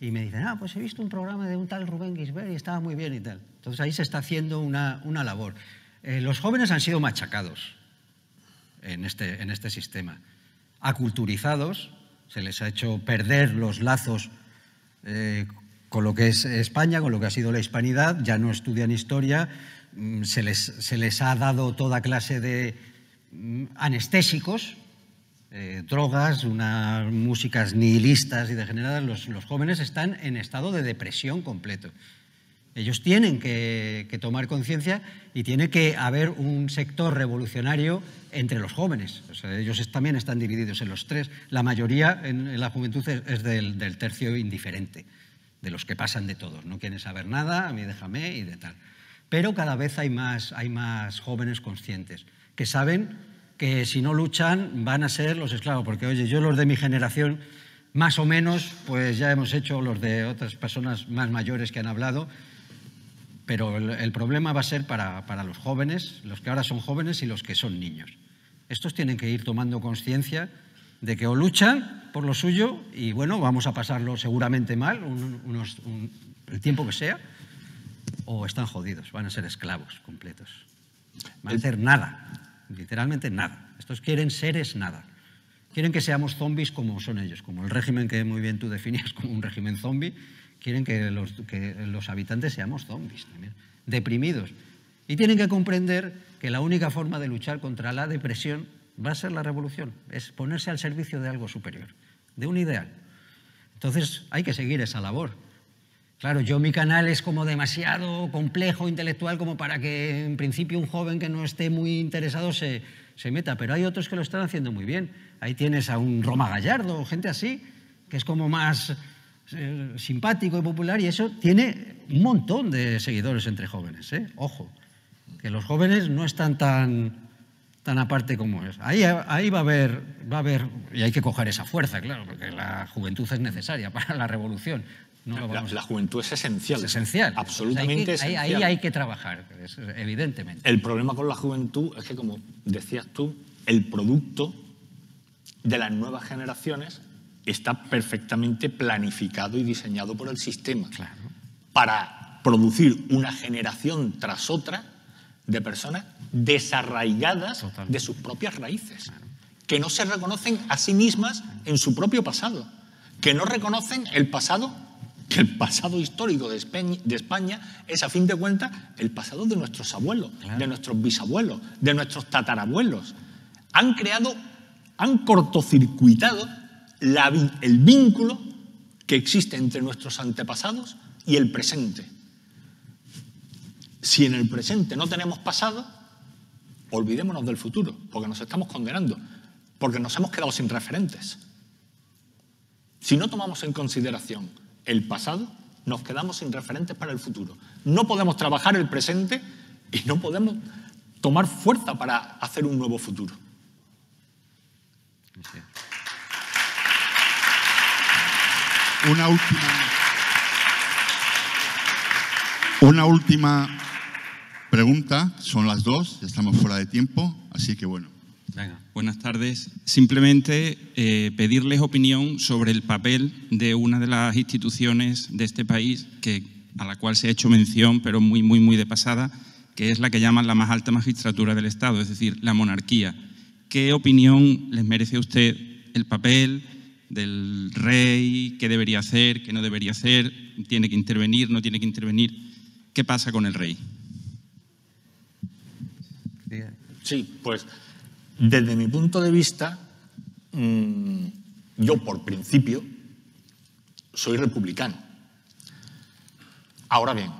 y me dicen, ah, pues he visto un programa de un tal Rubén Gisbert y estaba muy bien y tal. Entonces ahí se está haciendo una, labor. Eh, los jóvenes han sido machacados en este, en este sistema, aculturizados, se les ha hecho perder los lazos eh, con lo que es España, con lo que ha sido la hispanidad, ya no estudian historia, mm, se les, se les ha dado toda clase de mm, anestésicos eh, drogas, unas músicas nihilistas y degeneradas, los, jóvenes están en estado de depresión completo. Ellos tienen que, tomar conciencia y tiene que haber un sector revolucionario entre los jóvenes. sea, ellos también están divididos en los tres. La mayoría en, la juventud es, del, tercio indiferente, de los que pasan de todos. No quieren saber nada, a mí déjame y de tal. Pero cada vez hay más jóvenes conscientes que saben que si no luchan van a ser los esclavos, porque oye, yo los de mi generación, más o menos, pues ya hemos hecho los de otras personas más mayores que han hablado, pero el, problema va a ser para, los jóvenes, los que ahora son jóvenes y los que son niños. Estos tienen que ir tomando conciencia de que o luchan por lo suyo y bueno, vamos a pasarlo seguramente mal, el tiempo que sea, o están jodidos, van a ser esclavos completos, van a hacer nada literalmente nada. Estos quieren seres nada. Quieren que seamos zombies como son ellos, como el régimen que muy bien tú definías como un régimen zombie. Quieren que los, que los habitantes seamos zombies deprimidos. Y tienen que comprender que la única forma de luchar contra la depresión va a ser la revolución, es ponerse al servicio de algo superior, de un ideal. Entonces hay que seguir esa labor. Claro, yo mi canal es como demasiado complejo, intelectual, como para que en principio un joven que no esté muy interesado se, meta, pero hay otros que lo están haciendo muy bien. Ahí tienes a un Roma Gallardo, gente así, que es como más eh, simpático y popular, y eso tiene un montón de seguidores entre jóvenes. ¿eh? Ojo, que los jóvenes no están tan, tan aparte como es. Ahí, ahí va, a haber, va a haber, y hay que coger esa fuerza, claro, porque la juventud es necesaria (laughs) para la revolución la, juventud es esencial. Es esencial. Absolutamente esencial. Ahí, hay que trabajar, evidentemente. El problema con la juventud es que, como decías tú, el producto de las nuevas generaciones está perfectamente planificado y diseñado por el sistema claro. para producir una generación tras otra de personas desarraigadas de sus propias raíces, que no se reconocen a sí mismas en su propio pasado, que no reconocen el pasado que el pasado histórico de España, es, a fin de cuentas, el pasado de nuestros abuelos, de nuestros bisabuelos, de nuestros tatarabuelos. Han creado, han cortocircuitado el vínculo que existe entre nuestros antepasados y el presente. Si en el presente no tenemos pasado, olvidémonos del futuro, porque nos estamos condenando, porque nos hemos quedado sin referentes. Si no tomamos en consideración el pasado, nos quedamos sin referentes para el futuro. No podemos trabajar el presente y no podemos tomar fuerza para hacer un nuevo futuro. Una última. Una última pregunta, son las dos, ya estamos fuera de tiempo, así que bueno. Buenas tardes. Simplemente eh, pedirles opinión sobre el papel de una de las instituciones de este país que, a la cual se ha hecho mención, pero muy, muy, muy de pasada, que es la que llaman la más alta magistratura del Estado, es decir, la monarquía. ¿Qué opinión les merece a usted el papel del rey? ¿Qué debería hacer? ¿Qué no debería hacer? ¿Tiene que intervenir? ¿No tiene que intervenir? ¿Qué pasa con el rey? Sí, pues desde mi punto de vista, mm, yo por principio soy republicano. Ahora bien,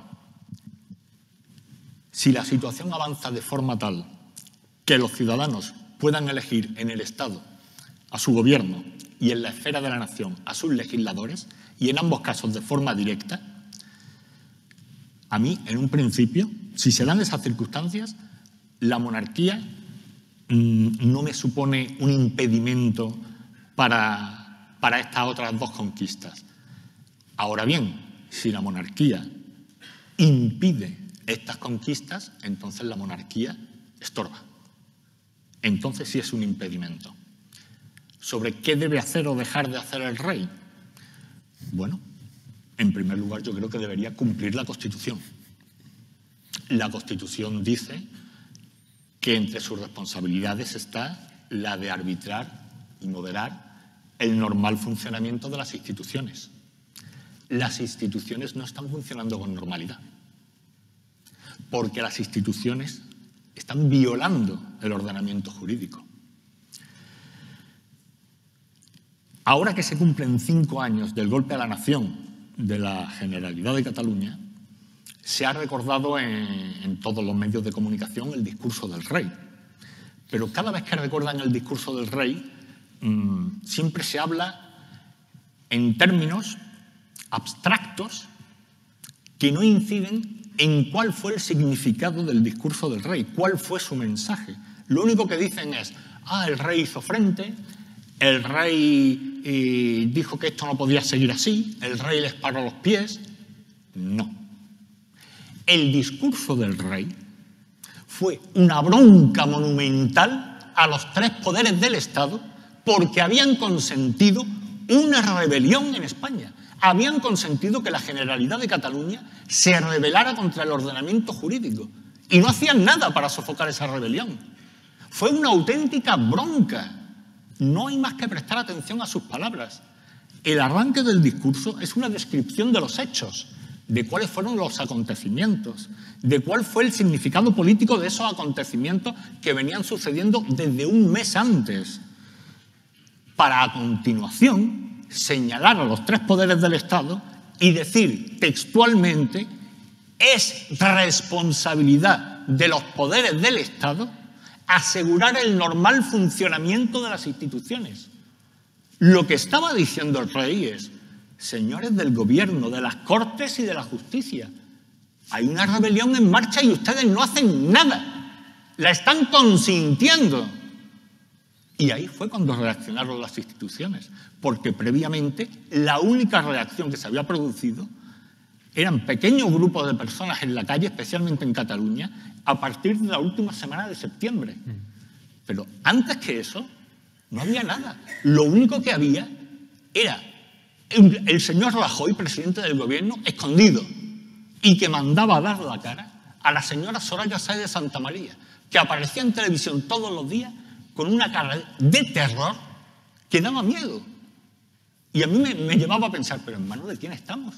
si la situación avanza de forma tal que los ciudadanos puedan elegir en el Estado a su gobierno y en la esfera de la nación a sus legisladores, y en ambos casos de forma directa, a mí, en un principio, si se dan esas circunstancias, la monarquía Mm, no me supone un impedimento para, estas otras dos conquistas. Ahora bien, si la monarquía impide estas conquistas, entonces la monarquía estorba. Entonces sí es un impedimento. ¿Sobre qué debe hacer o dejar de hacer el rey? Bueno, en primer lugar yo creo que debería cumplir la Constitución. La Constitución dice que entre sus responsabilidades está la de arbitrar y moderar el normal funcionamiento de las instituciones. Las instituciones no están funcionando con normalidad, porque las instituciones están violando el ordenamiento jurídico. Ahora que se cumplen cinco años del golpe a la nación de la Generalidad de Cataluña, se ha recordado en, todos los medios de comunicación el discurso del rey, pero cada vez que recuerdan el discurso del rey, mm, siempre se habla en términos abstractos que no inciden en cuál fue el significado del discurso del rey, cuál fue su mensaje. Lo único que dicen es, ah, el rey hizo frente, el rey eh, dijo que esto no podía seguir así, el rey les paró los pies. No el discurso del rey fue una bronca monumental a los tres poderes del Estado porque habían consentido una rebelión en España. Habían consentido que la Generalidad de Cataluña se rebelara contra el ordenamiento jurídico y no hacían nada para sofocar esa rebelión. Fue una auténtica bronca. No hay más que prestar atención a sus palabras. El arranque del discurso es una descripción de los hechos de cuáles fueron los acontecimientos, de cuál fue el significado político de esos acontecimientos que venían sucediendo desde un mes antes, para a continuación señalar a los tres poderes del Estado y decir textualmente es responsabilidad de los poderes del Estado asegurar el normal funcionamiento de las instituciones. Lo que estaba diciendo el rey es, señores del gobierno, de las cortes y de la justicia. Hay una rebelión en marcha y ustedes no hacen nada. La están consintiendo. Y ahí fue cuando reaccionaron las instituciones, porque previamente la única reacción que se había producido eran pequeños grupos de personas en la calle, especialmente en Cataluña, a partir de la última semana de septiembre. Pero antes que eso, no había nada. Lo único que había era el señor Rajoy, presidente del gobierno, escondido y que mandaba dar la cara a la señora Soraya Sáez de Santa María, que aparecía en televisión todos los días con una cara de terror que daba miedo. Y a mí me, llevaba a pensar, pero en de quién estamos?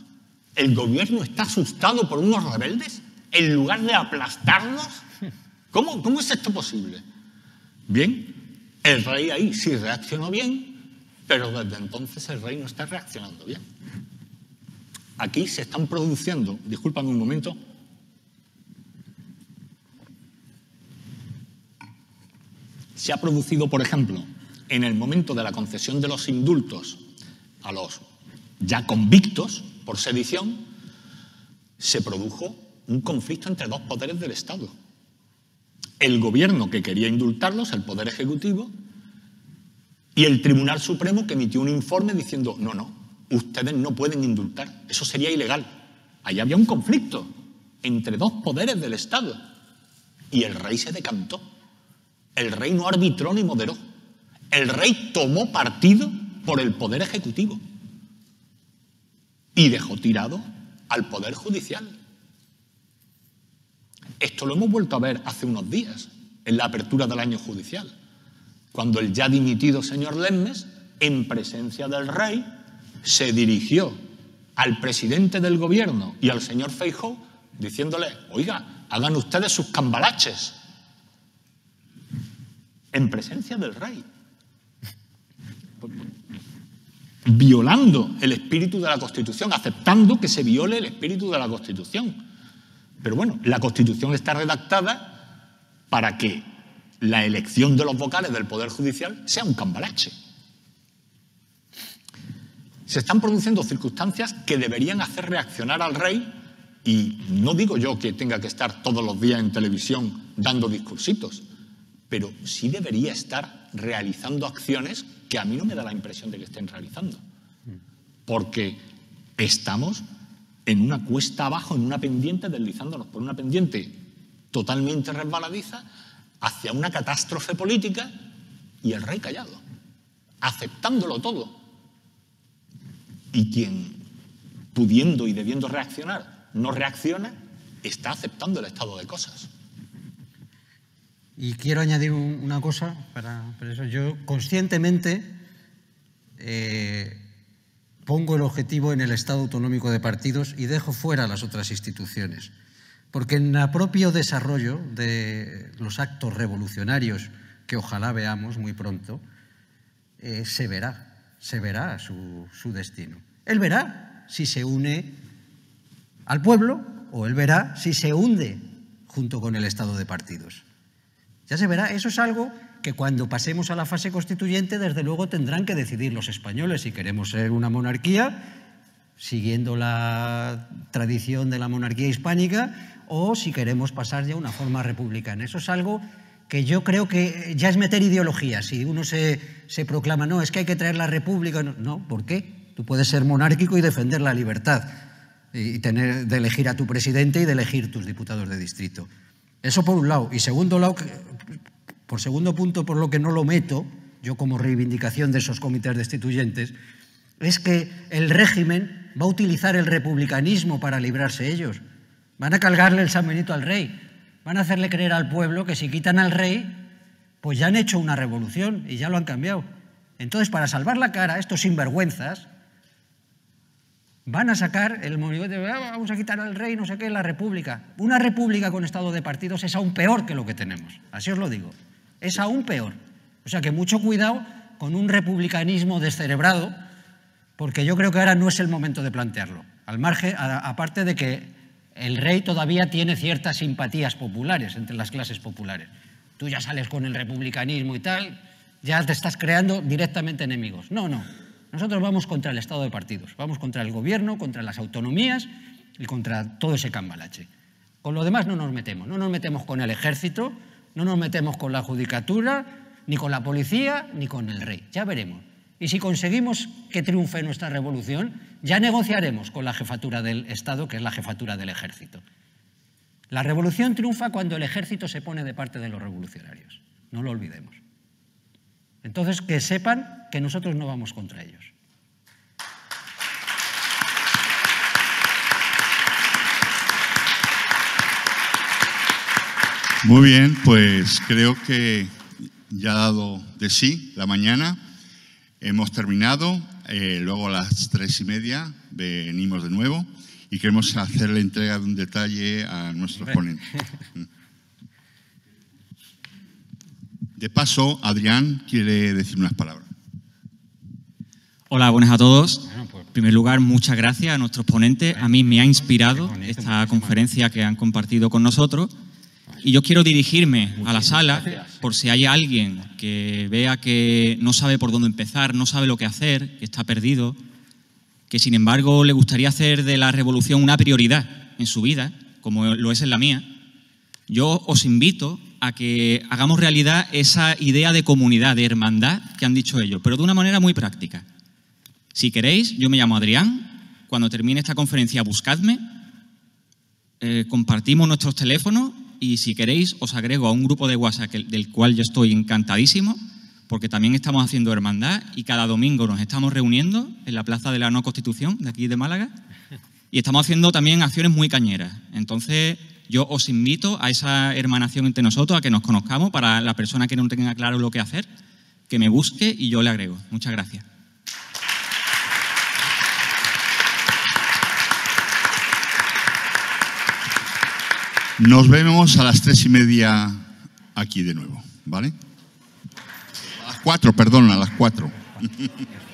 ¿El gobierno está asustado por unos rebeldes en lugar de aplastarnos? ¿Cómo, cómo es esto posible? Bien, el rey ahí sí reaccionó bien, pero desde entonces el reino está reaccionando bien. Aquí se están produciendo, discúlpame un momento, se ha producido, por ejemplo, en el momento de la concesión de los indultos a los ya convictos por sedición, se produjo un conflicto entre dos poderes del Estado. El gobierno que quería indultarlos, el poder ejecutivo, y el Tribunal Supremo que emitió un informe diciendo, no, no, ustedes no pueden indultar, eso sería ilegal. Ahí había un conflicto entre dos poderes del Estado. Y el rey se decantó. El rey no arbitró ni moderó. El rey tomó partido por el poder ejecutivo y dejó tirado al poder judicial. Esto lo hemos vuelto a ver hace unos días en la apertura del año judicial cuando el ya dimitido señor Lemmes, en presencia del rey, se dirigió al presidente del gobierno y al señor Feijó, diciéndole, oiga, hagan ustedes sus cambalaches en presencia del rey, violando el espíritu de la Constitución, aceptando que se viole el espíritu de la Constitución. Pero bueno, la Constitución está redactada para que la elección de los vocales del Poder Judicial sea un cambalache. Se están produciendo circunstancias que deberían hacer reaccionar al rey y no digo yo que tenga que estar todos los días en televisión dando discursitos, pero sí debería estar realizando acciones que a mí no me da la impresión de que estén realizando. Porque estamos en una cuesta abajo, en una pendiente, deslizándonos por una pendiente totalmente resbaladiza, hacia una catástrofe política y el rey callado, aceptándolo todo. Y quien, pudiendo y debiendo reaccionar, no reacciona, está aceptando el estado de cosas. Y quiero añadir una cosa para, eso. Yo conscientemente eh, pongo el objetivo en el Estado autonómico de partidos y dejo fuera las otras instituciones. Porque en el propio desarrollo de los actos revolucionarios que ojalá veamos muy pronto, eh, se verá, se verá su destino. Él verá si se une al pueblo o él verá si se hunde junto con el Estado de partidos. Ya se verá, eso es algo que cuando pasemos a la fase constituyente, desde luego tendrán que decidir los españoles si queremos ser una monarquía siguiendo la tradición de la monarquía hispánica, o si queremos pasar ya a una forma republicana. Eso es algo que yo creo que ya es meter ideología. Si uno se, proclama, no, es que hay que traer la república, no, ¿por qué? Tú puedes ser monárquico y defender la libertad, y tener de elegir a tu presidente y de elegir tus diputados de distrito. Eso por un lado. Y segundo lado, por segundo punto, por lo que no lo meto, yo como reivindicación de esos comités destituyentes, es que el régimen va a utilizar el republicanismo para librarse ellos. Van a cargarle el San Benito al rey. Van a hacerle creer al pueblo que si quitan al rey, pues ya han hecho una revolución y ya lo han cambiado. Entonces, para salvar la cara, estos sinvergüenzas van a sacar el movimiento de ah, vamos a quitar al rey, no sé qué, la república. Una república con estado de partidos es aún peor que lo que tenemos. Así os lo digo. Es aún peor. O sea que mucho cuidado con un republicanismo descerebrado porque yo creo que ahora no es el momento de plantearlo. Al margen, aparte de que el rey todavía tiene ciertas simpatías populares entre las clases populares. Tú ya sales con el republicanismo y tal, ya te estás creando directamente enemigos. No, no. Nosotros vamos contra el Estado de partidos, vamos contra el gobierno, contra las autonomías y contra todo ese cambalache. Con lo demás no nos metemos, no nos metemos con el ejército, no nos metemos con la judicatura, ni con la policía, ni con el rey. Ya veremos. Y si conseguimos que triunfe nuestra revolución, ya negociaremos con la jefatura del Estado, que es la jefatura del ejército. La revolución triunfa cuando el ejército se pone de parte de los revolucionarios. No lo olvidemos. Entonces, que sepan que nosotros no vamos contra ellos. Muy bien, pues creo que ya ha dado de sí la mañana. Hemos terminado, eh, luego a las tres y media venimos de nuevo y queremos hacer la entrega de un detalle a nuestro ponente. De paso, Adrián quiere decir unas palabras. Hola, buenas a todos. Pues, en primer lugar, muchas gracias a nuestros ponentes. A mí me ha inspirado este esta conferencia que han compartido con nosotros y yo quiero dirigirme a la sala por si hay alguien que vea que no sabe por dónde empezar, no sabe lo que hacer, que está perdido, que sin embargo le gustaría hacer de la revolución una prioridad en su vida, como lo es en la mía. Yo os invito a que hagamos realidad esa idea de comunidad, de hermandad que han dicho ellos, pero de una manera muy práctica. Si queréis, yo me llamo Adrián, cuando termine esta conferencia buscadme, eh, compartimos nuestros teléfonos y si queréis os agrego a un grupo de WhatsApp del cual yo estoy encantadísimo porque también estamos haciendo hermandad y cada domingo nos estamos reuniendo en la Plaza de la No Constitución de aquí de Málaga y estamos haciendo también acciones muy cañeras. Entonces, yo os invito a esa hermanación entre nosotros, a que nos conozcamos para la persona que no tenga claro lo que hacer, que me busque y yo le agrego. Muchas gracias. Nos vemos a las tres y media aquí de nuevo, ¿vale? A las cuatro, perdón, a las cuatro. (laughs)